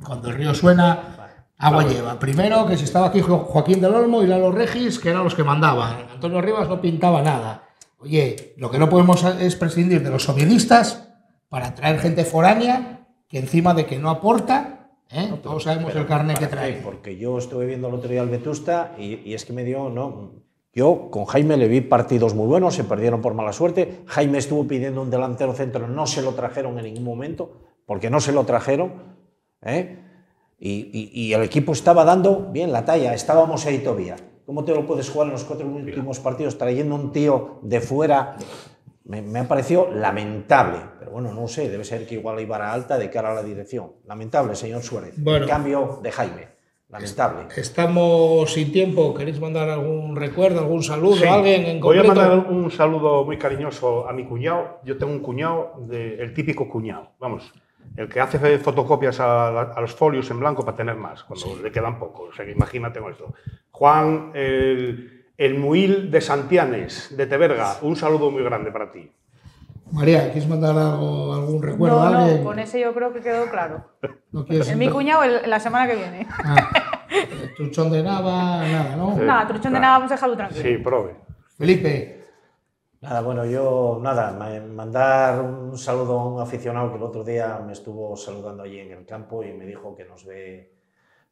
cuando el río suena, Agua lleva. Primero, que si estaba aquí Joaquín del Olmo y Lalo Regis, que eran los que mandaban. Antonio Rivas no pintaba nada. Oye, lo que no podemos es prescindir de los sovietistas para traer gente foránea que encima de que no aporta, ¿eh? todos sabemos el carne que trae. Porque yo estuve viendo el otro día al Vetusta y, es que me dio, no, yo con Jaime le vi partidos muy buenos, se perdieron por mala suerte. Jaime estuvo pidiendo un delantero centro, no se lo trajeron en ningún momento, porque no se lo trajeron. ¿eh? Y, el equipo estaba dando bien la talla, estábamos ahí todavía. ¿Cómo te lo puedes jugar en los cuatro últimos partidos trayendo un tío de fuera? Me, me ha parecido lamentable, pero bueno, no sé, debe ser que igual iba a alta de cara a la dirección. Lamentable, señor Suárez. En cambio de Jaime, lamentable. Estamos sin tiempo, ¿queréis mandar algún recuerdo, algún saludo a alguien en concreto? Voy a mandar un saludo muy cariñoso a mi cuñado. Yo tengo un cuñado, el típico cuñado, vamos, el que hace fotocopias a, los folios en blanco para tener más, cuando le quedan pocos. O sea, que imagínate con esto. Juan, el, Muil de Santianes, de Teverga, un saludo muy grande para ti. María, ¿quieres mandar algún recuerdo? No, no, con ese yo creo que quedó claro. ¿En mi cuñado la semana que viene. Ah, eh, truchón de nada, nada, ¿no? nada, truchón de nada, vamos pues a dejarlo tranquilo. Sí, prove. Felipe, Nada, bueno, yo nada, mandar un saludo a un aficionado que el otro día me estuvo saludando allí en el campo y me dijo que nos ve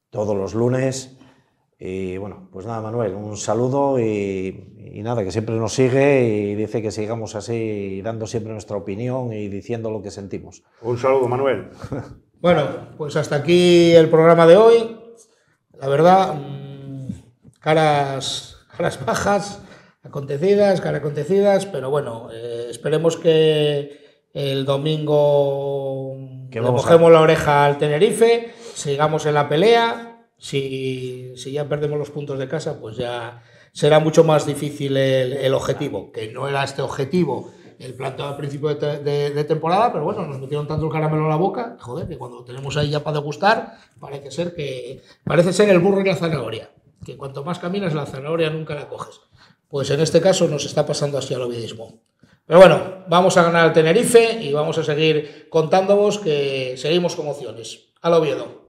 todos los lunes. Y bueno, pues nada, Manuel, un saludo y, nada, que siempre nos sigue y dice que sigamos así dando siempre nuestra opinión y diciendo lo que sentimos. Un saludo, Manuel. bueno, pues hasta aquí el programa de hoy. La verdad, mm, caras, caras bajas, acontecidas, cara acontecidas, pero bueno, eh, esperemos que el domingo que le cogemos la oreja al Tenerife, sigamos en la pelea. Si, si, ya perdemos los puntos de casa, pues ya será mucho más difícil el, objetivo, que no era este objetivo el planteado al principio de, de, temporada, pero bueno, nos metieron tanto el caramelo en la boca, joder, que cuando lo tenemos ahí ya para degustar, parece ser que parece ser el burro y la zanahoria, que cuanto más caminas la zanahoria nunca la coges. Pues en este caso nos está pasando así al ovidismo. Pero bueno, vamos a ganar el Tenerife y vamos a seguir contándoos que seguimos con opciones. Al Oviedo.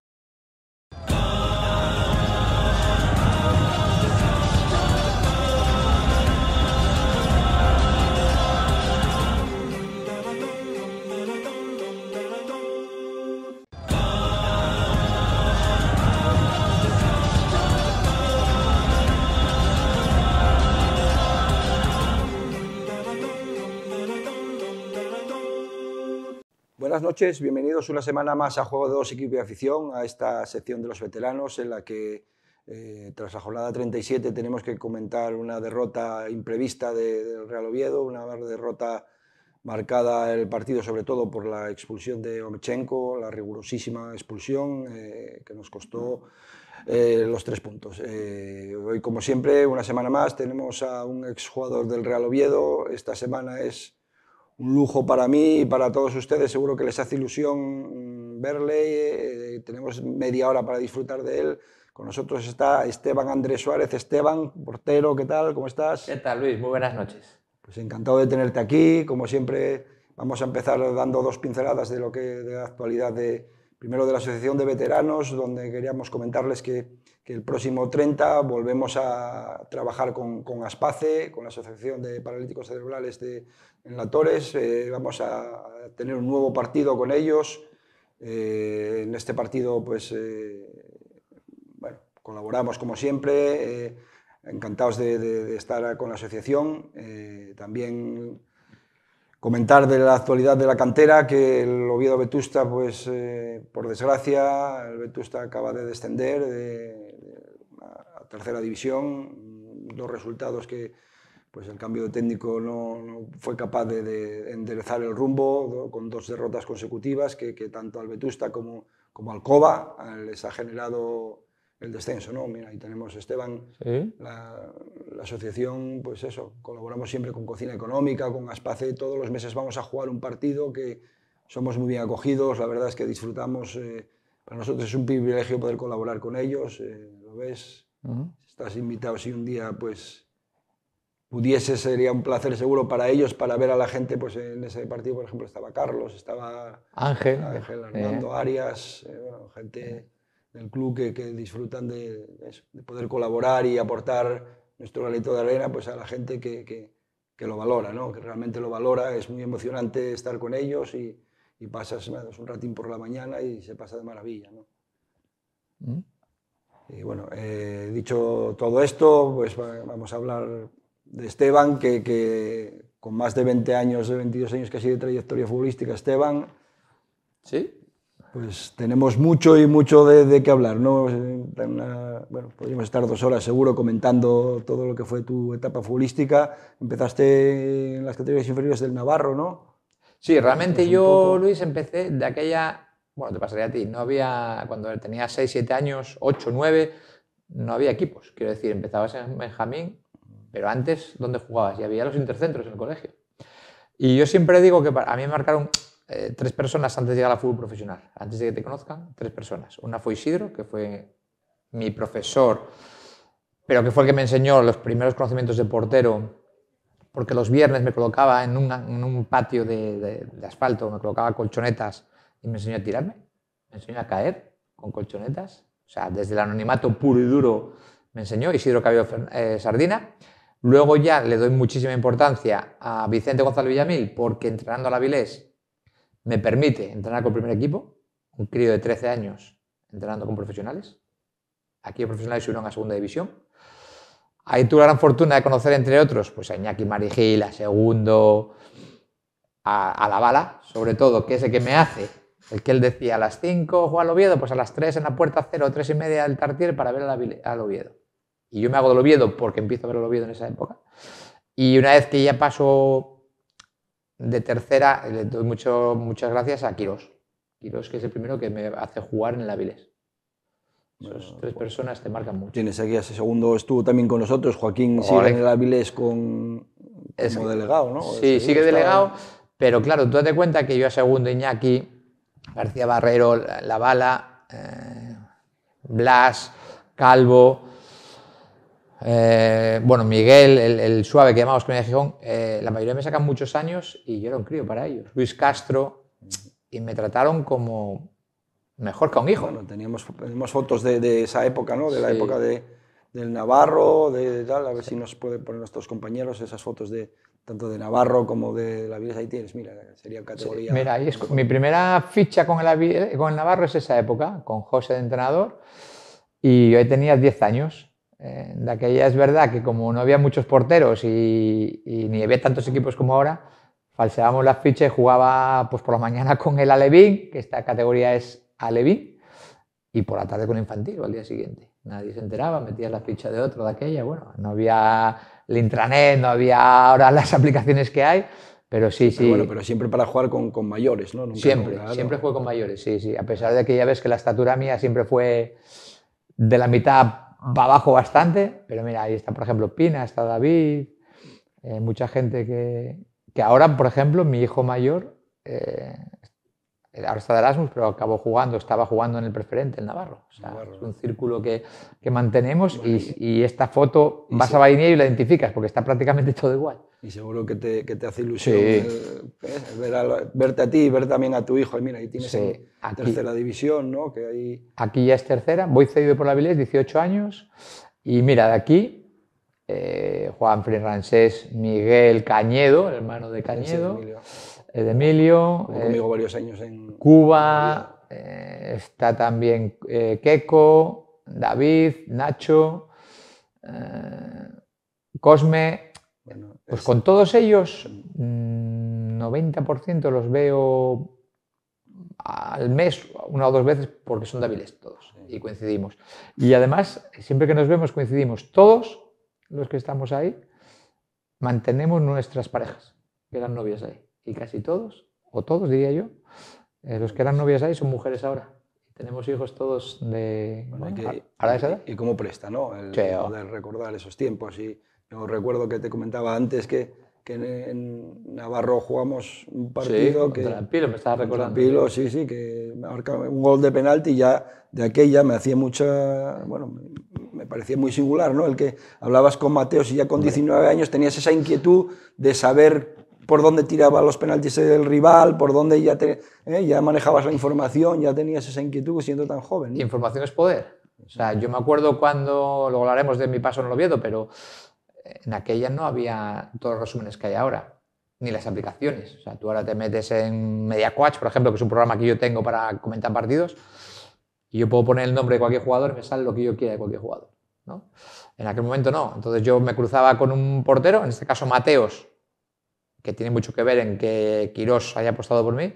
bienvenidos una semana más a Juego de Dos Equipo de Afición, a esta sección de los veteranos en la que eh, tras la jornada 37 tenemos que comentar una derrota imprevista del Real Oviedo, una derrota marcada el partido sobre todo por la expulsión de Omechenko, la rigurosísima expulsión eh, que nos costó eh, los tres puntos. hoy, como siempre, una semana más tenemos a un exjugador del Real Oviedo. Esta semana es un lujo para mí y para todos ustedes. Seguro que les hace ilusión mm, verle. Eh, eh, tenemos media hora para disfrutar de él. Con nosotros está Esteban Andrés Suárez. Esteban, portero, ¿qué tal? ¿Cómo estás? ¿Qué tal, Luis? Muy buenas noches. Pues encantado de tenerte aquí. Como siempre, vamos a empezar dando dos pinceladas de lo que de la actualidad de primero de la Asociación de Veteranos, donde queríamos comentarles que el próximo 30 volvemos a trabajar con, ASPACE, con la Asociación de Paralíticos Cerebrales de, en La eh, vamos a tener un nuevo partido con ellos. Eh, en este partido, pues, eh, colaboramos como siempre, encantados de, estar con la asociación. también comentar de la actualidad de la cantera que el Oviedo Vetusta, pues, por desgracia, el Vetusta acaba de descender. De, tercera división, dos resultados que pues el cambio de técnico no, no fue capaz de, de, enderezar el rumbo, con dos derrotas consecutivas que, que tanto al Vetusta como, como al Cova ah, les ha generado el descenso, ¿no? Mira, ahí tenemos Esteban, la, la, asociación, pues eso, colaboramos siempre con Cocina Económica, con Aspace, todos los meses vamos a jugar un partido que somos muy bien acogidos, la verdad es que disfrutamos, eh, para nosotros es un privilegio poder colaborar con ellos, eh, lo ves, Estás invitado si un día pues pudiese, sería un placer seguro para ellos, para ver a la gente, pues en ese partido, por ejemplo, estaba Carlos, estaba Ángel, Ángel eh. Armando Arias, eh, bueno, gente del club que, que disfrutan de, eso, de, poder colaborar y aportar nuestro granito de arena pues, a la gente que, que, que, lo valora, ¿no? que realmente lo valora. Es muy emocionante estar con ellos y, y pasas un ratín por la mañana y se pasa de maravilla. ¿no? Mm. Y bueno, eh, dicho todo esto, pues vamos a hablar de Esteban, que, con más de 20 años, de 22 años casi de trayectoria futbolística, Esteban. Sí. Pues tenemos mucho y mucho de, qué hablar, ¿no? Eh, ah, bueno, podríamos estar dos horas seguro comentando todo lo que fue tu etapa futbolística. Empezaste en las categorías inferiores del Navarro, ¿no? Sí, realmente yo, Luis, empecé de aquella bueno, te pasaría a ti, no había, cuando tenía 6, 7 años, 8, 9, no había equipos. Quiero decir, empezabas en Benjamín, pero antes, ¿dónde jugabas? Y había los intercentros en el colegio. Y yo siempre digo que a mí me marcaron eh, tres personas antes de llegar al fútbol profesional, antes de que te conozcan, tres personas. Una fue Isidro, que fue mi profesor, pero que fue el que me enseñó los primeros conocimientos de portero, porque los viernes me colocaba en, un patio de, de asfalto, me colocaba colchonetas y me enseñó a tirarme, me enseñó a caer con colchonetas, o sea, desde el anonimato puro y duro me enseñó Isidro Cabello eh, Sardina. Luego ya le doy muchísima importancia a Vicente González Villamil porque entrenando a la Vilés me permite entrenar con el primer equipo, un crío de 13 años entrenando con profesionales. Aquí los profesionales subieron a segunda división. Ahí tuve la gran fortuna de conocer, entre otros, pues a Iñaki Marigil, a Segundo, a La Bala, sobre todo, que es el que me hace el que él decía a las 5 juega al Oviedo, pues a las 3 en la puerta 0, 3 y media del Tartier para ver al, Oviedo. Y yo me hago del Oviedo porque empiezo a ver al Oviedo en esa época. Y una vez que ya paso de tercera, le doy mucho, muchas gracias a Quirós. Quirós, que es el primero que me hace jugar en el Avilés. Esas tres pues, personas te marcan mucho. Tienes aquí a ese segundo, estuvo también con nosotros, Joaquín sigue en el Avilés con, como delegado, ¿no? Sí, sigue delegado, pero claro, tú date cuenta que yo a segundo Iñaki García Barrero, La Bala, eh, Blas, Calvo, eh, bueno, Miguel, el, suave que llamamos Comedia de Gijón, eh, la mayoría me sacan muchos años y yo era un crío para ellos. Luis Castro, y me trataron como mejor que un hijo. Bueno, teníamos, fotos de, esa época, ¿no? De la época de, del Navarro, de, tal, a ver si nos pueden poner nuestros compañeros esas fotos de, tanto de Navarro como de la Villa Ahí tienes, mira, sería categoría. mira, es, mi primera ficha con el, eh, con Navarro es esa época, con José de entrenador, y yo tenía 10 años. Eh, de aquella es verdad que como no había muchos porteros y, ni había tantos equipos como ahora, falseábamos la ficha y jugaba pues, por la mañana con el Alevín, que esta categoría es Alevín, y por la tarde con Infantil o al día siguiente. Nadie se enteraba, metía la ficha de otro, de aquella, bueno, no había el intranet, no había ahora las aplicaciones que hay. Pero sí, sí. bueno, pero siempre para jugar con, con mayores, ¿no? siempre, siempre juego con mayores, sí, sí. A pesar de que ya ves que la estatura mía siempre fue de la mitad para abajo bastante, pero mira, ahí está, por ejemplo, Pina, está David, eh, mucha gente que, que ahora, por ejemplo, mi hijo mayor eh, ahora está de Erasmus, pero acabó jugando, estaba jugando en el preferente, el Navarro. O sea, es un círculo que, que mantenemos y, esta foto vas a Bainier y la identificas, porque está prácticamente todo igual. Y seguro que te, que te hace ilusión eh, eh, ver a, verte a ti y ver también a tu hijo. mira, ahí tienes sí, la tercera división, ¿no? Que ahí... Aquí ya es tercera, voy cedido por la Vilés, 18 años, y mira, de aquí eh, Juan Fernán Miguel Cañedo, hermano de Cañedo. Emilio. Eh, varios años en Cuba. Eh, está también eh, Keiko, David, Nacho, Cosme. pues con todos ellos, 90% mm, los veo al mes una o dos veces porque son débiles todos y coincidimos. Y además, siempre que nos vemos coincidimos. Todos los que estamos ahí mantenemos nuestras parejas, que eran novias ahí y casi todos, o todos diría yo, eh, los que eran novias ahí son mujeres ahora. Tenemos hijos todos de... Y, como cómo presta, ¿no? El oh. recordar esos tiempos. Y yo recuerdo que te comentaba antes que, en, Navarro jugamos un partido que... Contra el Pilo, me estaba recordando. Pilo, sí, sí, que un gol de penalti ya de aquella me hacía mucha... Bueno, me parecía muy singular, ¿no? El que hablabas con Mateos y ya con 19 años tenías esa inquietud de saber por dónde tiraba los penaltis el rival, por dónde ya, te, eh, ya manejabas la información, ya tenías esa inquietud siendo tan joven. información es poder. O sea, yo me acuerdo cuando, luego hablaremos de mi paso en el Oviedo, pero en aquella no había todos los resúmenes que hay ahora ni las aplicaciones. O sea, tú ahora te metes en MediaQuatch, por ejemplo, que es un programa que yo tengo para comentar partidos, y yo puedo poner el nombre de cualquier jugador y me sale lo que yo quiera de cualquier jugador. ¿no? En aquel momento no. Entonces yo me cruzaba con un portero, en este caso Mateos, que tiene mucho que ver en que Quirós haya apostado por mí,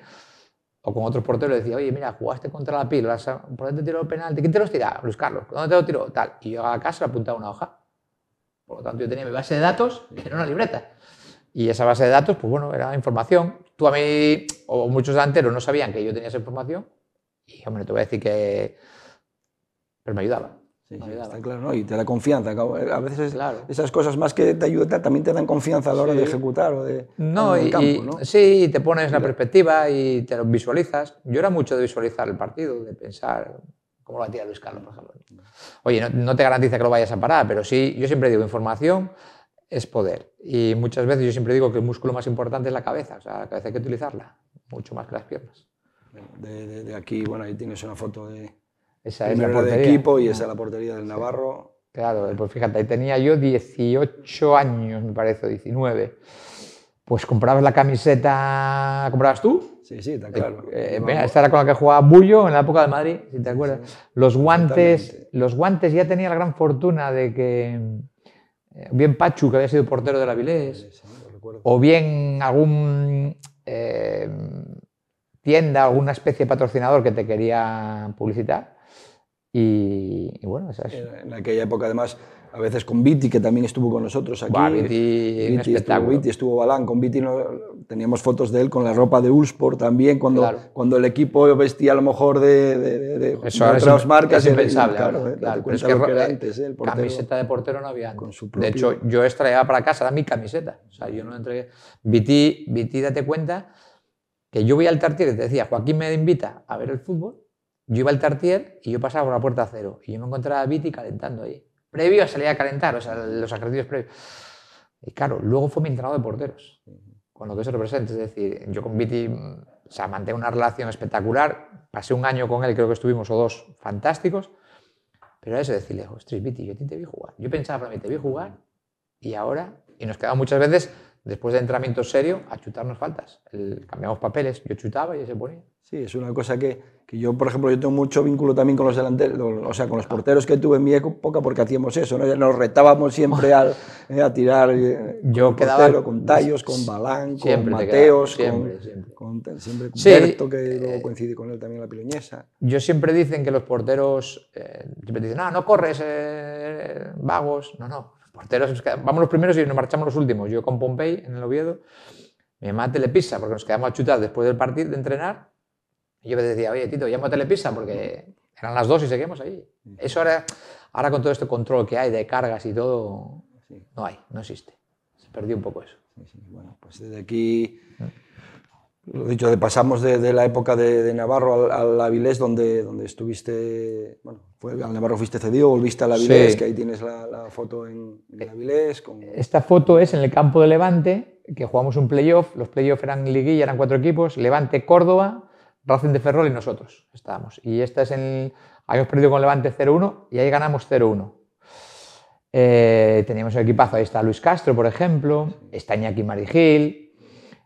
o con otros porteros, decía, oye, mira, jugaste contra la pila, ¿por dónde te tiró el penalti? ¿Quién te los tira? Luis Carlos, ¿dónde te lo tiró? Tal. Y yo a casa le apuntaba una hoja. Por lo tanto, yo tenía mi base de datos, que era una libreta. Y esa base de datos, pues bueno, era información. Tú a mí, o muchos delanteros, no sabían que yo tenía esa información. Y, hombre, te voy a decir que. Pero me ayudaba. Está claro, ¿no? Y te da confianza. Eh, a veces esas cosas más que te ayudan también te dan confianza a la hora de ejecutar o de... No, y, campo, ¿no? sí, te pones la perspectiva y te lo visualizas. Yo era mucho de visualizar el partido, de pensar cómo lo va a tirar Luis Carlos, por ejemplo. Oye, no, te garantiza que lo vayas a parar, pero sí, yo siempre digo, información es poder. Y muchas veces yo siempre digo que el músculo más importante es la cabeza. O sea, la cabeza hay que utilizarla, mucho más que las piernas. De, de aquí, bueno, ahí tienes una foto de esa es la portería. equipo y esa es la ah. portería del Navarro. Claro, pues fíjate, ahí tenía yo 18 años, me parece, 19. Pues comprabas la camiseta, ¿comprabas tú? Sí, sí, está eh, claro. Eh, esta era con la que jugaba Bullo en la época de Madrid, si te acuerdas. Los guantes, los guantes ya tenía la gran fortuna de que eh, bien Pachu, que había sido portero del Avilés, o bien algún tienda, alguna especie de patrocinador que te quería publicitar y, bueno, eh, En aquella época, además, a veces con Viti, que también estuvo con nosotros aquí. Viti, Estuvo, Viti, Balán. Con Viti teníamos fotos de él con la ropa de Ulsport también, cuando, cuando el equipo vestía a lo mejor de, de, otras marcas. Es impensable. Claro, eh, claro, eh, camiseta de portero no había. De hecho, yo extraía para casa, mi camiseta. O sea, yo no entregué. Viti, Viti, date cuenta que yo voy al Tartier y te decía, Joaquín me invita a ver el fútbol yo iba al Tartier y yo pasaba por la puerta cero. Y yo me encontraba a Viti calentando ahí. Previo a salir a calentar, o sea, los ejercicios previos. Y claro, luego fue mi entrenador de porteros, con lo que eso representa. Es decir, yo con Viti, mm, o sea, una relación espectacular. Pasé un año con él, creo que estuvimos o dos fantásticos. Pero eso, decirle, ostras, Viti, yo te vi jugar. Yo pensaba para mí, te vi jugar y ahora, y nos quedaba muchas veces después de entrenamiento serio, a chutarnos faltas. cambiamos papeles, yo chutaba y se ponía. Sí, es una cosa que, que, yo, por ejemplo, yo tengo mucho vínculo también con los delanteros, o sea, con los ah. porteros que tuve en mi época porque hacíamos eso, ¿no? nos retábamos siempre al, eh, a tirar eh, yo con portero, con Tallos, con Balán, con Mateos, siempre, con, siempre. Con, que eh, luego coincide con él también la piloñesa. Yo siempre dicen que los porteros, siempre dicen, no, no corres, vagos, no, no porteros, pues vamos los primeros y nos marchamos los últimos. Yo con Pompey en el Oviedo, me mamá telepisa porque nos quedamos a chutar después del partido, de entrenar. Y yo me decía, oye, Tito, llamo a telepisa porque eran las dos y seguimos ahí. Eso ahora, ahora con todo este control que hay de cargas y todo, no hay, no existe. Se perdió un poco eso. Bueno, pues desde aquí mm. Lo dicho, pasamos de, la época de, Navarro al, Avilés, donde, donde estuviste, bueno, al Navarro fuiste cedido, volviste al Avilés, que ahí tienes la, foto en, Avilés. Esta foto es en el campo de Levante, que jugamos un playoff, los playoffs eran liguilla, eran cuatro equipos, Levante, Córdoba, Racing de Ferrol y nosotros estábamos. Y esta es en, habíamos perdido con Levante 0-1 y ahí ganamos 0-1. Eh, teníamos el equipazo, ahí está Luis Castro, por ejemplo, está Iñaki Marigil,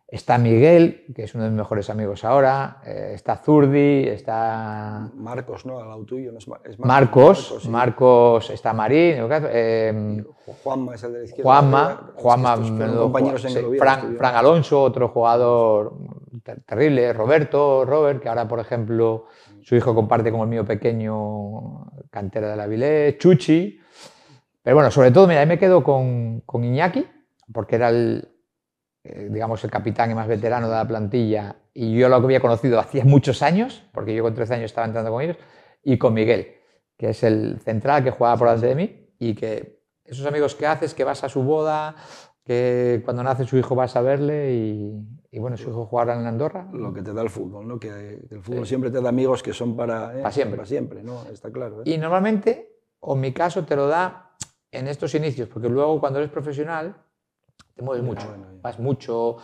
Está Miguel, que es uno de mis mejores amigos ahora. Eh, está Zurdi, está. Marcos, ¿no? Al lado tuyo. No es Marcos, Marcos, está Marín. Eh, Juanma es el de la izquierda. Juanma, Juanma Fran, Alonso, otro jugador terrible. Roberto, Robert, que ahora, por ejemplo, su hijo comparte con el mío pequeño cantera de la Vilé. Chuchi. Pero bueno, sobre todo, mira, ahí me quedo con Iñaki, porque era el, eh, digamos, el capitán y más veterano de la plantilla, y yo lo había conocido hacía muchos años, porque yo con 13 años estaba entrando con ellos, y con Miguel, que es el central que jugaba por delante de mí, y que esos amigos que haces, que vas a su boda, que cuando nace su hijo vas a verle y, bueno, su hijo jugará en Andorra. Lo que te da el fútbol, ¿no? Que el fútbol siempre te da amigos que son para, eh, para siempre. ¿no? Está claro. ¿eh? Y normalmente, o en mi caso, te lo da en estos inicios, porque luego cuando eres profesional, te mueves mucho, vas mucho.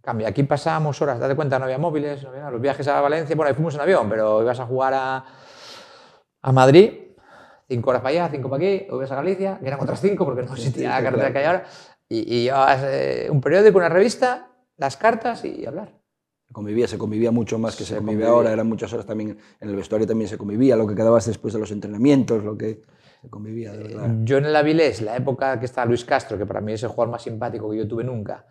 Cambia, aquí pasábamos horas, date cuenta, no había móviles, los viajes a Valencia, bueno, ahí fuimos en avión, pero ibas a jugar a, a Madrid, cinco horas para allá, cinco para aquí, o ibas a Galicia, que eran otras cinco porque no existía la carretera que hay ahora, y, llevabas eh, un periódico, una revista, las cartas y, hablar convivía, se convivía mucho más que se, convive ahora, eran muchas horas también en el vestuario también se convivía, lo que quedabas después de los entrenamientos, lo que convivía, eh, Yo en el Avilés, la época que estaba Luis Castro, que para mí es el jugador más simpático que yo tuve nunca,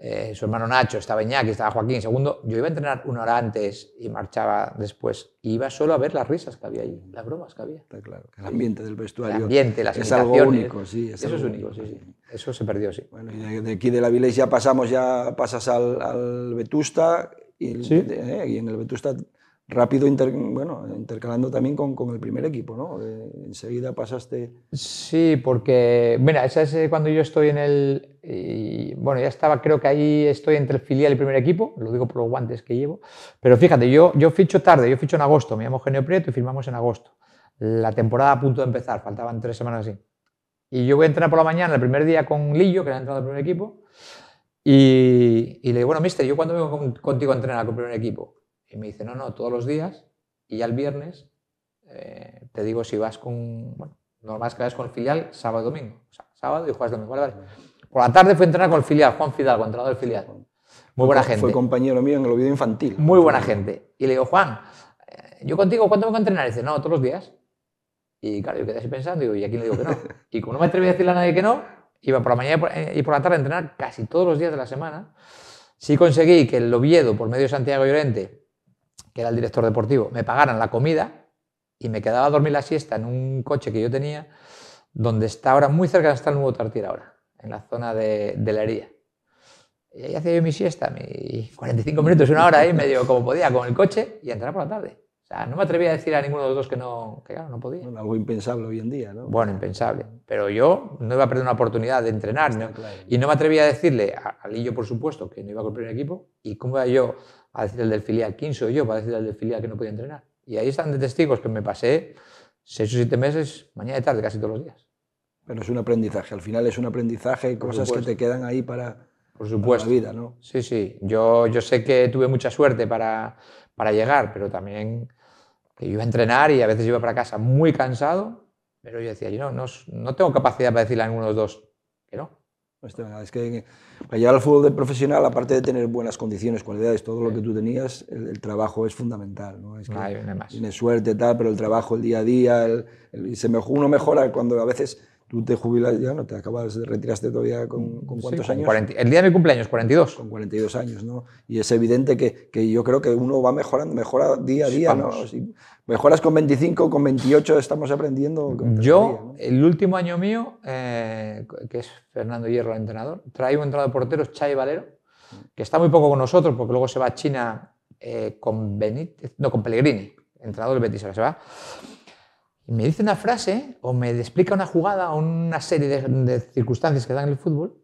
eh, su hermano Nacho, estaba Iñaki, estaba Joaquín, segundo, yo iba a entrenar una hora antes y marchaba después. Y iba solo a ver las risas que había ahí, las bromas que había. Está claro, el ambiente del vestuario. El ambiente, las Es algo único, sí. eso es único, sí, sí, Eso se perdió, sí. Bueno, y de, aquí del Avilés ya pasamos, ya pasas al, al Vetusta. Y, ¿Sí? Eh, y en el Vetusta rápido, bueno, intercalando también con, con, el primer equipo, ¿no? Eh, enseguida pasaste... Sí, porque, mira, esa es eh, cuando yo estoy en el... bueno, ya estaba, creo que ahí estoy entre el filial y el primer equipo, lo digo por los guantes que llevo, pero fíjate, yo, yo ficho tarde, yo ficho en agosto, me llamo Genio Prieto y firmamos en agosto. La temporada a punto de empezar, faltaban tres semanas así. Y yo voy a entrenar por la mañana, el primer día con Lillo, que era entrado al primer equipo, y, le digo, bueno, mister, yo cuando vengo contigo a entrenar con el primer equipo, y me dice, no, no, todos los días. Y ya el viernes eh, te digo si vas con, bueno, normal es que vas con el filial sábado y domingo. sábado y jueves domingo. Por la tarde fue a entrenar con el filial, Juan Fidalgo, entrenador del filial. Muy buena gente. Fue compañero mío en el Oviedo Infantil. Muy buena gente. Y le digo, Juan, eh, ¿yo contigo cuándo voy a entrenar? Y dice, no, todos los días. Y claro, yo quedé así pensando, ¿y aquí le digo que no? Y como no me atreví a decirle a nadie que no, iba por la mañana eh, y por la tarde a entrenar casi todos los días de la semana. Sí conseguí que el Oviedo, por medio de Santiago Llorente, que era el director deportivo, me pagaran la comida y me quedaba a dormir la siesta en un coche que yo tenía, donde está ahora, muy cerca de está el nuevo Tartir ahora, en la zona de, la herida. Y ahí hacía yo mi siesta, mis 45 minutos, una hora ahí, medio como podía, con el coche y entrar por la tarde. O sea, no me atrevía a decir a ninguno de los dos que no, que claro, no podía. algo impensable hoy en día, ¿no? Bueno, impensable. Pero yo no iba a perder una oportunidad de entrenar, Y no me atrevía a decirle a, Lillo, por supuesto, que no iba a con el equipo. ¿Y cómo iba yo a decir el del filial, ¿quién soy yo para decir al del filial que no podía entrenar? Y ahí están de testigos que me pasé seis o siete meses, mañana de tarde, casi todos los días. Pero es un aprendizaje, al final es un aprendizaje, cosas que te quedan ahí para, Por supuesto. vida, ¿no? Sí, sí, yo, yo sé que tuve mucha suerte para, para llegar, pero también que iba a entrenar y a veces iba para casa muy cansado, pero yo decía, yo no, no, no tengo capacidad para decirle a ninguno de los dos que no. Es que para llegar al fútbol de profesional, aparte de tener buenas condiciones, cualidades, todo lo que tú tenías, el, trabajo es fundamental. ¿no? Es que tienes suerte, tal, pero el trabajo, el día a día, se uno mejora cuando a veces Tú te jubilas ya, no te acabas, retiraste todavía con, mm, cuántos años. 40, el día de mi cumpleaños, 42. Con 42 años, ¿no? Y es evidente que, que yo creo que uno va mejorando, mejora día a día, ¿no? mejoras con 25, con 28, estamos aprendiendo. yo, el último año mío, eh, que es Fernando Hierro, el entrenador, traigo un entrenador de porteros, Chay Valero, que está muy poco con nosotros porque luego se va a China eh, con Benítez, no, con Pellegrini, entrenador del Betis, se va y me dice una frase o me explica una jugada o una serie de, circunstancias que dan el fútbol,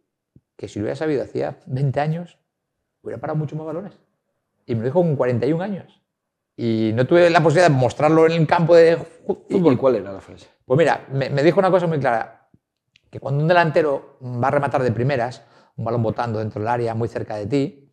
que si lo hubiera sabido hacía 20 años, hubiera parado mucho más balones. Y me lo dijo con 41 años. Y no tuve la posibilidad de mostrarlo en el campo de fútbol. cuál era la frase? Pues mira, me, dijo una cosa muy clara, que cuando un delantero va a rematar de primeras, un balón botando dentro del área, muy cerca de ti,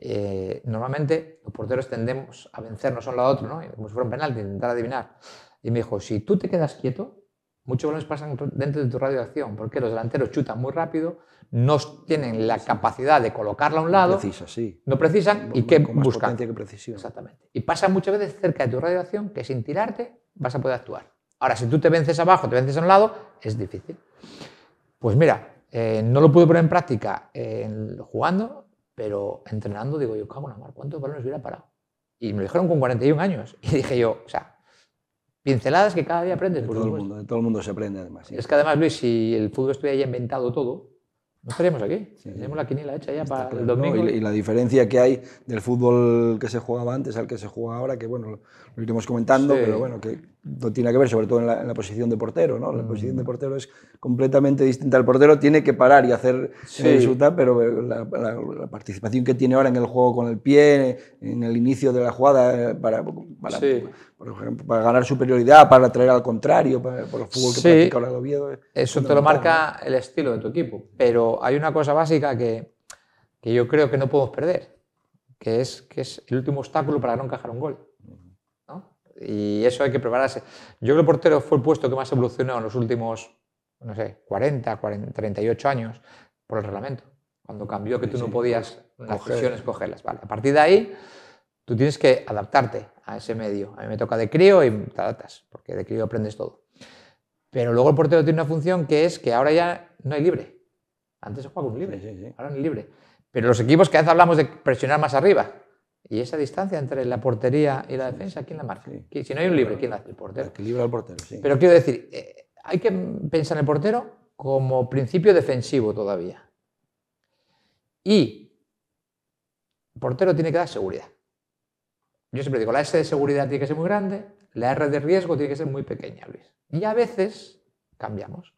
eh, normalmente los porteros tendemos a vencernos uno a otro, ¿no? como si fuera un penalti, intentar adivinar. Y me dijo, si tú te quedas quieto, muchos balones pasan dentro de tu radio porque los delanteros chutan muy rápido, no tienen la capacidad de colocarla a un lado. No precisan, sí. No precisan y qué buscan. Que precisión. Exactamente. Y pasa muchas veces cerca de tu radio que sin tirarte vas a poder actuar. Ahora, si tú te vences abajo, te vences a un lado, es difícil. Pues mira, eh, no lo pude poner en práctica jugando, pero entrenando digo yo, cago en la mar, ¿cuántos balones hubiera parado? Y me lo dijeron con 41 años. Y dije yo, o sea, pinceladas que cada día aprendes. todo, el mundo, todo el mundo se aprende, además. Es que además, Luis, si el fútbol estuviera ya inventado todo, no estaríamos aquí. Tenemos la quiniela hecha ya para el domingo. Y, la diferencia que hay del fútbol que se jugaba antes al que se juega ahora, que bueno, lo iremos comentando, pero bueno, que no tiene que ver, sobre todo en la, posición de portero, ¿no? La mm. posición de portero es completamente distinta. El portero tiene que parar y hacer sí. Eh, pero eh, la, participación que tiene ahora en el juego con el pie, en el inicio de la jugada, eh, para, para, ganar superioridad, para atraer al contrario, por los fútbol que practica el Oviedo. Eso te lo marca el estilo de tu equipo. Pero hay una cosa básica que, que yo creo que no podemos perder, que es, que es el último obstáculo para no encajar un gol y eso hay que prepararse. Yo creo que el portero fue el puesto que más evolucionó en los últimos, no sé, 40, 40 38 años por el reglamento. Cuando cambió que tú no podías escogerlas cogerlas. Vale, a partir de ahí, tú tienes que adaptarte a ese medio. A mí me toca de crío y te adaptas, porque de crío aprendes todo. Pero luego el portero tiene una función que es que ahora ya no hay libre. Antes se jugaba con libre, ahora no hay libre. Pero los equipos que hace hablamos de presionar más arriba, y esa distancia entre la portería y la defensa, ¿quién la marca? Si no hay un libre, ¿quién la hace? El portero. El al portero, sí. Pero quiero decir, eh, hay que pensar en el portero como principio defensivo todavía. Y el portero tiene que dar seguridad. Yo siempre digo, la S de seguridad tiene que ser muy grande, la R de riesgo tiene que ser muy pequeña, Luis. Y a veces cambiamos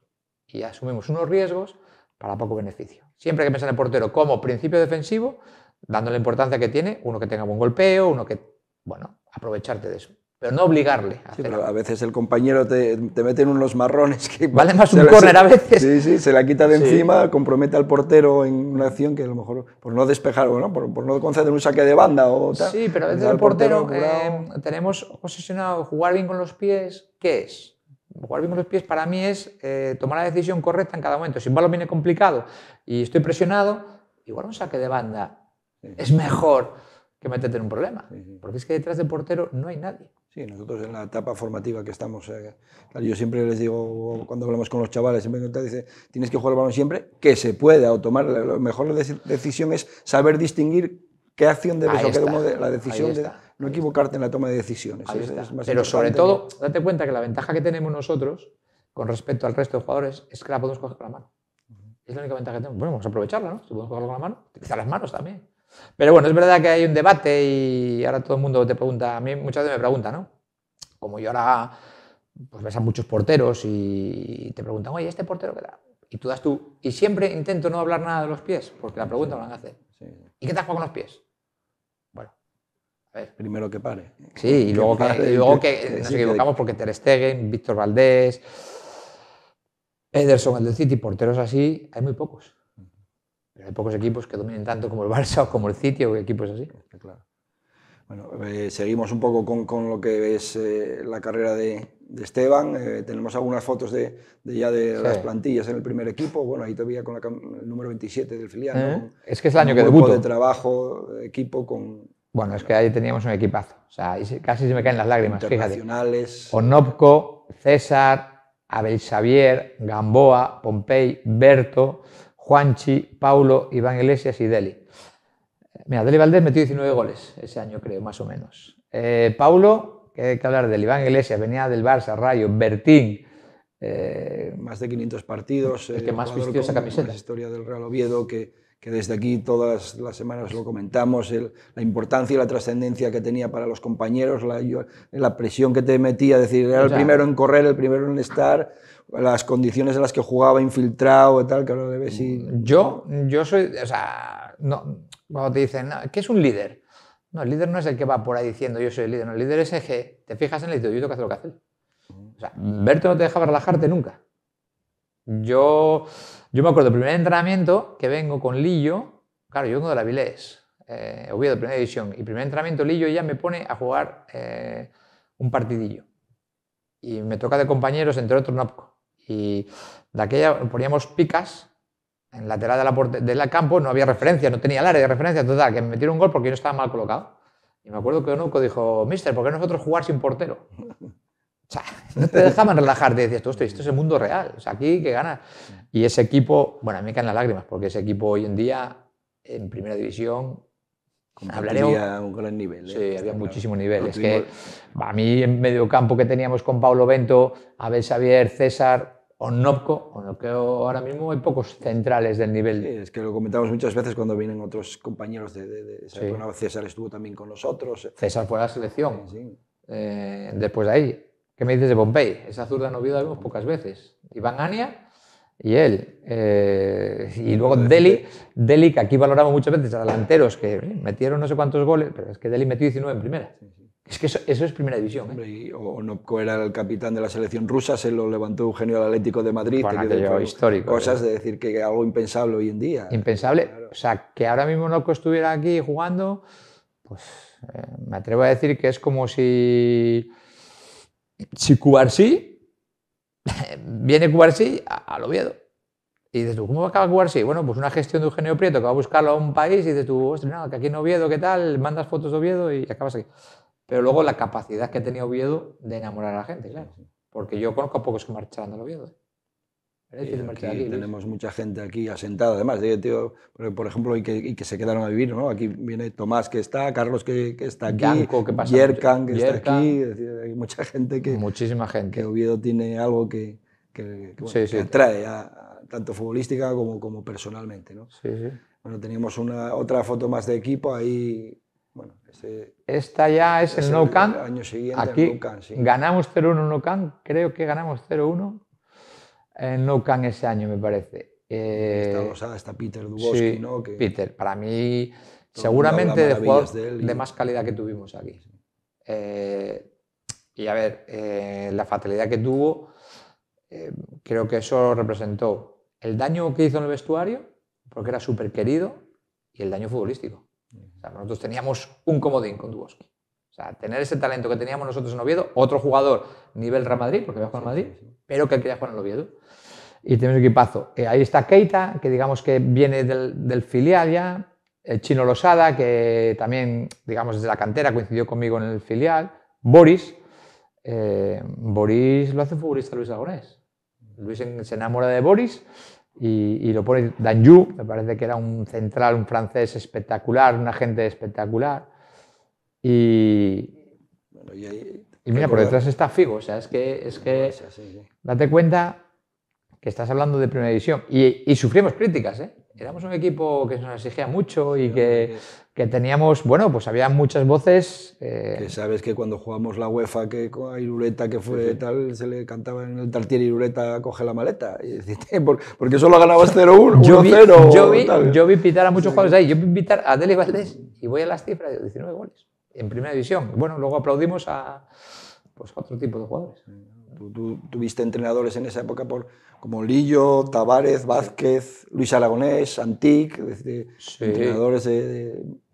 y asumimos unos riesgos para poco beneficio. Siempre hay que pensar en el portero como principio defensivo, dando la importancia que tiene, uno que tenga buen golpeo, uno que, bueno, aprovecharte de eso. Pero no obligarle. A, a veces el compañero te, te, mete en unos marrones que... Vale más un córner a veces. Sí, sí, se la quita de encima, compromete al portero en una acción que a lo mejor por no despejar, por, no conceder un saque de banda o tal. Sí, pero a veces el portero, eh, tenemos obsesionado jugar bien con los pies, ¿qué es? Jugar bien con los pies para mí es eh, tomar la decisión correcta en cada momento. Si un balón viene complicado y estoy presionado, igual un saque de banda es mejor que meterte en un problema. porque es que detrás del portero no hay nadie. Sí, nosotros en la etapa formativa que estamos, eh, yo siempre les digo, cuando hablamos con los chavales, siempre dice, tienes que jugar el balón siempre, que se pueda, o tomar, la mejor decisión es saber distinguir qué acción debes o qué de la decisión de no equivocarte en la toma de decisiones. Pero sobre todo, date cuenta que la ventaja que tenemos nosotros con respecto al resto de jugadores es que la podemos coger con la mano. Es la única ventaja que tenemos. Bueno, vamos a aprovecharla, ¿no? Si podemos cogerla con la mano, utilizar las manos también. Pero bueno, es verdad que hay un debate y ahora todo el mundo te pregunta, a mí muchas veces me preguntan, ¿no? Como yo ahora pues ves a muchos porteros y te preguntan, oye, ¿este portero qué da Y tú das tú, y siempre intento no hablar nada de los pies, porque la pregunta lo van a ¿Y qué te has con los pies? Bueno, a ver. Primero que pare. Sí, y luego que, luego que, nos equivocamos porque Ter Stegen, Víctor Valdés, Ederson, el del City, porteros así, hay muy pocos hay pocos equipos que dominen tanto como el Barça o como el City o equipos así. Bueno, eh, seguimos un poco con, lo que es eh, la carrera de, Esteban. Eh, tenemos algunas fotos de, ya de las plantillas en el primer equipo. Bueno, ahí todavía con el número 27 del filial. Es que es el año que debutó. de trabajo, equipo con... Bueno, es que ahí teníamos un equipazo. O sea, casi se me caen las lágrimas, internacionales. fíjate. Onopco, César, Abel Xavier, Gamboa, Pompey, Berto... Juanchi, Paulo, Iván Iglesias y Deli. Mira, Deli Valdés metió 19 goles ese año, creo, más o menos. Eh, Paulo, que hay que hablar del Iván Iglesias, venía del Barça, Rayo, Bertín. Eh, más de 500 partidos. El eh, que más vistió esa camiseta. La historia del Real Oviedo, que, desde aquí todas las semanas lo comentamos, la importancia y la trascendencia que tenía para los compañeros, la, presión que te metía, decir, era el primero en correr, el primero en estar las condiciones en las que jugaba infiltrado y tal, que ahora lo debes mm, Yo, yo soy, o sea, no, cuando te dicen, ¿qué es un líder? No, el líder no es el que va por ahí diciendo yo soy el líder, no, el líder es el que te fijas en el y yo tengo que hacer lo que hacer. O sea, Berto no te deja relajarte nunca. Yo, yo me acuerdo, el primer entrenamiento que vengo con Lillo, claro, yo vengo de la Vilés, eh, de primera división, y primer entrenamiento Lillo ya me pone a jugar eh, un partidillo. Y me toca de compañeros, entre otros, Nopco. Y de aquella poníamos picas en lateral de la del campo, no había referencia, no tenía el área de referencia, total, que me metieron un gol porque yo estaba mal colocado. Y me acuerdo que Onuco dijo, mister, ¿por qué nosotros jugar sin portero? O sea, no te dejaban relajarte, decías, esto es el mundo real, o sea, aquí que ganas. Y ese equipo, bueno, a mí me caen las lágrimas, porque ese equipo hoy en día, en primera división, hablaremos. un gran nivel. ¿eh? Sí, había muchísimo nivel. es que a mí en medio campo que teníamos con Pablo Bento, Abel Xavier, César, o o lo que ahora mismo hay pocos centrales del nivel. Sí, es que lo comentamos muchas veces cuando vienen otros compañeros de, César estuvo también con nosotros. César fue a la selección. Eh, después de ahí, ¿qué me dices de Pompey? Esa zurda no la vimos pocas veces. Iván Ania y él. Eh, y luego Delhi, Delhi que aquí valoramos muchas veces a delanteros que eh, metieron no sé cuántos goles, pero es que Delhi metió 19 en primera. Es que eso, es primera división. ¿eh? o, o era el capitán de la selección rusa, se lo levantó genio al Atlético de Madrid. Cosas eh. de decir que algo impensable hoy en día. Impensable. O sea, que ahora mismo Onopko estuviera aquí jugando, pues eh, me atrevo a decir que es como si. Si Cubarsí. viene Cubarsí al Oviedo. Y dices tú, ¿cómo acaba a Bueno, pues una gestión de Eugenio Prieto que va a buscarlo a un país y dices tú, ostras, que aquí en Oviedo, ¿qué tal? Mandas fotos de Oviedo y acabas aquí. Pero luego la capacidad que tenía Oviedo de enamorar a la gente, claro. Porque yo conozco a pocos que marchaban de Oviedo. ¿eh? tenemos mucha gente aquí asentada, además, de, ¿eh? por ejemplo, y que, se quedaron a vivir, ¿no? Aquí viene Tomás que está, Carlos que, está aquí, Yanko, que, pasa Yerkan, que está aquí, hay mucha gente que... Muchísima gente. Que Oviedo tiene algo que, que atrae, tanto futbolística como, como personalmente, ¿no? Sí, sí. Bueno, teníamos una, otra foto más de equipo ahí este Esta ya es, el este No Aquí ganamos 0-1 en No can. creo que ganamos 0-1 en No can ese año, me parece. Eh, está, rosada está Peter Duboski, ¿no? Peter, para mí, seguramente de jugador de, más calidad que tuvimos aquí. Eh, y a ver, eh, la fatalidad que tuvo, creo que eso representó el daño que hizo en el vestuario, porque era súper querido, y el daño futbolístico nosotros teníamos un comodín con Duboski. O sea, tener ese talento que teníamos nosotros en Oviedo, otro jugador nivel Real Madrid, porque había jugado en Madrid, pero que quería jugar en Oviedo. Y tenemos equipazo. Eh, ahí está Keita, que digamos que viene del, filial ya. El eh, chino Losada, que también, digamos, desde la cantera coincidió conmigo en el filial. Boris. Eh, Boris lo hace futbolista Luis Aragonés. Luis se enamora de Boris y, lo pone Danjou, me parece que era un central, un francés espectacular, un agente espectacular. Y, mira, por detrás está Figo, o sea, es que, es que date cuenta que estás hablando de primera división y, y sufrimos críticas, ¿eh? éramos un equipo que nos exigía mucho y que, que teníamos, bueno, pues había muchas voces. Eh, que sabes que cuando jugamos la UEFA, que a Iruleta, que fue tal, se le cantaba en el tartier Iruleta, coge la maleta. Y decís, porque solo ganabas 0-1, 0 Yo, vi, yo, pitar a muchos jugadores ahí. Yo vi pitar a Deli Valdés y voy a las cifras de 19 goles en primera división. Bueno, luego aplaudimos a, pues, a otro tipo de jugadores tuviste entrenadores en esa época por, como Lillo, Tavares, Vázquez, Luis Aragonés, Antic, entrenadores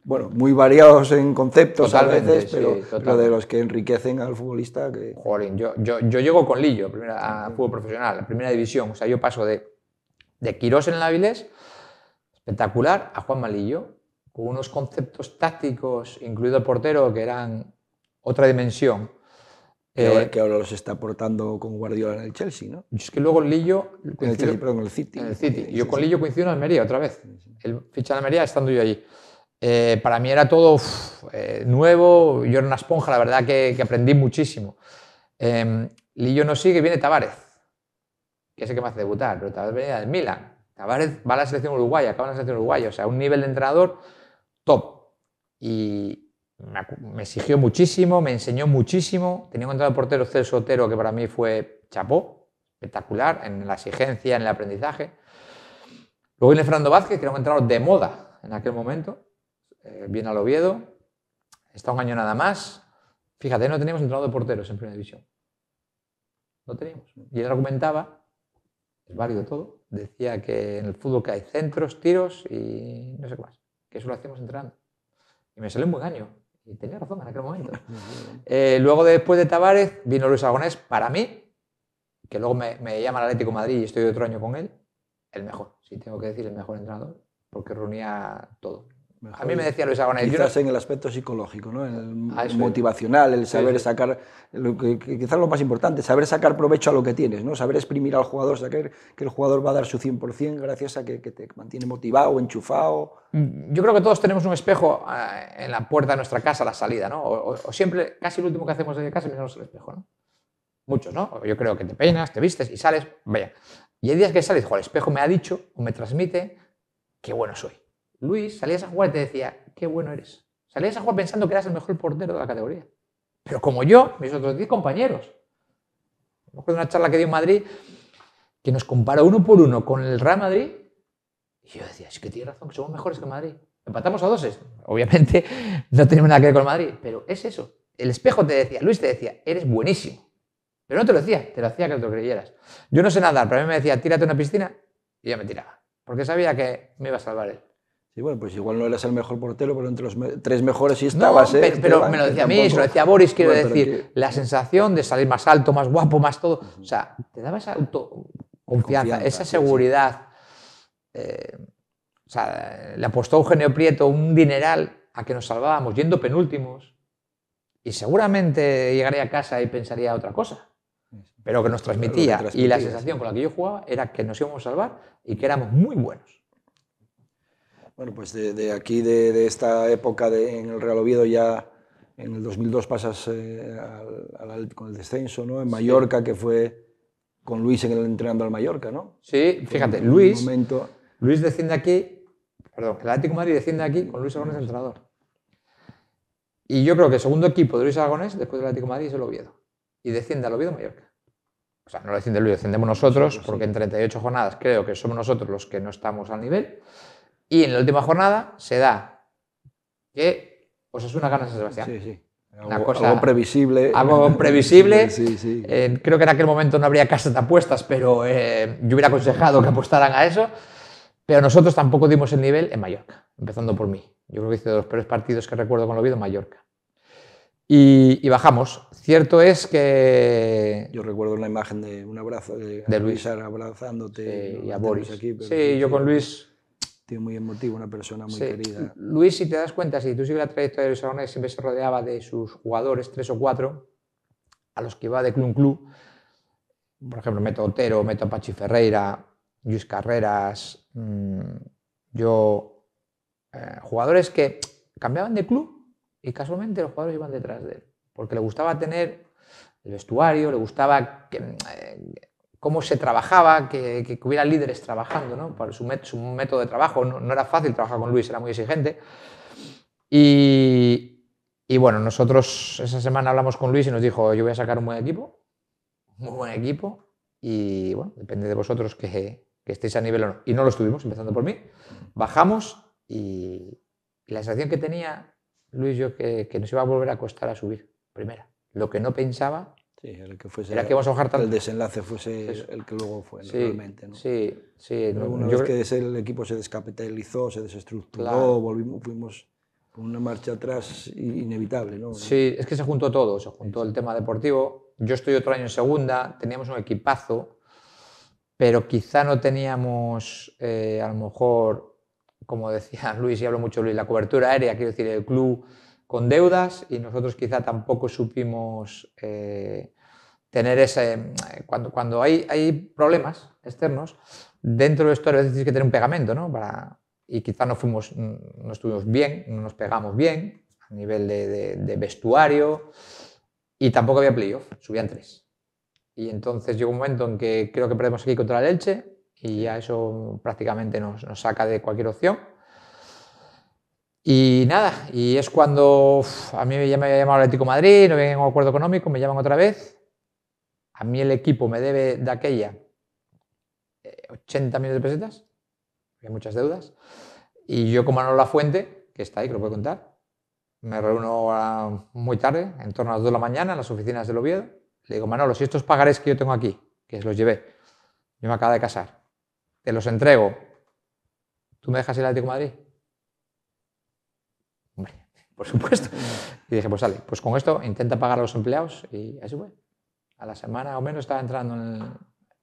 bueno, muy variados en conceptos a veces, pero, de los que enriquecen al futbolista. Que... yo, yo, yo llego con Lillo a fútbol profesional, a primera división. O sea, yo paso de, de Quirós en el Áviles, espectacular, a Juan Malillo, con unos conceptos tácticos, incluido el portero, que eran otra dimensión eh, que ahora los está aportando con Guardiola en el Chelsea, ¿no? es que luego Lillo... En el perdón, el City. yo con Lillo coincido en Almería otra vez. El ficha de Almería estando yo allí. Eh, para mí era todo eh, nuevo, yo era una esponja, la verdad que, aprendí muchísimo. Em, Lillo no sigue, viene Tavares, que sé que me hace debutar, pero Tavares venía del Milan. Tavares va a la selección uruguaya, acaba en la selección uruguaya, o sea, un nivel de entrenador top. Y, me, exigió muchísimo, me enseñó muchísimo. Tenía un el portero Celso Otero, que para mí fue chapó, espectacular, en la exigencia, en el aprendizaje. Luego viene Fernando Vázquez, que era un entrenador de moda en aquel momento. Eh, viene al Oviedo, está un año nada más. Fíjate, no teníamos entrenador de porteros en primera división. No teníamos. Y él argumentaba, es válido todo, decía que en el fútbol que hay centros, tiros y no sé qué más, que eso lo hacíamos entrenando. Y me salió un buen año. Y tenía razón en aquel momento. Eh, luego, después de Tavares, vino Luis Agonés para mí, que luego me, me llama el Atlético Madrid y estoy otro año con él, el mejor, si tengo que decir, el mejor entrenador, porque reunía todo a mí me decía Luis Aragonés. Quizás en el aspecto psicológico, ¿no? el ah, motivacional, el saber sacar, lo que, quizás lo más importante, saber sacar provecho a lo que tienes, ¿no? saber exprimir al jugador, saber que el jugador va a dar su 100% gracias a que, te mantiene motivado, enchufado. Mm, yo creo que todos tenemos un espejo eh, en la puerta de nuestra casa, la salida, ¿no? O, siempre, casi lo último que hacemos desde casa mirarnos el espejo, ¿no? Muchos, ¿no? Yo creo que te peinas, te vistes y sales, vaya. Y hay días que sales, y el espejo me ha dicho o me transmite que bueno soy Luis, salías a jugar y te decía, qué bueno eres. Salías a jugar pensando que eras el mejor portero de la categoría. Pero como yo, mis otros 10 compañeros. Me acuerdo de una charla que dio en Madrid que nos comparó uno por uno con el Real Madrid. Y yo decía, es que tiene razón, que somos mejores que Madrid. Empatamos a doses. Obviamente no tenemos nada que ver con Madrid, pero es eso. El espejo te decía, Luis te decía, eres buenísimo. Pero no te lo decía, te lo hacía que te lo creyeras. Yo no sé nada, pero a mí me decía, tírate a una piscina y ya me tiraba. Porque sabía que me iba a salvar él. Y bueno, pues igual no eras el mejor portero, pero entre los tres mejores sí estabas. ¿eh? Pero, me lo decía a mí, se lo decía Boris, quiero decir, la sensación de salir más alto, más guapo, más todo. O sea, te daba esa confianza esa seguridad. Eh, o sea, le apostó Eugenio Prieto un dineral a que nos salvábamos yendo penúltimos. Y seguramente llegaría a casa y pensaría otra cosa. Pero que nos transmitía y la sensación con la que yo jugaba era que nos íbamos a salvar y que éramos muy buenos. Bueno, pues de, aquí, de, esta época de, en el Real Oviedo ya... En el 2002 pasas eh, con el descenso, ¿no? En Mallorca, que fue con Luis en el entrenando al Mallorca, ¿no? Sí, fíjate, Luis, Luis desciende aquí, perdón, el Atlético Madrid desciende aquí con Luis Aragonés entrenador. Y yo creo que el segundo equipo de Luis Aragonés, después del Atlético Madrid, es el Oviedo. Y desciende al Oviedo Mallorca. O sea, no lo desciende Luis, descendemos nosotros, porque en 38 jornadas creo que somos nosotros los que no estamos al nivel. Y en la última jornada se da que Osasuna pues, ganas a Sebastián. Sí, sí. Una algo, cosa, algo previsible. Algo previsible. Eh, creo que en aquel momento no habría casas de apuestas, pero eh, yo hubiera aconsejado que apostaran a eso. Pero nosotros tampoco dimos el nivel en Mallorca, empezando por mí. Yo creo que hice de los peores partidos que recuerdo con Oviedo en Mallorca. Y, bajamos. Cierto es que. Yo recuerdo una imagen de un abrazo de, de Luis abrazándote. y a Boris. Aquí, sí, yo con Luis tío muy emotivo, una persona muy querida. Luis, si te das cuenta, si tú sigues la trayectoria de Luis Aragonés, siempre se rodeaba de sus jugadores, tres o cuatro, a los que iba de club en club. Por ejemplo, Meto Otero, Meto Pachi Ferreira, Luis Carreras, mm, yo. Eh, jugadores que cambiaban de club y casualmente los jugadores iban detrás de él, porque le gustaba tener el vestuario, le gustaba que, eh, cómo se trabajaba, que, hubiera líderes trabajando, ¿no? Por su, método de trabajo. No, era fácil trabajar con Luis, era muy exigente. Y, bueno, nosotros esa semana hablamos con Luis y nos dijo, yo voy a sacar un buen equipo, un muy buen equipo, y bueno, depende de vosotros que, estéis a nivel o no. Y no lo estuvimos, empezando por mí. Bajamos y, la sensación que tenía Luis yo que, que nos iba a volver a costar a subir, primera. Lo que no pensaba Sí, el que Era que vamos a bajar El desenlace fuese el que luego fue, sí, Sí, sí. Pero una vez que el equipo se descapitalizó, se desestructuró, volvimos, fuimos con una marcha atrás inevitable, ¿no? Sí, es que se juntó todo, se juntó el tema deportivo. Yo estoy otro año en segunda, teníamos un equipazo, pero quizá no teníamos, eh, a lo mejor, como decía Luis, y hablo mucho Luis, la cobertura aérea, quiero decir, el club con deudas y nosotros quizá tampoco supimos eh, tener ese... Eh, cuando, cuando hay, hay problemas externos, dentro de esto a veces tienes que tener un pegamento, ¿no? Para, y quizá no, fuimos, no estuvimos bien, no nos pegamos bien a nivel de, vestuario y tampoco había playoff, subían tres. Y entonces llegó un momento en que creo que perdemos aquí contra la Elche y ya eso prácticamente nos, nos saca de cualquier opción. Y nada, y es cuando a mí ya me había llamado el Atlético Madrid, no había ningún un acuerdo económico, me llaman otra vez. A mí el equipo me debe de aquella 80 eh, millones de pesetas, hay muchas deudas. Y yo como Manolo La Fuente, que está ahí, que lo puedo contar, me reúno muy tarde, en torno a las 2 de la mañana, en las oficinas del Oviedo. Le digo, Manolo, si estos pagarés que yo tengo aquí, que los llevé, yo me acabo de casar, te los entrego, ¿tú me dejas ir al Atlético Madrid? por supuesto. Y dije, pues sale, pues con esto intenta pagar a los empleados y así fue. A la semana o menos estaba entrando en,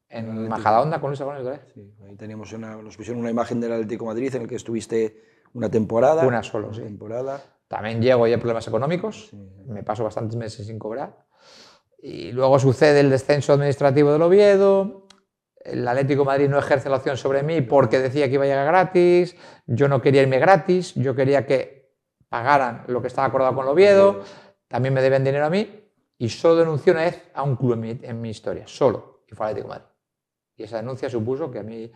en Majadahonda con Luis Aragonés Sí, ahí teníamos una, nos pusieron una imagen del Atlético de Madrid en el que estuviste una temporada. Una solo, sí. Temporada. También llego hay problemas económicos, me paso bastantes meses sin cobrar. Y luego sucede el descenso administrativo del Oviedo, el Atlético Madrid no ejerce la opción sobre mí porque decía que iba a llegar gratis, yo no quería irme gratis, yo quería que pagaran lo que estaba acordado con el Oviedo, también me deben dinero a mí, y solo denunció una vez a un club en mi, historia, solo, y fue Atlético de Madrid. Y esa denuncia supuso que a mí,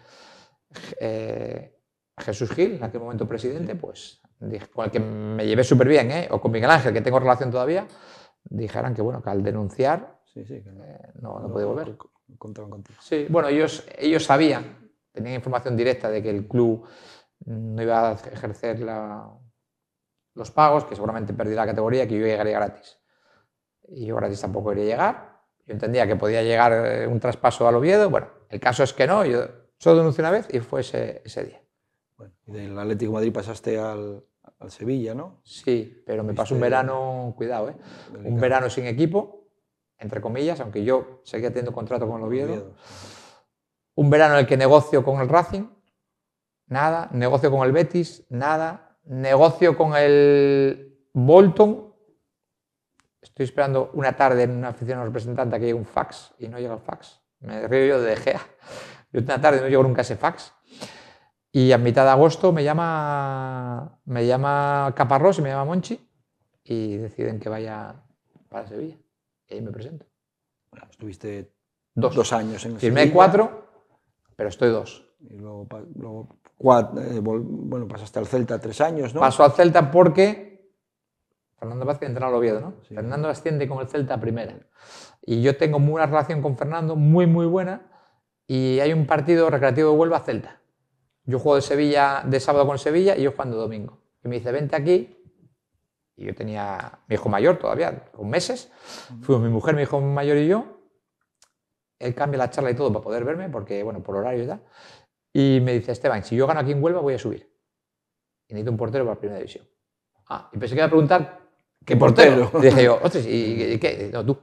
eh, Jesús Gil, en aquel momento presidente, pues, con el que me llevé súper bien, eh, o con Miguel Ángel, que tengo relación todavía, dijeran que, bueno, que al denunciar sí, sí, eh, no, no, podía volver. Contaban Sí, bueno, ellos, ellos sabían, tenían información directa de que el club no iba a ejercer la los pagos, que seguramente perdí la categoría, que yo llegaría gratis. Y yo gratis tampoco quería llegar. Yo entendía que podía llegar eh, un traspaso al Oviedo. Bueno, el caso es que no, yo solo denuncié una vez y fue ese, día. Bueno, y del Atlético Madrid pasaste al, al, Sevilla, ¿no? Sí, pero me pasó un verano, cuidado, ¿eh? Un verano sin equipo, entre comillas, aunque yo seguía teniendo contrato con el Oviedo. Un verano en el que negocio con el Racing, nada. Negocio con el Betis, nada Negocio con el Bolton. Estoy esperando una tarde en una oficina representante que llegue un fax y no llega el fax. Me río yo de Gea. Yo una tarde no llego nunca ese fax. Y a mitad de agosto me llama, me llama Caparrós y me llama Monchi y deciden que vaya para Sevilla. Y ahí me presento. Bueno, estuviste dos, años en Firmé cuatro, pero estoy dos. Y luego, luego eh, bueno, pasaste al Celta tres años, ¿no? Pasó al Celta porque Fernando Vázquez entró al Oviedo, ¿no? Fernando asciende con el Celta primera. Y yo tengo una relación con Fernando muy, muy buena. Y hay un partido recreativo de Huelva Celta. Yo juego de Sevilla, de sábado con Sevilla y yo jugando domingo. Y me dice, vente aquí. Y yo tenía mi hijo mayor todavía, con meses. Fuimos mi mujer, mi hijo mayor y yo. Él cambia la charla y todo para poder verme, porque, bueno, por horario y tal. Y me dice, Esteban, si yo gano aquí en Huelva voy a subir. Y necesito un portero para primera división. Ah, y pensé que iba a preguntar, ¿qué portero? Y dije yo, ostras, ¿y, qué? No, tú.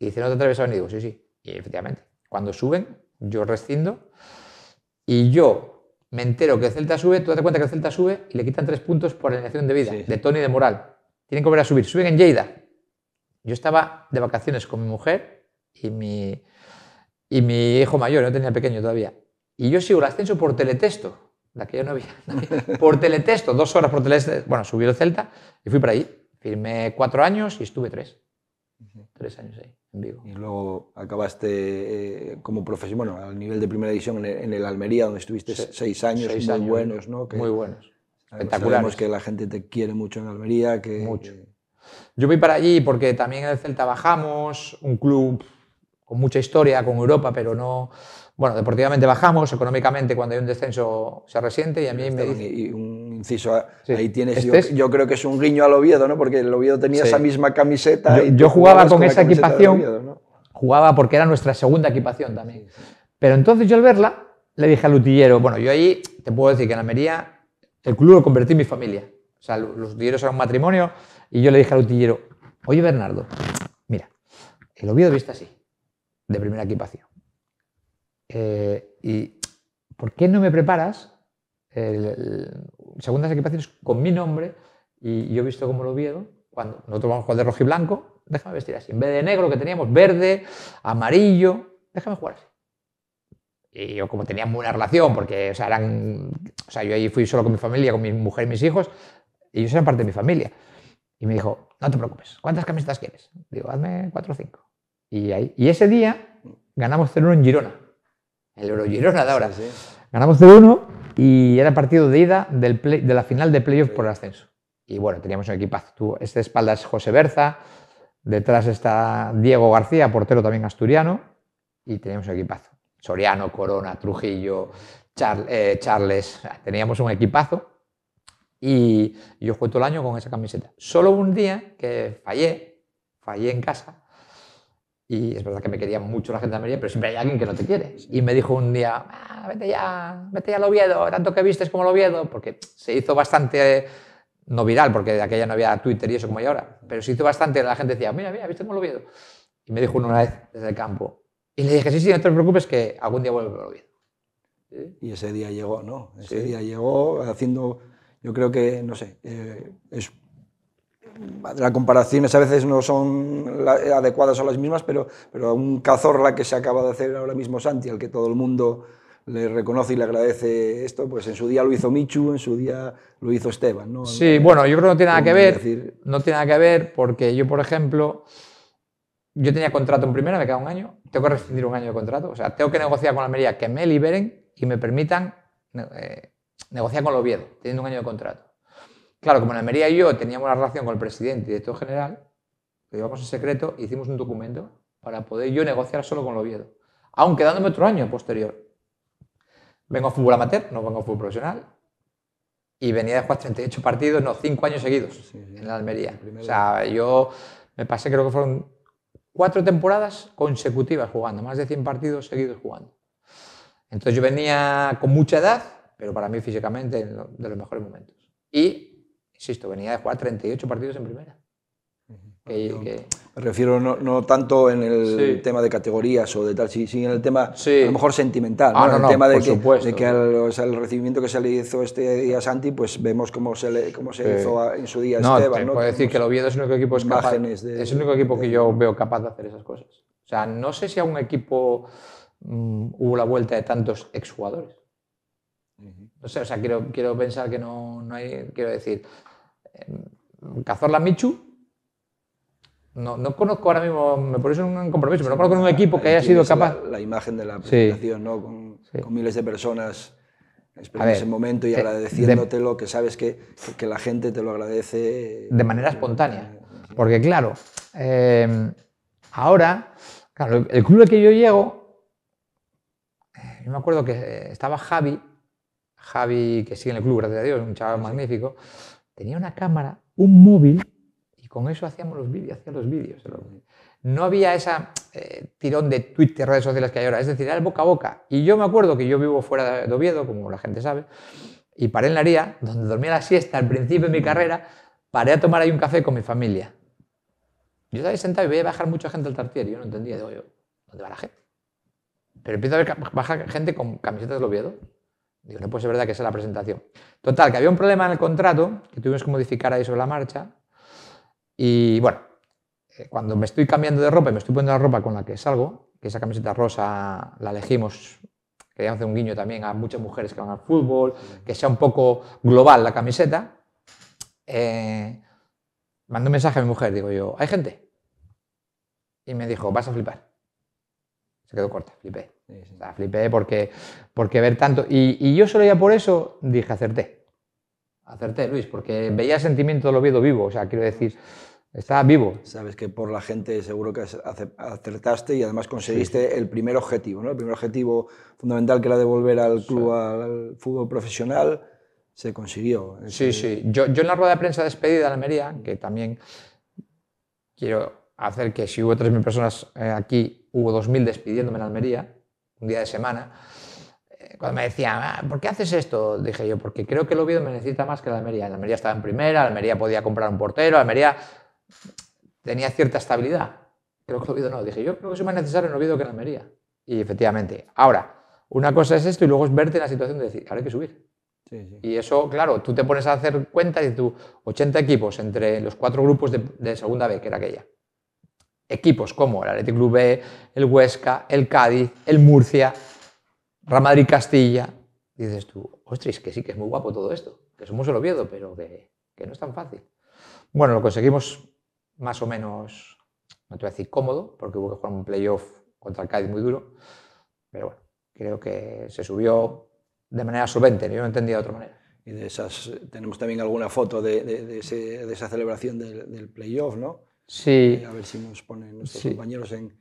Y dice, ¿no te atreves a venir? Digo, sí, sí. Y efectivamente, cuando suben, yo rescindo y yo me entero que el Celta sube, tú das cuenta que el Celta sube y le quitan tres puntos por alineación de vida, de Tony de Moral. Tienen que volver a subir. Suben en Lleida. Yo estaba de vacaciones con mi mujer y mi, y mi hijo mayor, no tenía pequeño todavía. Y yo sigo el ascenso por teletexto, la que yo no había, por teletexto, dos horas por teletexto. Bueno, subió el Celta y fui para ahí. Firmé cuatro años y estuve tres. Tres años ahí, en Vigo. Y luego acabaste eh, como profesional, bueno, al nivel de primera división en el, Almería, donde estuviste seis años seis muy buenos, ¿no? muy buenos. Espectaculares. Sabemos que la gente te quiere mucho en Almería. Que, mucho. Yo fui para allí porque también en el Celta bajamos, un club con mucha historia, con Europa, pero no bueno, deportivamente bajamos, económicamente cuando hay un descenso se resiente y a mí me dice... Y un inciso, ahí tienes, este yo, creo que es un guiño al Oviedo, ¿no? Porque el Oviedo tenía esa misma camiseta. Yo, jugaba con, esa equipación, jugaba porque era nuestra segunda equipación también. Pero entonces yo al verla le dije al utillero, bueno, yo ahí te puedo decir que en Almería el club lo convertí en mi familia. O sea, los utilleros eran un matrimonio y yo le dije al utillero, oye Bernardo, mira, el Oviedo viste así, de primera equipación eh, y ¿por qué no me preparas segundas equipaciones con mi nombre? Y, yo he visto cómo lo vieron, cuando nosotros vamos a jugar de rojo y blanco, déjame vestir así, en vez de negro que teníamos, verde, amarillo, déjame jugar así. Y yo como teníamos una relación, porque o sea, eran, o sea, yo ahí fui solo con mi familia, con mi mujer y mis hijos, y ellos eran parte de mi familia. Y me dijo, no te preocupes, ¿cuántas camisetas quieres? Digo, hazme cuatro o cinco. Y, ahí, y ese día ganamos 0 en Girona. El Eurogirona de ahora. Ganamos 0-1 y era partido de ida de la final de playoff por el ascenso. Y bueno, teníamos un equipazo. Tú, este es José Berza, detrás está Diego García, portero también asturiano, y teníamos un equipazo. Soriano, Corona, Trujillo, eh, Charles, teníamos un equipazo. Y yo jugué todo el año con esa camiseta. Solo un día que fallé, fallé en casa, y es verdad que me quería mucho la gente de Almería, pero siempre hay alguien que no te quiere. Y me dijo un día, ah, vete ya, vete ya al Oviedo, tanto que vistes como el Oviedo, porque se hizo bastante, no viral, porque de aquella no había Twitter y eso como hay ahora, pero se hizo bastante, la gente decía, mira, mira, viste como el Oviedo. Y me dijo una vez desde el campo. Y le dije, sí, sí, no te preocupes que algún día vuelvo al Oviedo. ¿Sí? Y ese día llegó, ¿no? Ese día llegó haciendo, yo creo que, no sé, eh, es las comparaciones a veces no son adecuadas o las mismas, pero, pero un cazorla que se acaba de hacer ahora mismo Santi, al que todo el mundo le reconoce y le agradece esto, pues en su día lo hizo Michu, en su día lo hizo Esteban. ¿no? Sí, bueno, yo creo que no tiene nada que ver, no tiene nada que ver porque yo, por ejemplo, yo tenía contrato en primera, me queda un año, tengo que rescindir un año de contrato, o sea, tengo que negociar con Almería que me liberen y me permitan eh, negociar con Oviedo, teniendo un año de contrato. Claro, como en Almería y yo teníamos una relación con el presidente y director general, lo llevamos en secreto, e hicimos un documento para poder yo negociar solo con Oviedo, aunque quedándome otro año posterior. Vengo a fútbol amateur, no vengo a fútbol profesional, y venía de jugar 38 partidos, no, 5 años seguidos en la Almería. O sea, yo me pasé, creo que fueron cuatro temporadas consecutivas jugando, más de 100 partidos seguidos jugando. Entonces yo venía con mucha edad, pero para mí físicamente de los mejores momentos. Y insisto, venía de jugar 38 partidos en primera. Me refiero no, no, tanto en el tema de categorías o de tal, sino en el tema a lo mejor sentimental, ah, ¿no? el tema de que, de el, recibimiento que se le hizo este día a Santi, pues vemos cómo se, le, cómo se hizo en su día a Esteban. Te puedo decir que el Oviedo es el único equipo, es, capaz, es el único equipo que yo veo capaz de hacer esas cosas. O sea, no sé si a un equipo mm, hubo la vuelta de tantos exjugadores o sea, quiero, quiero pensar que no, no hay. Quiero decir, em, Cazorla Michu. No, no conozco ahora mismo, me ponéis un compromiso, pero no conozco un equipo que haya sido capaz. La, imagen de la presentación, ¿no? Con, miles de personas en ese momento y agradeciéndote lo que sabes que, que, la gente te lo agradece. Eh, de manera espontánea. Porque, claro, em, ahora, claro, el club al que yo llego, eh, yo me acuerdo que eh, estaba Javi, Javi, que sigue en el club, gracias a Dios, un chaval magnífico, tenía una cámara, un móvil, y con eso hacíamos los vídeos, hacía los vídeos. No había esa eh, tirón de Twitter, redes sociales que hay ahora, es decir, era boca a boca. Y yo me acuerdo que yo vivo fuera de Oviedo, como la gente sabe, y paré en Laría, donde dormía la siesta al principio de mi mm. carrera, paré a tomar ahí un café con mi familia. Yo estaba sentado y veía bajar mucha gente al tartier, yo no entendía, digo yo, ¿dónde va la gente? Pero empiezo a ver gente con camisetas de Oviedo, Digo, no puede ser verdad que sea es la presentación. Total, que había un problema en el contrato que tuvimos que modificar ahí sobre la marcha. Y bueno, eh, cuando me estoy cambiando de ropa y me estoy poniendo la ropa con la que salgo, que esa camiseta rosa la elegimos, queríamos hacer un guiño también a muchas mujeres que van al fútbol, que sea un poco global la camiseta. Eh, un mensaje a mi mujer, digo yo, ¿hay gente? Y me dijo, vas a flipar quedó corta, flipé. flipé porque, porque ver tanto. Y, yo solo ya por eso dije, acerté. Acerté, Luis, porque veía el sentimiento del Oviedo vivo. O sea, quiero decir, estaba vivo. Sabes que por la gente seguro que acertaste y además conseguiste el primer objetivo, El primer objetivo fundamental que era devolver al club, al, fútbol profesional, se consiguió. Sí, sí. Yo, yo en la rueda de prensa despedida de Almería, que también quiero hacer que si hubo 3.000 personas eh, aquí hubo 2000 despidiéndome en Almería, un día de semana, eh, cuando me decían, ah, ¿por qué haces esto? Dije yo, porque creo que el Oviedo me necesita más que la Almería. La Almería estaba en primera, la Almería podía comprar un portero, la Almería tenía cierta estabilidad. Creo que el Oviedo no. Dije, yo creo que es más necesario en Oviedo que en Almería. Y efectivamente, ahora, una cosa es esto y luego es verte en la situación de decir, ahora hay que subir. Y eso, claro, tú te pones a hacer cuenta y tú, 80 equipos entre los cuatro grupos de, de segunda B, que era aquella equipos como el Athletic Club B, el Huesca, el Cádiz, el Murcia, Real Madrid Castilla, dices tú, ostras, que sí, que es muy guapo todo esto, que somos el Oviedo, pero que, no es tan fácil. Bueno, lo conseguimos más o menos, no te voy a decir cómodo, porque hubo que jugar un playoff contra el Cádiz muy duro, pero bueno, creo que se subió de manera solvente, yo no entendía de otra manera. Y de esas, tenemos también alguna foto de, esa celebración del playoff, ¿no? Sí. Eh, a ver si nos ponen nuestros compañeros en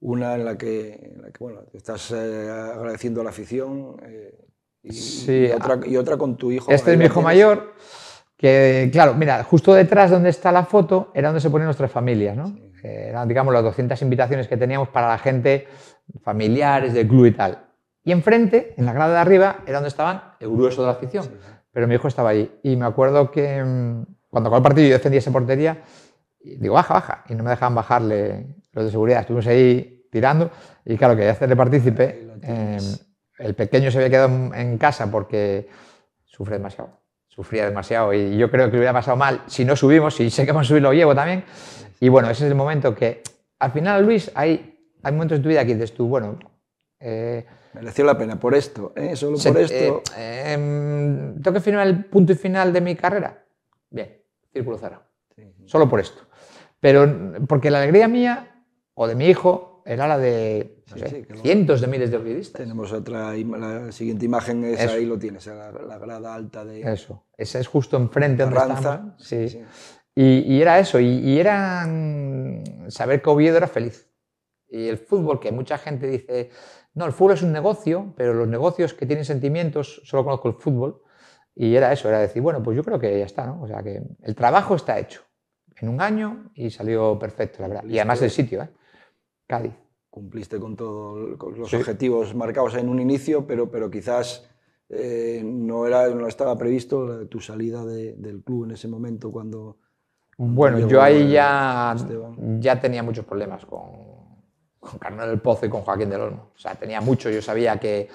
una en la que, la que bueno, estás eh, agradeciendo a la afición eh, y, ah, y, otra, con tu hijo. Este es mi hijo mayor, que claro, mira, justo detrás donde está la foto era donde se ponen nuestras familias, ¿no? Eran, digamos, las 200 invitaciones que teníamos para la gente, familiares, del club y tal. Y enfrente, en la grada de arriba, era donde estaban el grueso de la afición. Pero mi hijo estaba ahí Y me acuerdo que mm, cuando acabó el partido yo defendí esa portería, y digo, baja, baja. Y no me dejaban bajarle los de seguridad. Estuvimos ahí tirando y claro, quería hacerle partícipe. Em, el pequeño se había quedado en, casa porque sufre demasiado. Sufría demasiado y yo creo que le hubiera pasado mal si no subimos, y sé que vamos a subir lo llevo también. Y bueno, ese es el momento que al final, Luis, hay, hay momentos en tu vida que dices tú, bueno, eh, Mereció la pena por esto, ¿eh? solo por esto. Eh, em, tengo que firmar el punto y final de mi carrera. Bien, círculo cero. Solo por esto. Pero porque la alegría mía o de mi hijo era la de cientos de miles de periodistas. Tenemos otra, la siguiente imagen es ahí lo tienes, la, grada alta de... Eso, esa es justo enfrente de Ranza. Sí. Y, era eso, y, era saber que Oviedo era feliz. Y el fútbol, que mucha gente dice, no, el fútbol es un negocio, pero los negocios que tienen sentimientos, solo conozco el fútbol. Y era eso, era decir, bueno, pues yo creo que ya está, ¿no? O sea, que el trabajo está hecho en un año y salió perfecto, la verdad. Y además el sitio, ¿eh? Cádiz. Cumpliste con todos los objetivos marcados en un inicio, pero, pero quizás eh, no, era, no estaba previsto tu salida del club en ese momento cuando... Bueno, yo ahí ya, ya tenía muchos problemas con, con del Pozo y con Joaquín del Olmo. O sea, tenía mucho, yo sabía que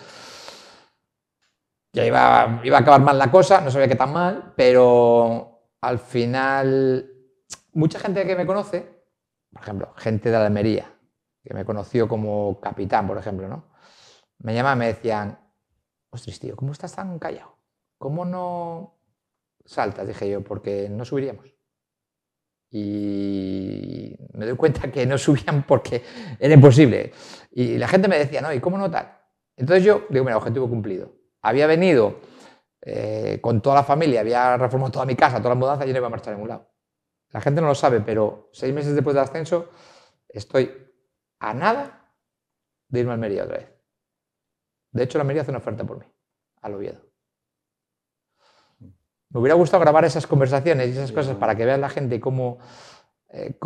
ya iba, iba a acabar mal la cosa, no sabía qué tan mal, pero al final mucha gente que me conoce, por ejemplo, gente de Almería, que me conoció como capitán, por ejemplo, ¿no? Me llamaban, me decían, ostras, tío, ¿cómo estás tan callado? ¿Cómo no saltas? Dije yo, porque no subiríamos. Y me doy cuenta que no subían porque era imposible. Y la gente me decía, no, ¿y cómo no tal? Entonces yo digo, mira, objetivo cumplido. Había venido eh, con toda la familia, había reformado toda mi casa, toda la mudanza, yo no iba a marchar a ningún lado. La gente no lo sabe, pero seis meses después del ascenso estoy a nada de irme a Almería otra vez. De hecho, la Almería hace una oferta por mí, al Oviedo. Me hubiera gustado grabar esas conversaciones y esas cosas para que vean la gente cómo, eh,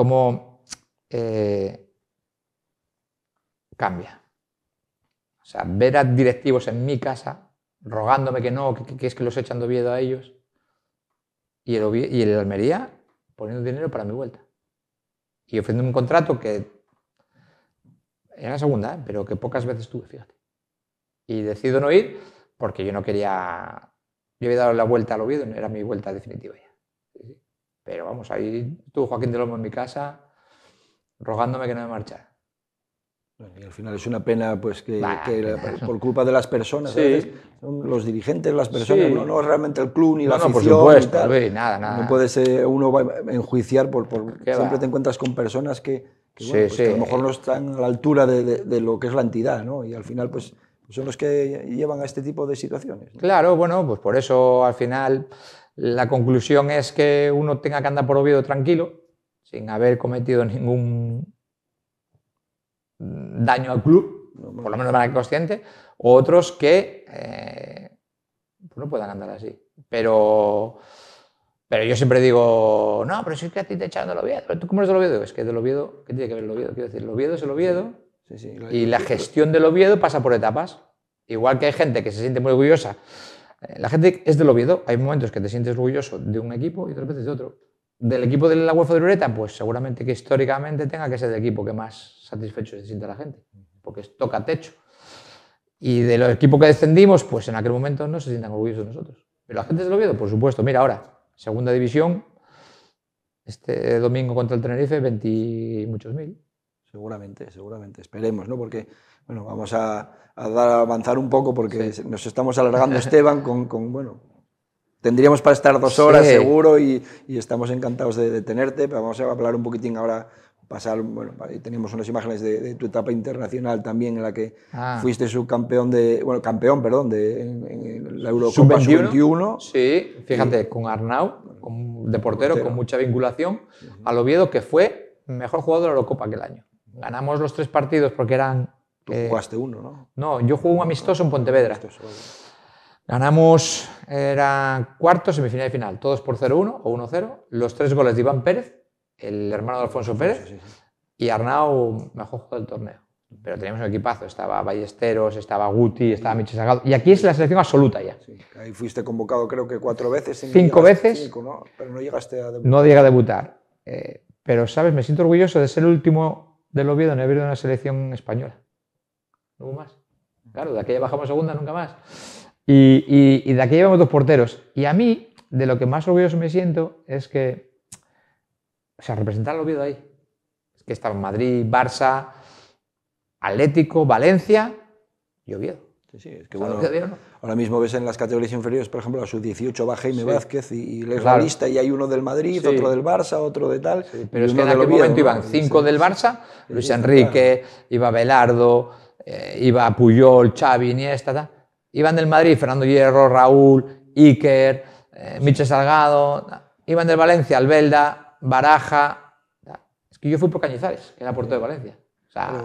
eh, cambia. O sea, ver a directivos en mi casa rogándome que no, que, es que los echan de Oviedo a ellos. Y el, y el Almería poniendo dinero para mi vuelta. Y ofreciéndome un contrato que era la segunda, ¿eh? pero que pocas veces tuve, fíjate. Y decido no ir porque yo no quería... Yo había dado la vuelta al no era mi vuelta definitiva ya. Pero vamos, ahí estuvo Joaquín de Lomo en mi casa rogándome que no me marchara y al final es una pena pues que, por culpa de las personas, los dirigentes, las personas, no, no, realmente el club ni la afición. No, por supuesto, nada, No puedes ser uno va a enjuiciar por, siempre te encuentras con personas que, pues, a lo mejor no están a la altura de, lo que es la entidad, ¿no? Y al final pues son los que llevan a este tipo de situaciones. Claro, bueno, pues por eso al final la conclusión es que uno tenga que andar por Oviedo tranquilo, sin haber cometido ningún Mm, daño al club, por lo menos de manera consciente, o otros que eh, pues no puedan andar así. Pero, pero yo siempre digo, no, pero si es que a ti te echaron del Oviedo. ¿Tú cómo eres lo Oviedo? Es que lo Oviedo, ¿qué tiene que ver lo Oviedo? Quiero decir, lo Oviedo es el Oviedo y la gestión del Oviedo pasa por etapas. Igual que hay gente que se siente muy orgullosa. Eh, la gente es del Oviedo, hay momentos que te sientes orgulloso de un equipo y otras veces de otro. Del equipo de la UEFA de Ureta, pues seguramente que históricamente tenga que ser el equipo que más satisfecho se sienta la gente, porque toca techo. Y del equipo que descendimos, pues en aquel momento no se sientan orgullosos nosotros. Pero la gente se lo vio, por supuesto. Mira, ahora, segunda división, este domingo contra el Tenerife, 20 muchos mil. Seguramente, seguramente. Esperemos, ¿no? Porque, bueno, vamos a, dar, a avanzar un poco porque nos estamos alargando, Esteban, con, con bueno, tendríamos para estar dos horas seguro y, estamos encantados de, de, tenerte, pero vamos a hablar un poquitín ahora, pasar, bueno, tenemos unas imágenes de, tu etapa internacional también en la que ah. fuiste subcampeón de, bueno, campeón, perdón, de en, la Eurocopa Sub-21. sí, fíjate, con Arnau, con, de portero, con mucha vinculación, al Oviedo que fue mejor jugador de la Eurocopa aquel año. Ganamos los tres partidos porque eran... Tú eh, jugaste uno, ¿no? No, yo jugué un amistoso en Pontevedra. Ganamos, era cuarto, semifinal y final, todos por 0-1 o 1-0. Los tres goles de Iván Pérez, el hermano de Alfonso Pérez, y Arnau, mejor jugador del torneo. Pero teníamos un equipazo, estaba Ballesteros, estaba Guti, estaba Michi Sagado, Y aquí es la selección absoluta ya. ahí fuiste convocado creo que cuatro veces. Cinco veces. ¿no? Pero no llegaste a debutar. No llega a debutar. Eh, pero, ¿sabes? Me siento orgulloso de ser el último del Oviedo en haber ido a una selección española. No más. Claro, de aquella bajamos segunda, nunca más. Y, de aquí llevamos dos porteros. Y a mí, de lo que más orgulloso me siento es que, o sea, representar a Oviedo ahí. Es que estaba Madrid, Barça, Atlético, Valencia y Oviedo. Sí, sí, es que bueno, ahora mismo ves en las categorías inferiores, por ejemplo, a sus 18 va Jaime Vázquez y, lees la lista y hay uno del Madrid, otro del Barça, otro de tal. pero es que en aquel momento iban cinco del Barça, Luis Enrique, iba Belardo, eh, iba Puyol, Xavi, Iniesta, tal. Iban del Madrid, Fernando Hierro, Raúl, Iker, eh, Michel Salgado. Iban del Valencia, Albelda, Baraja. Es que yo fui por Cañizares, que era puerto de Valencia.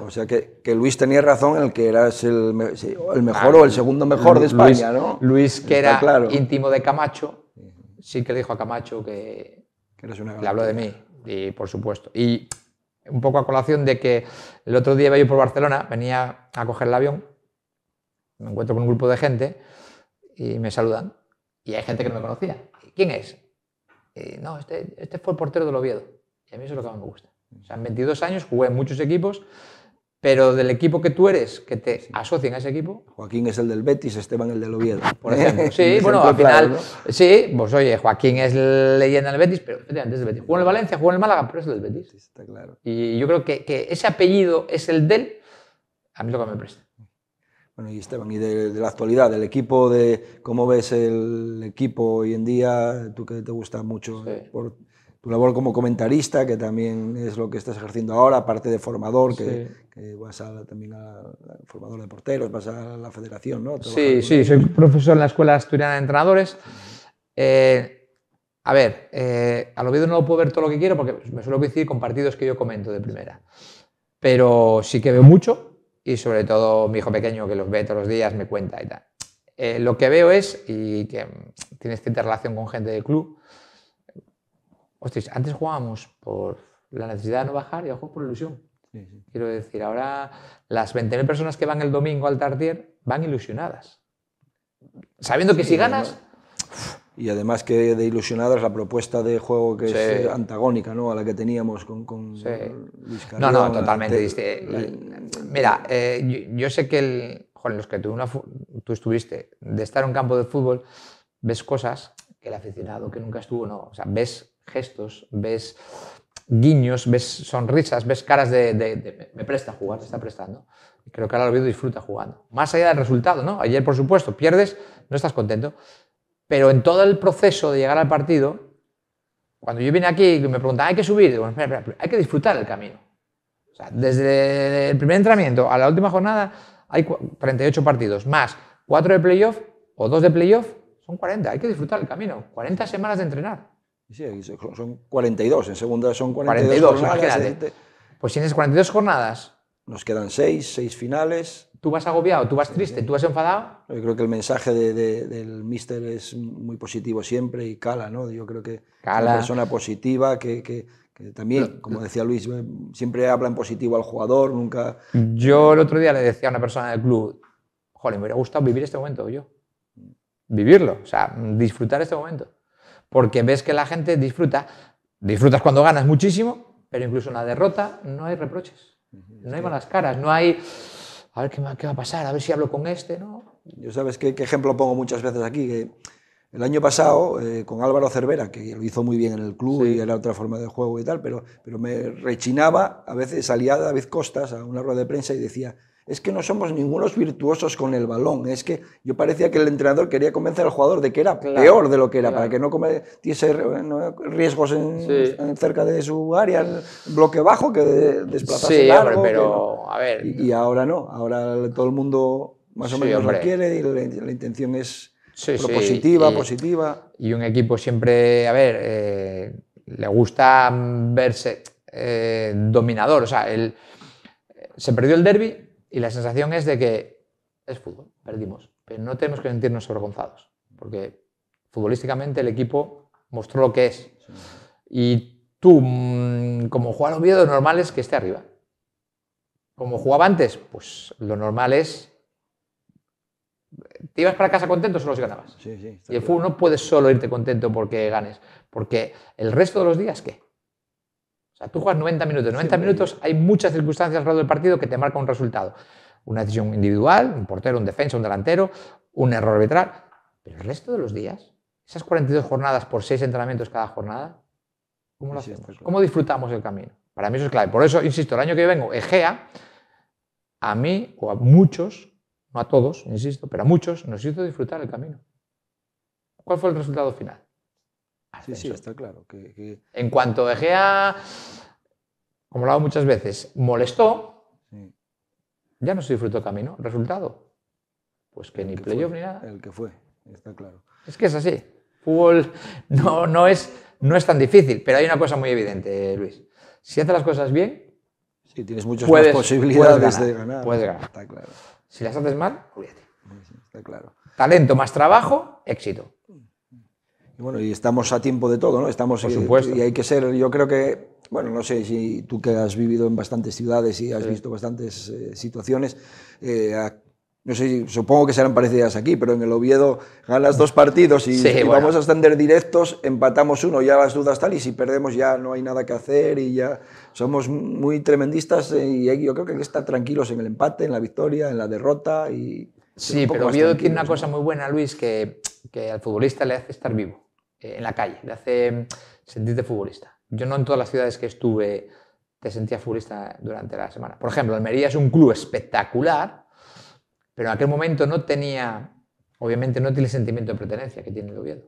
O sea, que, Luis tenía razón en el que eras el, mejor o el segundo mejor de España, ¿no? Luis, que era íntimo de Camacho, sí que dijo a Camacho que, que eres le habló de mí, y por supuesto. Y un poco a colación de que el otro día iba yo por Barcelona, venía a coger el avión me encuentro con un grupo de gente y me saludan. Y hay gente que no me conocía. ¿Quién es? no, este, este fue el portero del Oviedo. Y a mí eso es lo que más me gusta. O sea, en 22 años jugué en muchos equipos, pero del equipo que tú eres, que te asocian a ese equipo. Joaquín es el del Betis, Esteban el del Oviedo. Por ejemplo. Sí, bueno, al final. Sí, pues oye, Joaquín es leyenda del Betis, pero antes del Betis. Jugó en el Valencia, jugó en el Málaga, pero es del Betis. Sí, está claro. Y yo creo que, que ese apellido es el del. A mí lo que me presta. Bueno, y de, la actualidad, del equipo, de cómo ves el equipo hoy en día, tú que te gusta mucho por tu labor como comentarista, que también es lo que estás ejerciendo ahora, aparte de formador, que, vas a, también a, formador de porteros, vas a la federación, ¿no? Sí, sí, soy profesor en la Escuela Asturiana de Entrenadores. Eh, a ver, eh, a lo vídeo no puedo ver todo lo que quiero porque me suelo decir con partidos que yo comento de primera. Pero sí que veo mucho, y sobre todo mi hijo pequeño que los ve todos los días me cuenta y tal. Eh, lo que veo es, y que tiene esta interrelación con gente del club, hostia, antes jugábamos por la necesidad de no bajar y ahora juego por ilusión. Quiero decir, ahora las 20.000 personas que van el domingo al Tardier van ilusionadas. Sabiendo que si ganas, y además que de ilusionada es la propuesta de juego que es eh, antagónica ¿no? a la que teníamos con, con No, no, totalmente. Este, mira, eh, yo, sé que los que tú, tú estuviste, de estar en un campo de fútbol, ves cosas que el aficionado que nunca estuvo, no. O sea, ves gestos, ves guiños, ves sonrisas, ves caras de, me presta jugar, te está prestando. Creo que ahora lo y disfruta jugando. Más allá del resultado, ¿no? Ayer, por supuesto, pierdes, no estás contento. Pero en todo el proceso de llegar al partido, cuando yo vine aquí y me preguntaban, ¿hay que subir? Digo, espera, espera, hay que disfrutar el camino. O sea, desde el primer entrenamiento a la última jornada hay 38 partidos, más 4 de playoff o 2 de playoff, son 40. Hay que disfrutar el camino. 40 semanas de entrenar. Sí, son 42, en segunda son 42. 42 jornadas, este Pues si tienes 42 jornadas. Nos quedan 6, 6 finales. ¿Tú vas agobiado? ¿Tú vas triste? ¿Tú vas enfadado? Yo creo que el mensaje del mister es muy positivo siempre y cala, ¿no? Yo creo que es una persona positiva que, también, como decía Luis, eh, siempre habla en positivo al jugador, nunca... Yo el otro día le decía a una persona del club, joder, me hubiera gustado vivir este momento yo. Vivirlo, o sea, disfrutar este momento. Porque ves que la gente disfruta, disfrutas cuando ganas muchísimo, pero incluso en la derrota no hay reproches, no hay malas caras, no hay a ver qué, va a pasar, a ver si hablo con este, ¿no? Yo sabes qué, ejemplo pongo muchas veces aquí, que el año pasado, eh, con Álvaro Cervera, que lo hizo muy bien en el club y era otra forma de juego y tal, pero, pero me rechinaba, a veces salía David Costas a una rueda de prensa y decía, es que no somos ningunos virtuosos con el balón. Es que yo parecía que el entrenador quería convencer al jugador de que era peor de lo que era, para que no tuviese riesgos cerca de su área, el bloque bajo, que desplazase sí, pero, a ver. Y, ahora no, ahora todo el mundo más o menos lo quiere y la, intención es propositiva, positiva. Y un equipo siempre, a ver, eh, le gusta verse eh, dominador. O sea, se perdió el derby y la sensación es de que es fútbol, perdimos. Pero no tenemos que sentirnos avergonzados, porque futbolísticamente el equipo mostró lo que es. Y tú, mm, como jugador, Oviedo, lo normal es que esté arriba. Como jugaba antes, pues lo normal es. ¿Te ibas para casa contento solo si ganabas? Sí, sí, y el fútbol no puedes solo irte contento porque ganes, porque el resto de los días, ¿qué? tú juegas 90 minutos. 90 minutos hay muchas circunstancias lado del partido que te marcan un resultado. Una decisión individual, un portero, un defensa, un delantero, un error arbitral. Pero el resto de los días, esas 42 jornadas por 6 entrenamientos cada jornada, ¿cómo lo hacemos? ¿Cómo disfrutamos el camino? Para mí eso es clave. Por eso, insisto, el año que vengo, Egea, a mí o a muchos, no a todos, insisto, pero a muchos nos hizo disfrutar el camino. ¿Cuál fue el resultado final? Sí, está claro. En cuanto Egea, como lo hago muchas veces, molestó, ya no se disfrutó el camino. ¿Resultado? Pues que ni playoff ni nada. El que fue, está claro. Es que es así. Fútbol no, no, es, no es tan difícil, pero hay una cosa muy evidente, Luis. Si haces las cosas bien, sí, tienes muchas posibilidades de ganar. Puedes ganar. Si las haces mal, cuídate. está claro. Talento más trabajo, éxito bueno, y estamos a tiempo de todo, ¿no? Estamos, Por eh, supuesto. Y, hay que ser, yo creo que, bueno, no sé si tú que has vivido en bastantes ciudades y has visto bastantes eh, situaciones, eh, no sé, supongo que serán parecidas aquí, pero en el Oviedo ganas dos partidos y, vamos a extender directos, empatamos uno, ya las dudas tal, y si perdemos ya no hay nada que hacer y ya somos muy tremendistas y yo creo que hay que estar tranquilos en el empate, en la victoria, en la derrota y... Sí, pero Oviedo tiene una cosa muy buena, Luis, que, que al futbolista le hace estar vivo. Eh, en la calle, de hace sentirte futbolista. Yo no en todas las ciudades que estuve te sentía futbolista durante la semana. Por ejemplo, Almería es un club espectacular, pero en aquel momento no tenía, obviamente no tiene sentimiento de pertenencia que tiene el Oviedo.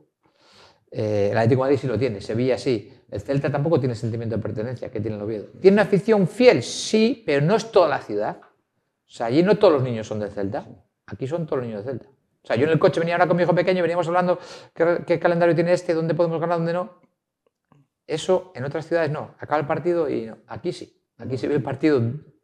Eh, el Atlético de Madrid sí lo tiene, Sevilla sí. El Celta tampoco tiene sentimiento de pertenencia que tiene el Oviedo. ¿Tiene una afición fiel? Sí, pero no es toda la ciudad. O sea, allí no todos los niños son de Celta. Aquí son todos los niños de Celta. O sea, yo en el coche venía ahora con mi hijo pequeño y veníamos hablando qué, calendario tiene este, dónde podemos ganar, dónde no. Eso en otras ciudades no. Acaba el partido y aquí sí. Aquí se ve el partido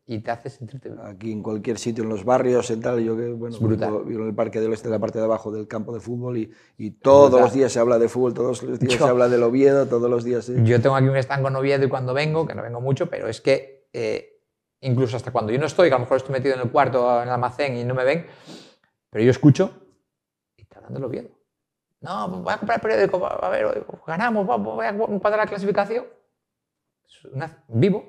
y te haces sentirte Aquí en cualquier sitio, en los barrios, en tal, yo bueno, vivo, en el Parque del Oeste, en la parte de abajo del campo de fútbol y, y todos los días se habla de fútbol, todos los días se habla del Oviedo, todos los días... ¿eh? Yo tengo aquí un estanco en Oviedo y cuando vengo, que no vengo mucho, pero es que eh, incluso hasta cuando yo no estoy, que a lo mejor estoy metido en el cuarto, en el almacén y no me ven, pero yo escucho dándolo bien, No, pues, voy a comprar el periódico, a ver, pues, ganamos, voy a comprar la clasificación. vivo,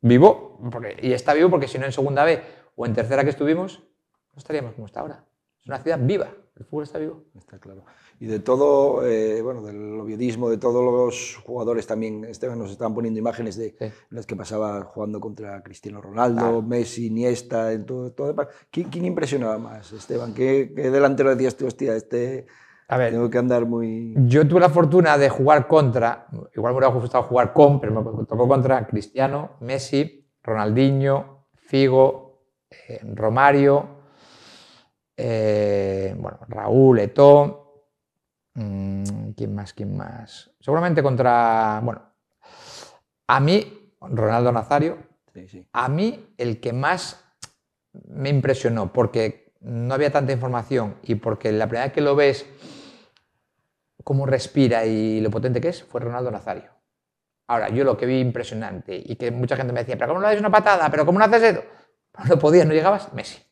vivo, porque, y está vivo porque si no en segunda B o en tercera que estuvimos, no estaríamos como está ahora. Es una ciudad viva, el fútbol está vivo. Está claro y de todo, eh, bueno, del obviedismo de todos los jugadores también. Esteban nos están poniendo imágenes de las que pasaba jugando contra Cristiano Ronaldo, Messi, Niesta en todo, todo. ¿Quién, impresionaba más, Esteban? ¿Qué, delantero decías tú, hostia, este... A ver, tengo que andar muy... Yo tuve la fortuna de jugar contra, igual me hubiera gustado jugar con, pero me tocó contra Cristiano, Messi, Ronaldinho, Figo, eh, Romario, eh, bueno, Raúl, eto Mm, ¿Quién más? ¿Quién más? Seguramente contra. Bueno, a mí, Ronaldo Nazario, a mí el que más me impresionó, porque no había tanta información y porque la primera vez que lo ves, como respira y lo potente que es, fue Ronaldo Nazario. Ahora, yo lo que vi impresionante y que mucha gente me decía, pero ¿cómo no haces una patada? ¿Pero cómo no haces eso? No podías, no llegabas, Messi.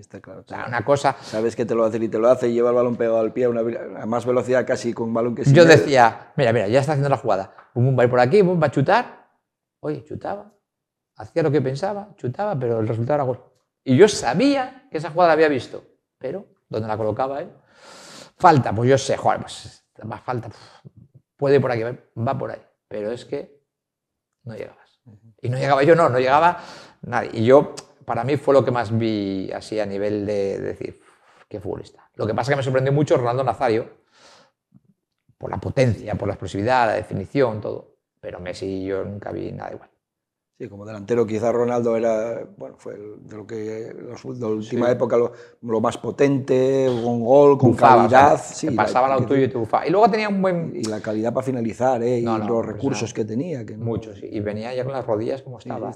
Está claro. una cosa. Sabes que te lo hace y te lo hace, y lleva el balón pegado al pie a, más velocidad casi con un balón que sí. Yo decía, mira, mira, ya está haciendo la jugada. un va a por aquí, un va a chutar. Oye, chutaba. Hacía lo que pensaba, chutaba, pero el resultado era gol. Y yo sabía que esa jugada la había visto, pero ¿dónde la colocaba él. Falta, pues yo sé, joder, pues más falta. Puede por aquí, va por ahí. Pero es que no llegabas. Y no llegaba yo, no, no llegaba nadie. Y yo para mí fue lo que más vi así a nivel de, decir, qué futbolista. Lo que pasa es que me sorprendió mucho Ronaldo Nazario, por la potencia, por la explosividad, la definición, todo. Pero Messi yo nunca vi nada igual. Sí, como delantero quizá Ronaldo era, bueno, fue de lo que la última época lo, más potente, con gol, con calidad. y pasaba la, lo tuyo y te Y luego tenía un buen... Y la calidad para finalizar, ¿eh? y los recursos que tenía. Que Muchos, y venía ya con las rodillas como estaba.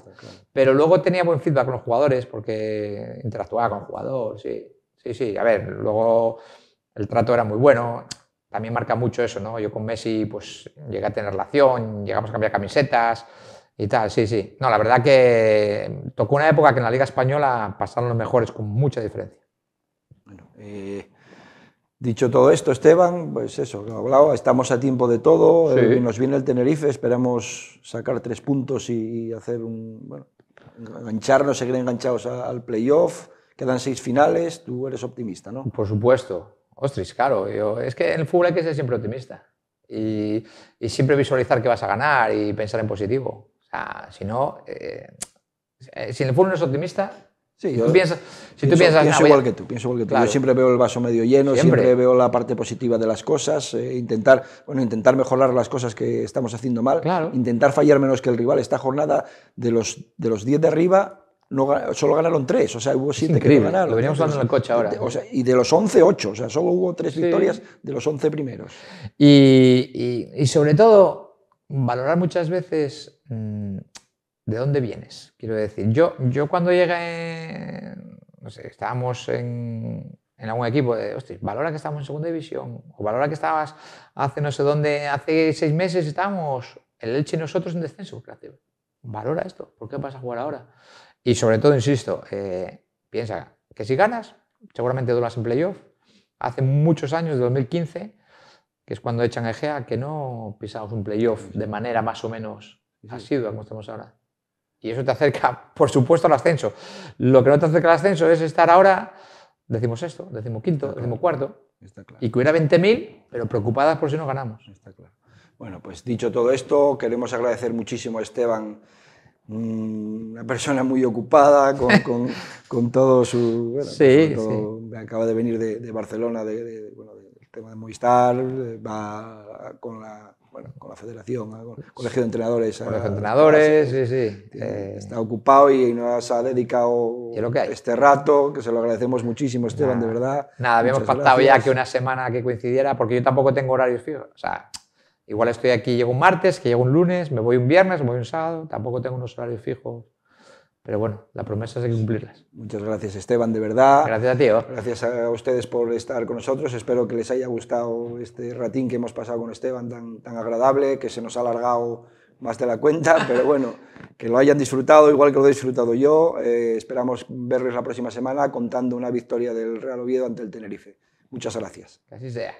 Pero luego tenía buen feedback con los jugadores porque interactuaba con jugadores, sí. Sí, sí, a ver, luego el trato era muy bueno, también marca mucho eso, ¿no? Yo con Messi pues llegué a tener relación, llegamos a cambiar camisetas, y tal, sí, sí. No, la verdad que tocó una época que en la Liga Española pasaron los mejores con mucha diferencia. Bueno, eh, dicho todo esto, Esteban, pues eso, hablado, estamos a tiempo de todo. Eh, nos viene el Tenerife, esperamos sacar tres puntos y, hacer un. Bueno, engancharnos, seguir enganchados al playoff. Quedan seis finales, tú eres optimista, ¿no? Por supuesto. Ostras, claro. Yo, es que en el fútbol hay que ser siempre optimista. Y, y siempre visualizar que vas a ganar y pensar en positivo si no, eh, eh, si el fútbol no es optimista, yo, si tú piensas, pienso, ah, igual que tú, pienso igual que tú. Yo siempre veo el vaso medio lleno, siempre, veo la parte positiva de las cosas, eh, intentar, bueno, intentar mejorar las cosas que estamos haciendo mal, intentar fallar menos que el rival. Esta jornada de los 10 de, los de arriba no, solo ganaron tres o sea, hubo 7 que no ganaron. Lo veníamos hablando en el coche ahora. y de los 11, 8, o sea, solo hubo tres victorias de los 11 primeros. y sobre todo, valorar muchas veces Mm, ¿de dónde vienes? Quiero decir, yo, yo cuando llegué, no sé, estábamos en, algún equipo, de, hostia, valora que estamos en segunda división, o valora que estabas hace no sé dónde, hace seis meses estábamos el Elche nosotros en descenso Valora esto, ¿por qué vas a jugar ahora? Y sobre todo, insisto, eh, piensa que si ganas, seguramente duras en playoff. Hace muchos años, de 2015, que es cuando echan a Egea, que no pisamos un playoff de manera más o menos sido como estamos ahora. Y eso te acerca, por supuesto, al ascenso. Lo que no te acerca al ascenso es estar ahora, decimos esto, decimos quinto, decimos cuarto, Está claro. y 20.000, pero preocupadas por si no ganamos. Está claro. Bueno, pues dicho todo esto, queremos agradecer muchísimo a Esteban mm, una persona muy ocupada con, todo su... sí, Acaba de venir de, Barcelona, de, del tema de Movistar, va con la bueno, con la federación, ah, con el colegio de entrenadores. Con los ah, entrenadores, sí, sí. Eh. está ocupado y nos ha dedicado este rato, que se lo agradecemos muchísimo, Esteban, de verdad. Nada, habíamos faltado ya que una semana que coincidiera, porque yo tampoco tengo horarios fijos. O sea, igual estoy aquí, llego un martes, que llego un lunes, me voy un viernes, me voy un sábado, tampoco tengo unos horarios fijos pero bueno, la promesa es que cumplirlas. Muchas gracias, Esteban, de verdad. Gracias a ti. Gracias a ustedes por estar con nosotros. Espero que les haya gustado este ratín que hemos pasado con Esteban tan, tan agradable, que se nos ha alargado más de la cuenta, pero bueno, que lo hayan disfrutado igual que lo he disfrutado yo. Eh, esperamos verles la próxima semana contando una victoria del Real Oviedo ante el Tenerife. Muchas gracias. Que así sea.